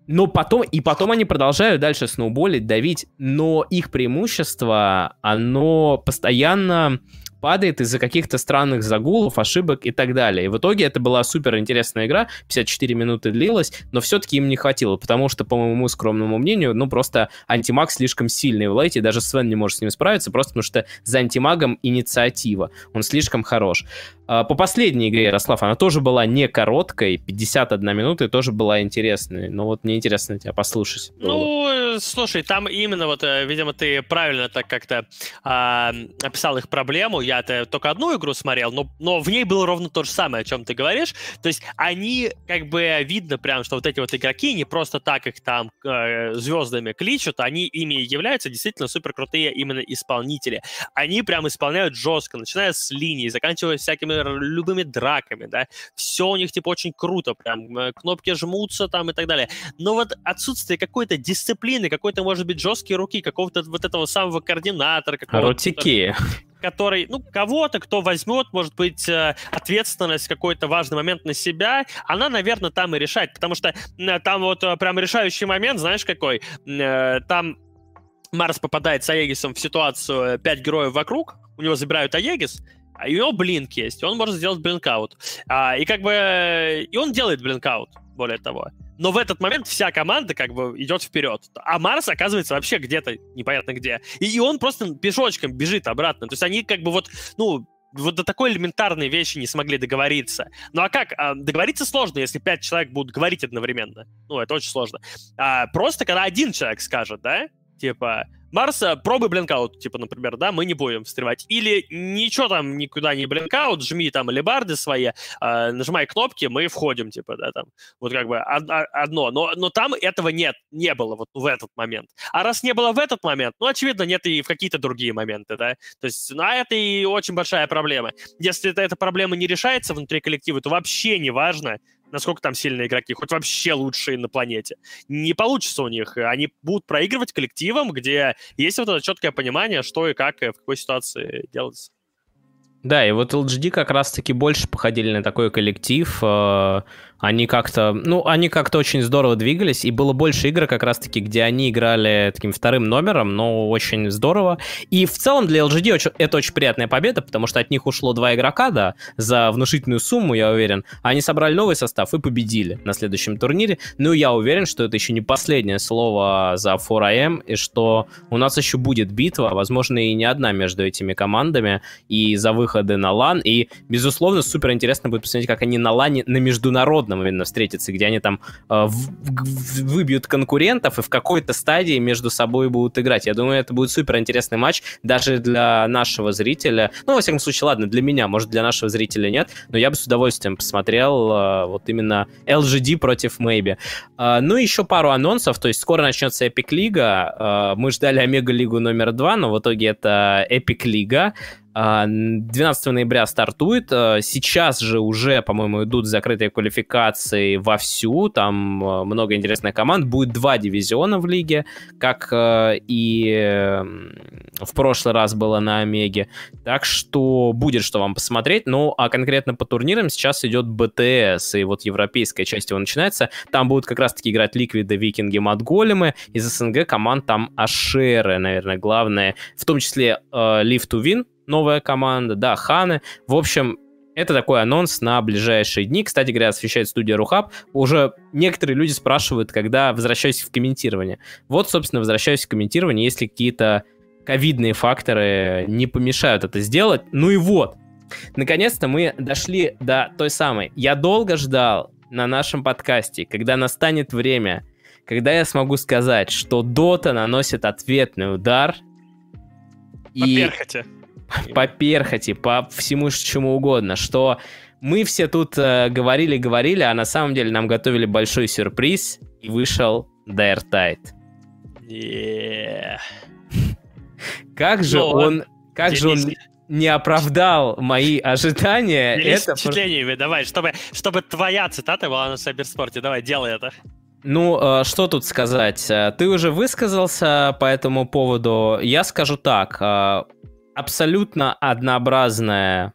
но потом, и потом они продолжают дальше сноуболить, давить, но их преимущество, оно постоянно падает из-за каких-то странных загулов, ошибок и так далее. И в итоге это была супер интересная игра, 54 минуты длилась, но все-таки им не хватило, потому что, по моему скромному мнению, ну просто антимаг слишком сильный в лейте, даже Свен не может с ним справиться, просто потому что за антимагом инициатива, он слишком хорош. А, по последней игре, Ярослав, она тоже была не короткой, 51 минута, и тоже была интересной. Но ну, вот мне интересно тебя послушать. Ну, слушай, там именно вот, э, видимо, ты правильно так как-то э, описал их проблему я-то только одну игру смотрел, но, но в ней было ровно то же самое, о чем ты говоришь. То есть они, как бы, видно прям, что вот эти вот игроки не просто так их там э, звездами кличут, они ими являются действительно супер крутые именно исполнители. Они прям исполняют жестко, начиная с линии, заканчивая всякими любыми драками, да. Все у них, типа, очень круто, прям э, кнопки жмутся там и так далее. Но вот отсутствие какой-то дисциплины, какой-то, может быть, жесткие руки, какого-то вот этого самого координатора. Какого-то... Ротики который, ну, кого-то, кто возьмет, может быть, э, ответственность какой-то важный момент на себя, она, наверное, там и решает, потому что там вот э, прям решающий момент, знаешь, какой? Э, там Марс попадает с Аегисом в ситуацию пять героев вокруг, у него забирают Аегис, а у него блинк есть, он может сделать блинкаут. А, и как бы... И он делает блинкаут более того. Но в этот момент вся команда как бы идет вперед. А Марс оказывается вообще где-то непонятно где. И, и он просто пешочком бежит обратно. То есть они как бы вот, ну, вот до такой элементарной вещи не смогли договориться. Ну а как? А, договориться сложно, если пять человек будут говорить одновременно. Ну, это очень сложно. А просто когда один человек скажет, да, типа, Марса, пробуй блинкаут, типа, например, да, мы не будем встревать. Или ничего там, никуда не блинкаут, жми там или барды свои, э, нажимай кнопки, мы входим, типа, да, там. Вот как бы а, одно. Но, но там этого нет, не было вот в этот момент. А раз не было в этот момент, ну, очевидно, нет и в какие-то другие моменты, да. То есть, ну, а это и очень большая проблема. Если эта проблема не решается внутри коллектива, то вообще не важно, насколько там сильные игроки, хоть вообще лучшие на планете. Не получится у них. Они будут проигрывать коллективом, где есть вот это четкое понимание, что и как, и в какой ситуации делается. Да, и вот LGD как раз-таки больше походили на такой коллектив, э, они как-то, ну, они как-то очень здорово двигались, и было больше игр как раз-таки, где они играли таким вторым номером, но очень здорово. И в целом для LGD очень, это очень приятная победа, потому что от них ушло два игрока, да, за внушительную сумму, я уверен. Они собрали новый состав и победили на следующем турнире. Ну, я уверен, что это еще не последнее слово за 4AM, эм, и что у нас еще будет битва, возможно, и не одна между этими командами, и за выходы на LAN, и, безусловно, супер интересно будет посмотреть, как они на LAN, на международном подобном именно встретиться, где они там э, выбьют конкурентов и в какой-то стадии между собой будут играть. Я думаю, это будет супер интересный матч даже для нашего зрителя. Ну, во всяком случае, ладно, для меня, может, для нашего зрителя нет, но я бы с удовольствием посмотрел э, вот именно LGD против Maybe. Э, ну, еще пару анонсов, то есть скоро начнется Epic Лига. Э, мы ждали Омега Лигу номер два, но в итоге это Epic Лига. 12 а, ноября стартует. А, сейчас же уже, по-моему, идут закрытые квалификации вовсю. Там а, много интересных команд. Будет два дивизиона в лиге, как и в прошлый раз было на Омеге. Так что будет что вам посмотреть. Ну, а конкретно по турнирам сейчас идет БТС, и вот европейская часть его начинается. Там будут как раз-таки играть Ликвиды, Викинги, Матголемы. Из СНГ команд там Ашеры, наверное, главное. В том числе э, Live новая команда, да, Ханы. В общем, это такой анонс на ближайшие дни. Кстати говоря, освещает студия Рухаб. Уже некоторые люди спрашивают, когда возвращаюсь в комментирование. Вот, собственно, возвращаюсь в комментирование, если какие-то ковидные факторы не помешают это сделать. Ну и вот. Наконец-то мы дошли до той самой. Я долго ждал на нашем подкасте, когда настанет время, когда я смогу сказать, что Дота наносит ответный удар. По и... перхоти. по перхоти, по всему чему угодно, что мы все тут э, говорили, говорили, а на самом деле нам готовили большой сюрприз, и вышел Dare Tide. Yeah. Как же ну Но он, как Денис... же он не оправдал мои ожидания. это впечатлениями, про... давай, чтобы, чтобы твоя цитата была на Сайберспорте, давай, делай это. Ну, э, что тут сказать? Э, ты уже высказался по этому поводу. Я скажу так. Э, абсолютно однообразная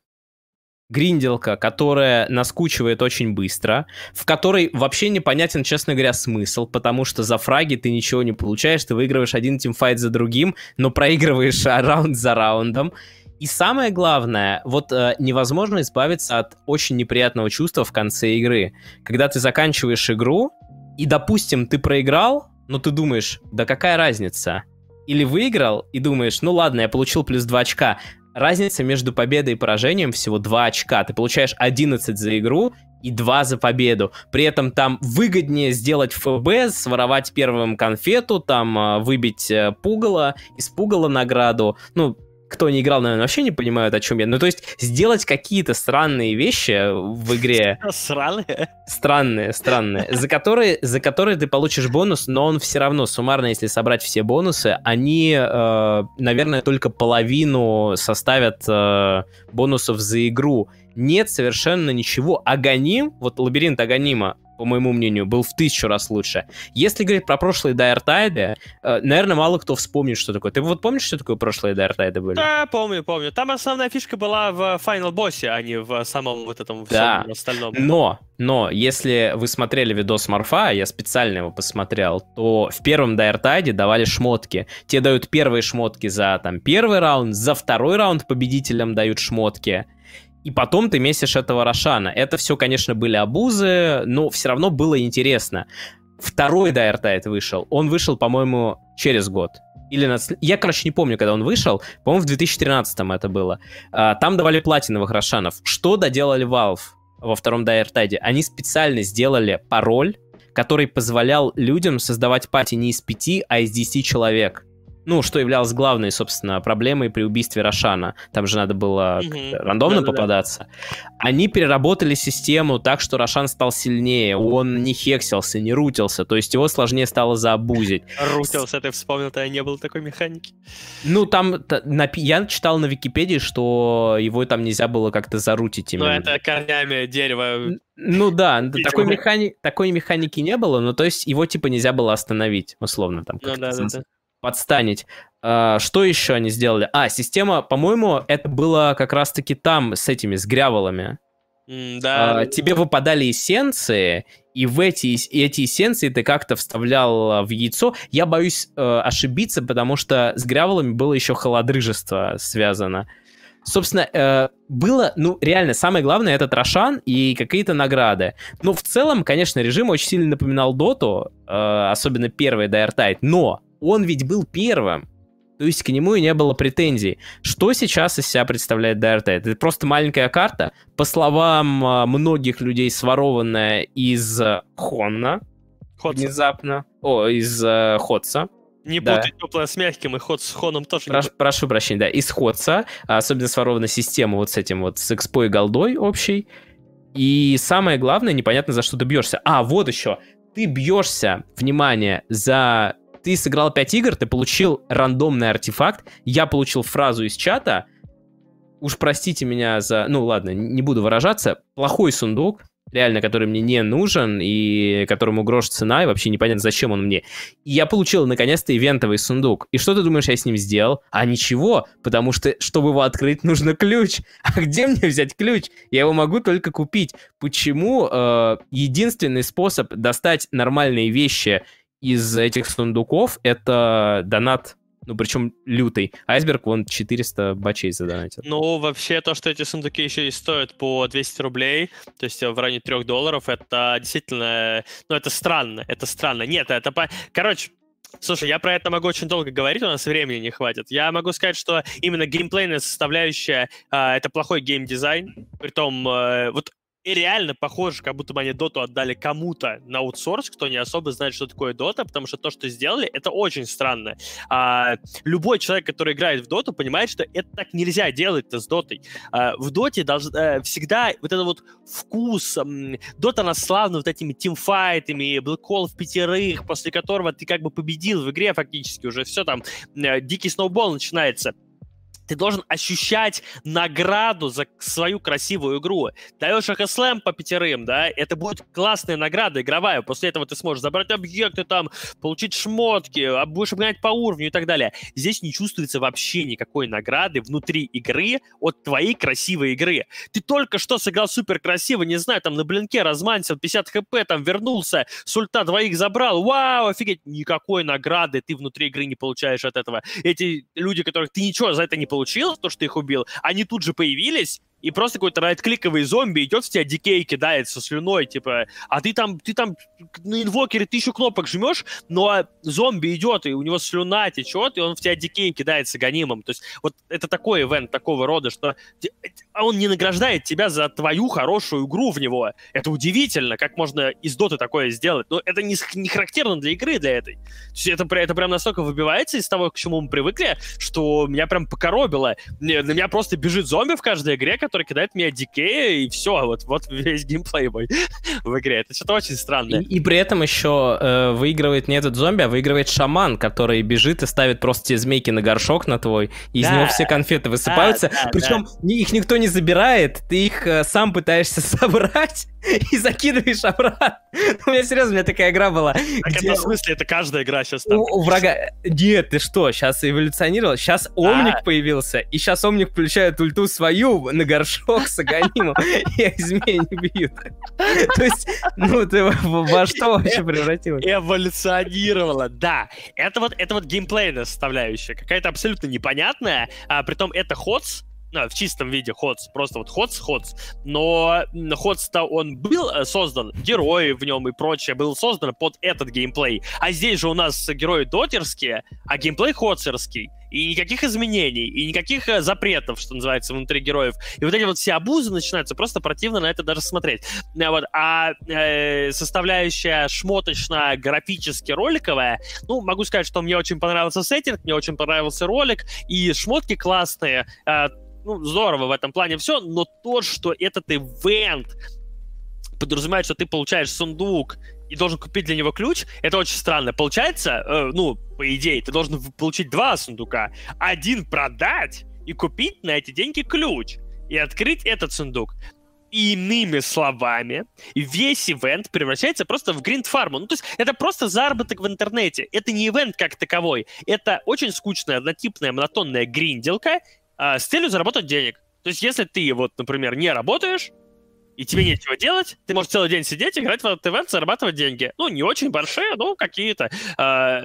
гринделка, которая наскучивает очень быстро, в которой вообще непонятен, честно говоря, смысл, потому что за фраги ты ничего не получаешь, ты выигрываешь один тимфайт за другим, но проигрываешь раунд за раундом. И самое главное, вот э, невозможно избавиться от очень неприятного чувства в конце игры. Когда ты заканчиваешь игру, и, допустим, ты проиграл, но ты думаешь, да какая разница? или выиграл и думаешь, ну ладно, я получил плюс 2 очка. Разница между победой и поражением всего 2 очка. Ты получаешь 11 за игру и 2 за победу. При этом там выгоднее сделать ФБ, своровать первым конфету, там а, выбить э, пугало, из пугала награду. Ну, кто не играл, наверное, вообще не понимают, о чем я. Ну, то есть сделать какие-то странные вещи в игре. странные, Странные, странные. За которые, за которые ты получишь бонус, но он все равно, суммарно, если собрать все бонусы, они, э, наверное, только половину составят э, бонусов за игру. Нет совершенно ничего. Агоним, вот лабиринт Агонима, по моему мнению, был в тысячу раз лучше. Если говорить про прошлые Дайртайды, э, наверное, мало кто вспомнит, что такое. Ты вот помнишь, что такое прошлые Дайртайды были? Да, помню, помню. Там основная фишка была в э, Final Boss, а не в э, самом вот этом да. остальном. Но, но, если вы смотрели видос Марфа, а я специально его посмотрел, то в первом Дайртайде давали шмотки. Те дают первые шмотки за там первый раунд, за второй раунд победителям дают шмотки и потом ты месишь этого Рошана. Это все, конечно, были обузы, но все равно было интересно. Второй Дайртайт вышел. Он вышел, по-моему, через год. Или на... Я, короче, не помню, когда он вышел. По-моему, в 2013 м это было. А, там давали платиновых Рошанов. Что доделали Valve во втором Дайртайде? Они специально сделали пароль, который позволял людям создавать пати не из пяти, а из десяти человек. Ну, что являлось главной, собственно, проблемой при убийстве Рошана. Там же надо было угу. рандомно да, попадаться. Да. Они переработали систему так, что Рошан стал сильнее. Он не хексился, не рутился. То есть его сложнее стало заобузить. Рутился, ты вспомнил, тогда не было такой механики. Ну, там на, я читал на Википедии, что его там нельзя было как-то зарутить ну, именно. Ну, это корнями дерево. Ну да, такой, механи... такой механики не было, но то есть его типа нельзя было остановить, условно. Там, ну да, да, да подстанить. А, что еще они сделали? А, система, по-моему, это было как раз-таки там с этими, с гряволами. да. А, тебе выпадали эссенции, и в эти, и эти эссенции ты как-то вставлял а, в яйцо. Я боюсь э, ошибиться, потому что с гряволами было еще холодрыжество связано. Собственно, э, было, ну, реально, самое главное, это Трошан и какие-то награды. Но в целом, конечно, режим очень сильно напоминал Доту, э, особенно первый Дайртайт, но он ведь был первым. То есть к нему и не было претензий. Что сейчас из себя представляет ДРТ? Это просто маленькая карта, по словам а, многих людей, сворованная из э, Хонна. Ходса. Внезапно. О, из э, Ходса. Не да. путать теплое с мягким, и ход с хоном тоже Прош, не Прошу прощения, да, из Ходса, а, особенно сворована система вот с этим вот, с экспо и голдой общей. И самое главное, непонятно, за что ты бьешься. А, вот еще, ты бьешься, внимание, за ты сыграл 5 игр, ты получил рандомный артефакт, я получил фразу из чата, уж простите меня за, ну ладно, не буду выражаться, плохой сундук, реально, который мне не нужен и которому грош цена, и вообще непонятно, зачем он мне. И я получил, наконец-то, ивентовый сундук. И что ты думаешь, я с ним сделал? А ничего, потому что, чтобы его открыть, нужно ключ. А где мне взять ключ? Я его могу только купить. Почему э, единственный способ достать нормальные вещи из этих сундуков это донат ну, причем лютый. Айсберг, вон, 400 бачей задонатил. Ну, вообще, то, что эти сундуки еще и стоят по 200 рублей, то есть э, в районе 3 долларов, это действительно... Ну, это странно, это странно. Нет, это... По... Короче, Слушай, я про это могу очень долго говорить, у нас времени не хватит. Я могу сказать, что именно геймплейная составляющая э, это плохой геймдизайн. Притом, э, вот и реально похоже, как будто бы они доту отдали кому-то на аутсорс, кто не особо знает, что такое дота, потому что то, что сделали, это очень странно. А, любой человек, который играет в доту, понимает, что это так нельзя делать-то с дотой. А, в доте долж, а, всегда вот этот вот вкус... дота, она славна вот этими тимфайтами, блэккол в пятерых, после которого ты как бы победил в игре фактически уже. Все там, э, дикий сноубол начинается ты должен ощущать награду за свою красивую игру. Даешь АХСЛМ по пятерым, да, это будет классная награда игровая. После этого ты сможешь забрать объекты там, получить шмотки, а, будешь обгонять по уровню и так далее. Здесь не чувствуется вообще никакой награды внутри игры от твоей красивой игры. Ты только что сыграл супер красиво, не знаю, там на блинке размансил 50 хп, там вернулся, с ульта двоих забрал, вау, офигеть, никакой награды ты внутри игры не получаешь от этого. Эти люди, которых ты ничего за это не получилось, то, что ты их убил, они тут же появились, и просто какой-то райт-кликовый зомби идет в тебя дикей кидает со слюной, типа, а ты там, ты там на инвокере тысячу кнопок жмешь, но ну, а зомби идет, и у него слюна течет, и он в тебя дикей кидается гонимым. То есть вот это такой ивент такого рода, что а он не награждает тебя за твою хорошую игру в него. Это удивительно, как можно из доты такое сделать. Но это не, не характерно для игры, для этой. То есть это, это прям настолько выбивается из того, к чему мы привыкли, что меня прям покоробило. Мне, на меня просто бежит зомби в каждой игре, который кидает меня дикея, и все, вот, вот весь геймплей мой в игре. Это что-то очень странное. И, и при этом еще э, выигрывает не этот зомби, а выигрывает шаман, который бежит и ставит просто те змейки на горшок на твой, и да. из него все конфеты высыпаются. Да, да, Причем да. их никто не забирает, ты их э, сам пытаешься собрать и закидываешь обратно. У меня серьезно, у меня такая игра была. Так где... это в смысле, это каждая игра сейчас там. У, у врага... Нет, ты что, сейчас эволюционировал, сейчас а. Омник а. появился, и сейчас Омник включает ульту свою на горшок с аганимом и измене бьют. То есть, ну ты во что э, вообще превратилась? Эволюционировала, да. Это вот, это вот геймплейная составляющая, какая-то абсолютно непонятная, а, притом это ходс, Э, в чистом виде ходс, просто вот ходс, ходс, но ходс-то он был э, создан, герои в нем и прочее был создан под этот геймплей, а здесь же у нас герои дотерские, а геймплей ходсерский, и никаких изменений, и никаких э, запретов, что называется, внутри героев. И вот эти вот все абузы начинаются, просто противно на это даже смотреть. Вот. А э, составляющая шмоточно-графически роликовая, ну, могу сказать, что мне очень понравился сеттинг, мне очень понравился ролик, и шмотки классные, э, ну, здорово в этом плане все, но то, что этот ивент подразумевает, что ты получаешь сундук и должен купить для него ключ, это очень странно. Получается, э, ну, по идее, ты должен получить два сундука. Один продать и купить на эти деньги ключ. И открыть этот сундук. И иными словами, весь ивент превращается просто в гринд-фарму. Ну, то есть это просто заработок в интернете. Это не ивент как таковой. Это очень скучная, однотипная, монотонная гринделка, а, с целью заработать денег. То есть, если ты, вот, например, не работаешь, и тебе нечего делать, ты можешь целый день сидеть, играть в этот ивент, зарабатывать деньги. Ну, не очень большие, но какие-то. А,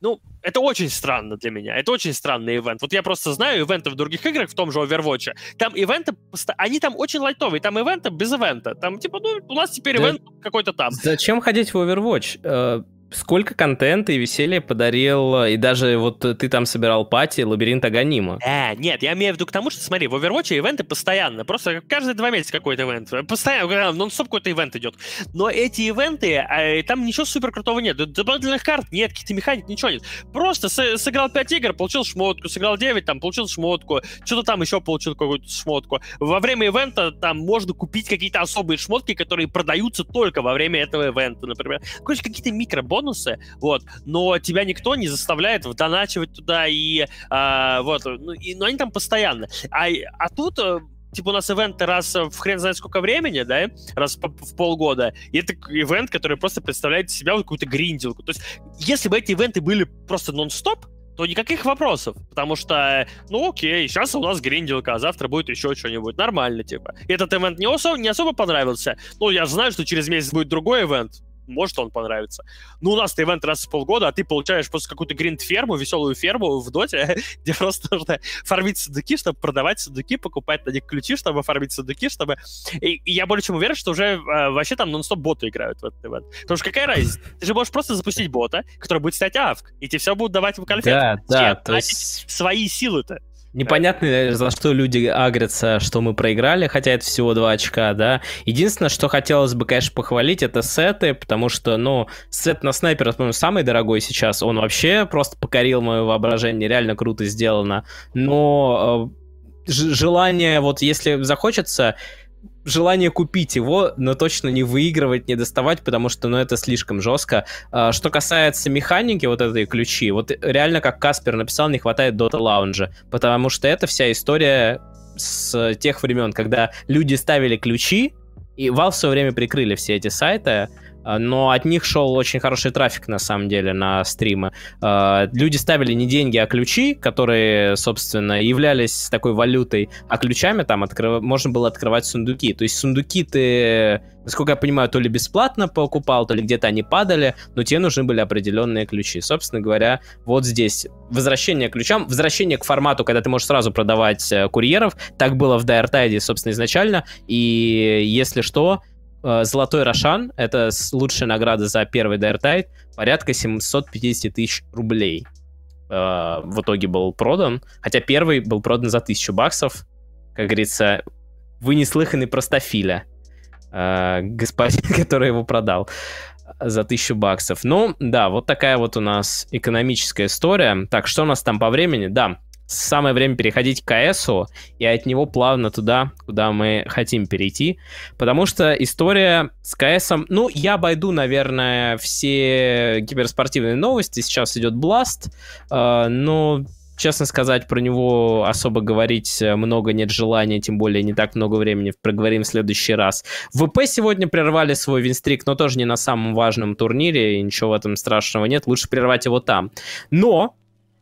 ну, это очень странно для меня. Это очень странный ивент. Вот я просто знаю ивенты в других играх, в том же Overwatch. Там ивенты, они там очень лайтовые. Там ивенты без ивента. Там типа, ну, у нас теперь да ивент какой-то там. Зачем ходить в Overwatch? Э, Сколько контента и веселья подарил, э, и даже вот ты там собирал пати, лабиринт Аганима. Э, нет, я имею в виду к тому, что, смотри, в Overwatch ивенты постоянно, просто каждые два месяца какой-то ивент, э, постоянно, «А, нон-стоп какой-то ивент идет. Но эти ивенты, э, там ничего супер крутого нет, дополнительных карт нет, какие то механик, ничего нет. Просто сыграл 5 игр, получил шмотку, сыграл 9, там, получил шмотку, что-то там еще получил какую-то шмотку. Во время ивента там можно купить какие-то особые шмотки, которые продаются только во время этого ивента, например. Короче, какие-то микро бонусы, вот, но тебя никто не заставляет вдоначивать туда и э, вот, ну, и, но ну, они там постоянно. А, а тут э, типа у нас ивенты раз в хрен знает сколько времени, да, раз в полгода, и это ивент, который просто представляет себя вот какую-то гринделку. То есть, если бы эти ивенты были просто нон-стоп, то никаких вопросов, потому что, ну окей, сейчас у нас гринделка, а завтра будет еще что-нибудь, нормально, типа. Этот ивент не особо, не особо понравился, ну я знаю, что через месяц будет другой ивент, может он понравится. Ну, у нас-то ивент раз в полгода, а ты получаешь просто какую-то гринд-ферму, веселую ферму в доте, где просто нужно фармить сундуки, чтобы продавать сундуки, покупать на них ключи, чтобы фармить сундуки, чтобы... И, и я более чем уверен, что уже э, вообще там нон-стоп боты играют в этот ивент. Потому что какая разница? Ты же можешь просто запустить бота, который будет стать авк, и тебе все будут давать ему конфеты. Да, да, то есть... свои силы-то. Непонятно, э, за что люди агрятся, что мы проиграли, хотя это всего два очка, да. Единственное, что хотелось бы, конечно, похвалить, это сеты, потому что, ну, сет на снайпера, по-моему, самый дорогой сейчас. Он вообще просто покорил мое воображение, реально круто сделано. Но э, желание, вот если захочется, желание купить его, но точно не выигрывать, не доставать, потому что, ну, это слишком жестко. А, что касается механики, вот этой ключи, вот реально, как Каспер написал, не хватает Dota Lounge, потому что это вся история с тех времен, когда люди ставили ключи, и Valve все время прикрыли все эти сайты, а, но от них шел очень хороший трафик, на самом деле, на стримы. А, люди ставили не деньги, а ключи, которые, собственно, являлись такой валютой, а ключами там открыв... можно было открывать сундуки. То есть сундуки ты, насколько я понимаю, то ли бесплатно покупал, то ли где-то они падали, но тебе нужны были определенные ключи. Собственно говоря, вот здесь возвращение к ключам, возвращение к формату, когда ты можешь сразу продавать э, курьеров. Так было в Dire Tide, собственно, изначально. И если что, Э, Золотой Рошан — это лучшая награда за первый Дайртайт, порядка 750 тысяч рублей э, в итоге был продан. Хотя первый был продан за 1000 баксов. Как говорится, вы неслыханный простофиля. Э, господин, который его продал за 1000 баксов. Ну, да, вот такая вот у нас экономическая история. Так, что у нас там по времени? Да, самое время переходить к КСу и от него плавно туда, куда мы хотим перейти. Потому что история с КСом... Ну, я обойду, наверное, все киберспортивные новости. Сейчас идет Blast, э, но честно сказать, про него особо говорить э, много нет желания, тем более не так много времени. Проговорим в следующий раз. ВП сегодня прервали свой винстрик, но тоже не на самом важном турнире, и ничего в этом страшного нет. Лучше прервать его там. Но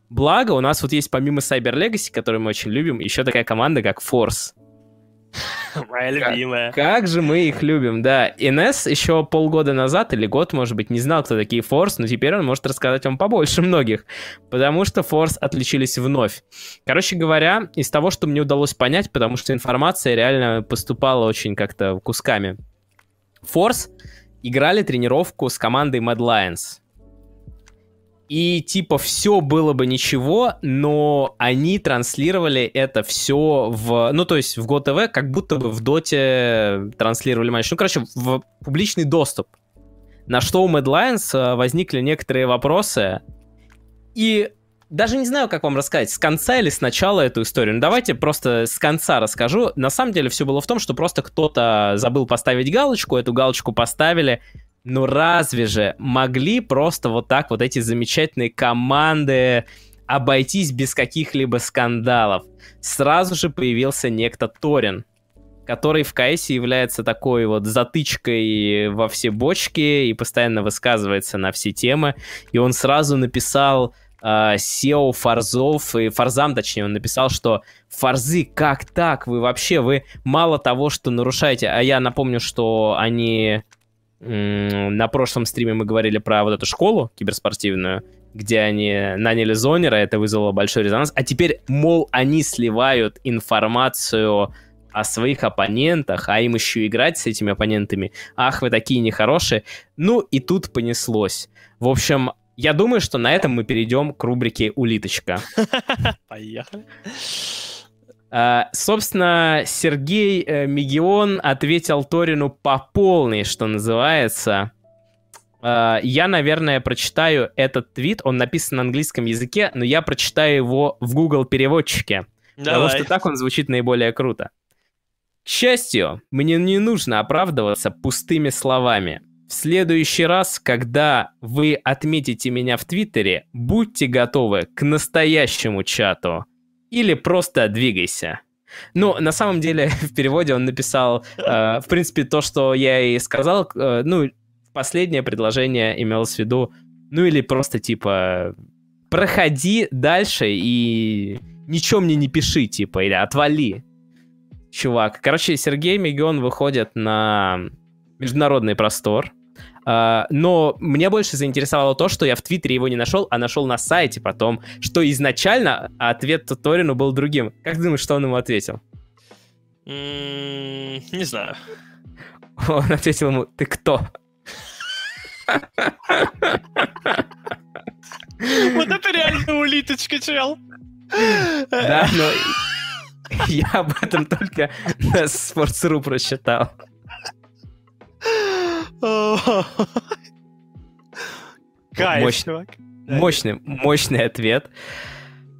Благо, у нас вот есть помимо Cyber Legacy, который мы очень любим, еще такая команда, как Force. Моя любимая. Как, как же мы их любим, да. Инес еще полгода назад или год, может быть, не знал, кто такие Форс, но теперь он может рассказать вам побольше многих, потому что Форс отличились вновь. Короче говоря, из того, что мне удалось понять, потому что информация реально поступала очень как-то кусками. Форс играли тренировку с командой Mad Lions. И типа все было бы ничего, но они транслировали это все в... Ну, то есть в ГОТВ как будто бы в Доте транслировали матч. Ну, короче, в публичный доступ. На что у Mad Lions э, возникли некоторые вопросы. И даже не знаю, как вам рассказать, с конца или с начала эту историю. Ну, давайте просто с конца расскажу. На самом деле все было в том, что просто кто-то забыл поставить галочку, эту галочку поставили, ну разве же могли просто вот так вот эти замечательные команды обойтись без каких-либо скандалов? Сразу же появился некто Торин, который в КС является такой вот затычкой во все бочки и постоянно высказывается на все темы. И он сразу написал SEO а, Фарзов, и Фарзам, точнее, он написал, что Фарзы, как так? Вы вообще, вы мало того, что нарушаете, а я напомню, что они на прошлом стриме мы говорили про вот эту школу киберспортивную, где они наняли зонера, это вызвало большой резонанс. А теперь, мол, они сливают информацию о своих оппонентах, а им еще играть с этими оппонентами. Ах, вы такие нехорошие. Ну и тут понеслось. В общем, я думаю, что на этом мы перейдем к рубрике «Улиточка». Поехали. А, собственно, Сергей э, Мегион ответил Торину по полной, что называется. А, я, наверное, прочитаю этот твит. Он написан на английском языке, но я прочитаю его в Google переводчике. Давай. Потому что так он звучит наиболее круто. К счастью, мне не нужно оправдываться пустыми словами. В следующий раз, когда вы отметите меня в Твиттере, будьте готовы к настоящему чату или просто двигайся. Ну, на самом деле, в переводе он написал, э, в принципе, то, что я и сказал, э, ну, последнее предложение имелось в виду, ну, или просто, типа, проходи дальше и ничего мне не пиши, типа, или отвали, чувак. Короче, Сергей Мегион выходит на международный простор, а, но мне больше заинтересовало то, что я в Твиттере его не нашел, а нашел на сайте потом, что изначально ответ Торину был другим. Как думаешь, что он ему ответил? не знаю. Он ответил ему, ты кто? Вот это реально улиточка, чел. Да, но я об этом только на Sports.ru прочитал. Кайф, Мощ... чувак. Мощный, мощный ответ.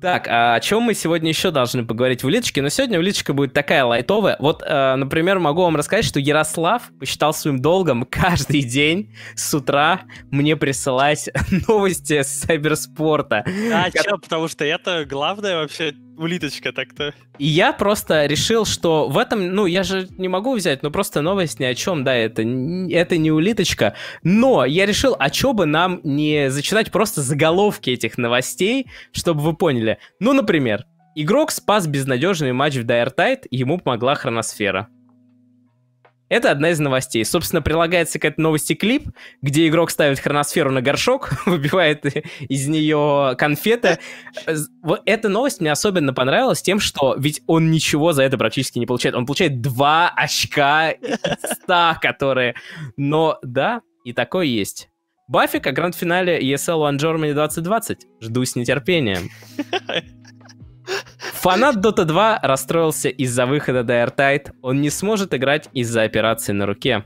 Так, а о чем мы сегодня еще должны поговорить в улиточке? Но сегодня улиточка будет такая лайтовая. Вот, э, например, могу вам рассказать, что Ярослав посчитал своим долгом каждый день с утра мне присылать новости с сайберспорта. А, как... че, потому что это главное вообще улиточка так-то. И я просто решил, что в этом, ну, я же не могу взять, ну, просто новость ни о чем, да, это, это не улиточка. Но я решил, а чё бы нам не зачитать просто заголовки этих новостей, чтобы вы поняли. Ну, например, игрок спас безнадежный матч в Дайртайт, ему помогла хроносфера. Это одна из новостей. Собственно, прилагается к этой новости клип, где игрок ставит хроносферу на горшок, выбивает из нее конфеты. Вот эта новость мне особенно понравилась тем, что ведь он ничего за это практически не получает. Он получает два очка из 100, которые... Но да, и такое есть. Баффи о гранд-финале ESL One Germany 2020. Жду с нетерпением. Фанат Dota 2 расстроился из-за выхода Дайртайт. Он не сможет играть из-за операции на руке.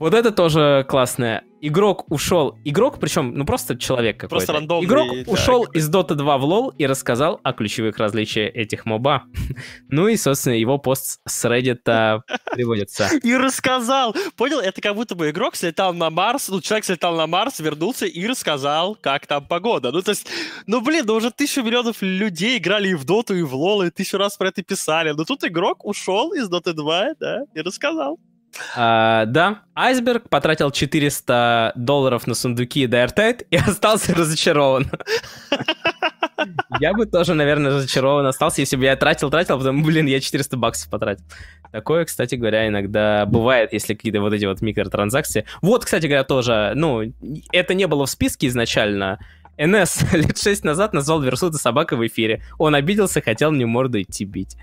Вот это тоже классная игрок ушел, игрок, причем, ну просто человек какой-то. Просто рандомный. Игрок так. ушел из Dota 2 в LoL и рассказал о ключевых различиях этих моба. ну и, собственно, его пост с Reddit а, приводится. И рассказал! Понял, это как будто бы игрок слетал на Марс, ну, человек слетал на Марс, вернулся и рассказал, как там погода. Ну, то есть, ну, блин, ну уже тысячу миллионов людей играли и в Доту, и в Лол, и тысячу раз про это писали. Но тут игрок ушел из Dota 2, да, и рассказал. А, да, Айсберг потратил 400 долларов на сундуки до и остался разочарован. Я бы тоже, наверное, разочарован остался, если бы я тратил-тратил, а потом, блин, я 400 баксов потратил. Такое, кстати говоря, иногда бывает, если какие-то вот эти вот микротранзакции. Вот, кстати говоря, тоже, ну, это не было в списке изначально, НС лет шесть назад назвал Версута собакой в эфире. Он обиделся, хотел мне морду идти бить.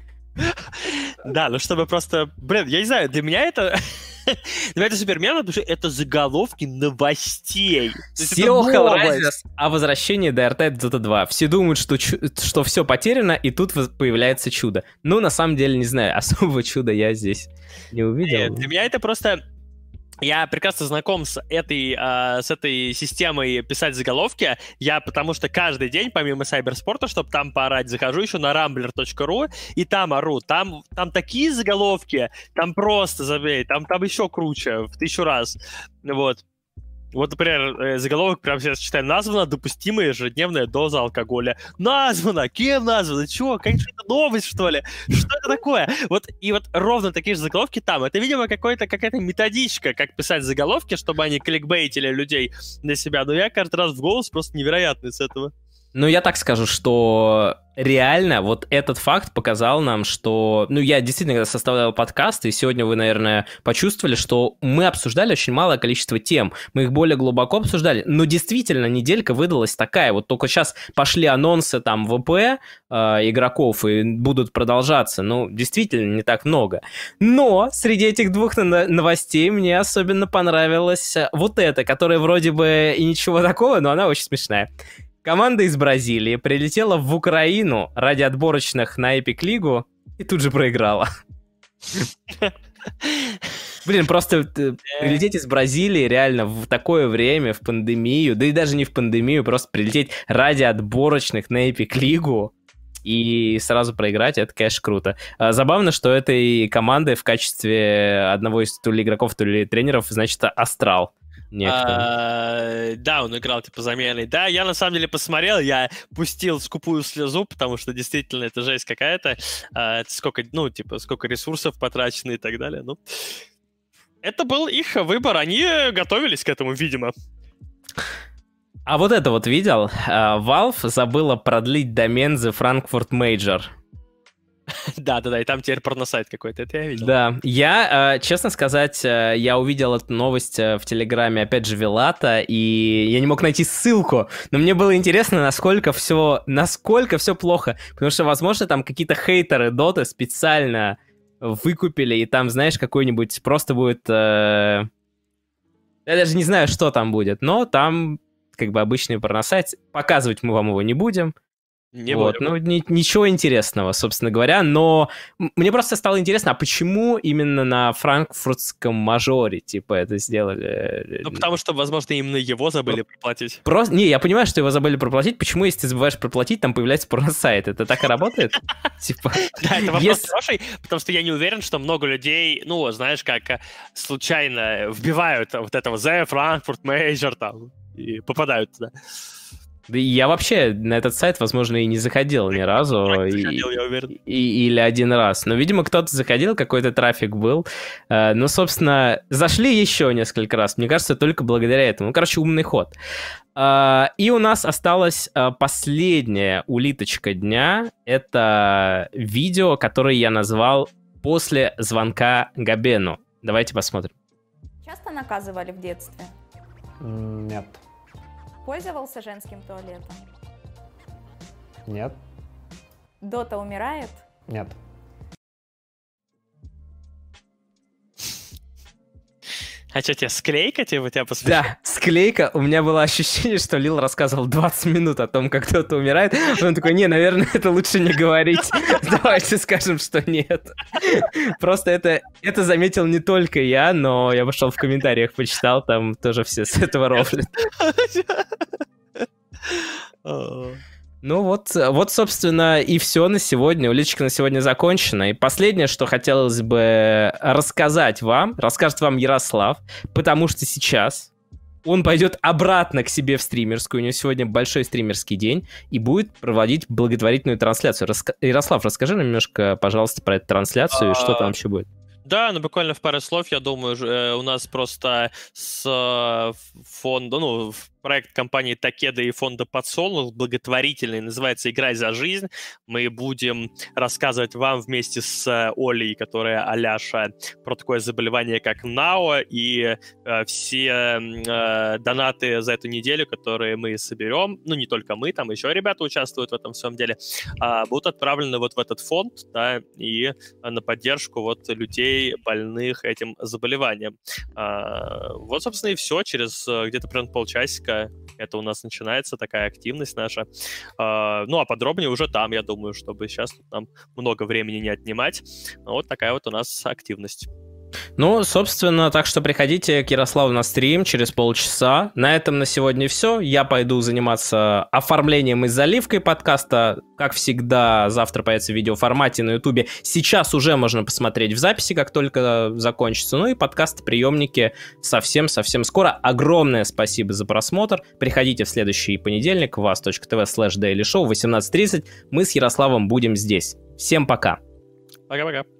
Да, ну чтобы просто... Блин, я не знаю, для меня это... Для меня это супермена, потому что это заголовки новостей. SEO Hellraisers о возвращении до RT Dota 2. Все думают, что, что все потеряно, и тут появляется чудо. Ну, на самом деле, не знаю, особого чуда я здесь не увидел. Для меня это просто... Я прекрасно знаком с этой, э, с этой системой писать заголовки. Я потому что каждый день, помимо Сайберспорта, чтобы там поорать, захожу еще на rambler.ru и там ору. Там, там такие заголовки, там просто, забей, там, там еще круче в тысячу раз. Вот. Вот, например, э, заголовок прямо сейчас читаю. Названа допустимая ежедневная доза алкоголя. Названа? Кем названа? Чего? Как же это новость, что ли? Что это такое? Вот, и вот ровно такие же заголовки там. Это, видимо, какой-то, какая-то методичка, как писать заголовки, чтобы они кликбейтили людей на себя. Но я каждый раз в голос просто невероятный с этого. Ну, я так скажу, что реально вот этот факт показал нам, что... Ну, я действительно когда составлял подкаст, и сегодня вы, наверное, почувствовали, что мы обсуждали очень малое количество тем. Мы их более глубоко обсуждали. Но действительно, неделька выдалась такая. Вот только сейчас пошли анонсы там ВП э, игроков и будут продолжаться. Ну, действительно, не так много. Но среди этих двух новостей мне особенно понравилась вот эта, которая вроде бы и ничего такого, но она очень смешная. Команда из Бразилии прилетела в Украину ради отборочных на Эпик Лигу и тут же проиграла. Блин, просто э, прилететь из Бразилии реально в такое время, в пандемию, да и даже не в пандемию, просто прилететь ради отборочных на Эпик Лигу и сразу проиграть, это, конечно, круто. А, забавно, что этой команды в качестве одного из то ли игроков, то ли тренеров, значит, Астрал. Некто. А, да, он играл типа заменой. Да, я на самом деле посмотрел, я пустил скупую слезу, потому что действительно это жесть какая-то. А, сколько, ну, типа, сколько ресурсов потрачено и так далее. Ну, это был их выбор, они готовились к этому, видимо. А вот это вот видел? А, Valve забыла продлить домен The Frankfurt Major. Да-да-да, и там теперь порносайт какой-то, это я видел. Да, я, э, честно сказать, э, я увидел эту новость э, в Телеграме, опять же, Вилата, и я не мог найти ссылку, но мне было интересно, насколько все, насколько все плохо, потому что, возможно, там какие-то хейтеры Доты специально выкупили, и там, знаешь, какой-нибудь просто будет... Я даже не знаю, что там будет, но там как бы обычный порносайт. Показывать мы вам его не будем, не вот, было. ну ни, ничего интересного, собственно говоря, но мне просто стало интересно, а почему именно на франкфуртском мажоре, типа, это сделали? Э, ну, потому что, возможно, именно его забыли Про... проплатить. Просто, не, я понимаю, что его забыли проплатить, почему, если ты забываешь проплатить, там появляется сайт. это так и работает? Типа... Да, это вопрос хороший, потому что я не уверен, что много людей, ну, знаешь, как э, случайно вбивают вот этого The Frankfurt Major там и попадают туда. Да я вообще на этот сайт, возможно, и не заходил ни разу. заходил, и, я уверен. И, или один раз. Но, видимо, кто-то заходил, какой-то трафик был. Ну, собственно, зашли еще несколько раз. Мне кажется, только благодаря этому. Ну, короче, умный ход. Э, и у нас осталась э, последняя улиточка дня. Это видео, которое я назвал «После звонка Габену». Давайте посмотрим. Часто наказывали в детстве? Нет пользовался женским туалетом? Нет. Дота умирает? Нет. А что, тебе склейка типа тебя посмотрела? Да, склейка. У меня было ощущение, что Лил рассказывал 20 минут о том, как кто-то умирает. Он такой, не, наверное, это лучше не говорить. Давайте скажем, что нет. Просто это, это заметил не только я, но я пошел в комментариях, почитал, там тоже все с этого рофлят. Ну вот, э, вот, собственно, и все на сегодня. Уличка на сегодня закончена. И последнее, что хотелось бы э, рассказать вам, расскажет вам Ярослав, потому что сейчас он пойдет обратно к себе в стримерскую. У него сегодня большой стримерский день и будет проводить благотворительную трансляцию. Раска... Ярослав, расскажи нам немножко, пожалуйста, про эту трансляцию и что там а, вообще будет. Да, ну буквально в паре слов, я думаю, э, у нас просто с фонда, ну, проект компании Такеда и фонда Подсолнух благотворительный, называется «Играй за жизнь». Мы будем рассказывать вам вместе с э, Олей, которая Аляша, про такое заболевание, как НАО, и э, все э, донаты за эту неделю, которые мы соберем, ну, не только мы, там еще ребята участвуют в этом всем деле, э, будут отправлены вот в этот фонд, да, и э, на поддержку вот людей, больных этим заболеванием. Э, вот, собственно, и все. Через э, где-то примерно полчасика только это у нас начинается, такая активность наша. А, ну, а подробнее уже там, я думаю, чтобы сейчас нам много времени не отнимать. Вот такая вот у нас активность. Ну, собственно, так что приходите к Ярославу на стрим через полчаса. На этом на сегодня все. Я пойду заниматься оформлением и заливкой подкаста. Как всегда, завтра появится видео в формате на Ютубе. Сейчас уже можно посмотреть в записи, как только закончится. Ну и подкаст «Приемники» совсем-совсем скоро. Огромное спасибо за просмотр. Приходите в следующий понедельник в вас.тв слэш dailyshow 18.30. Мы с Ярославом будем здесь. Всем пока. Пока-пока.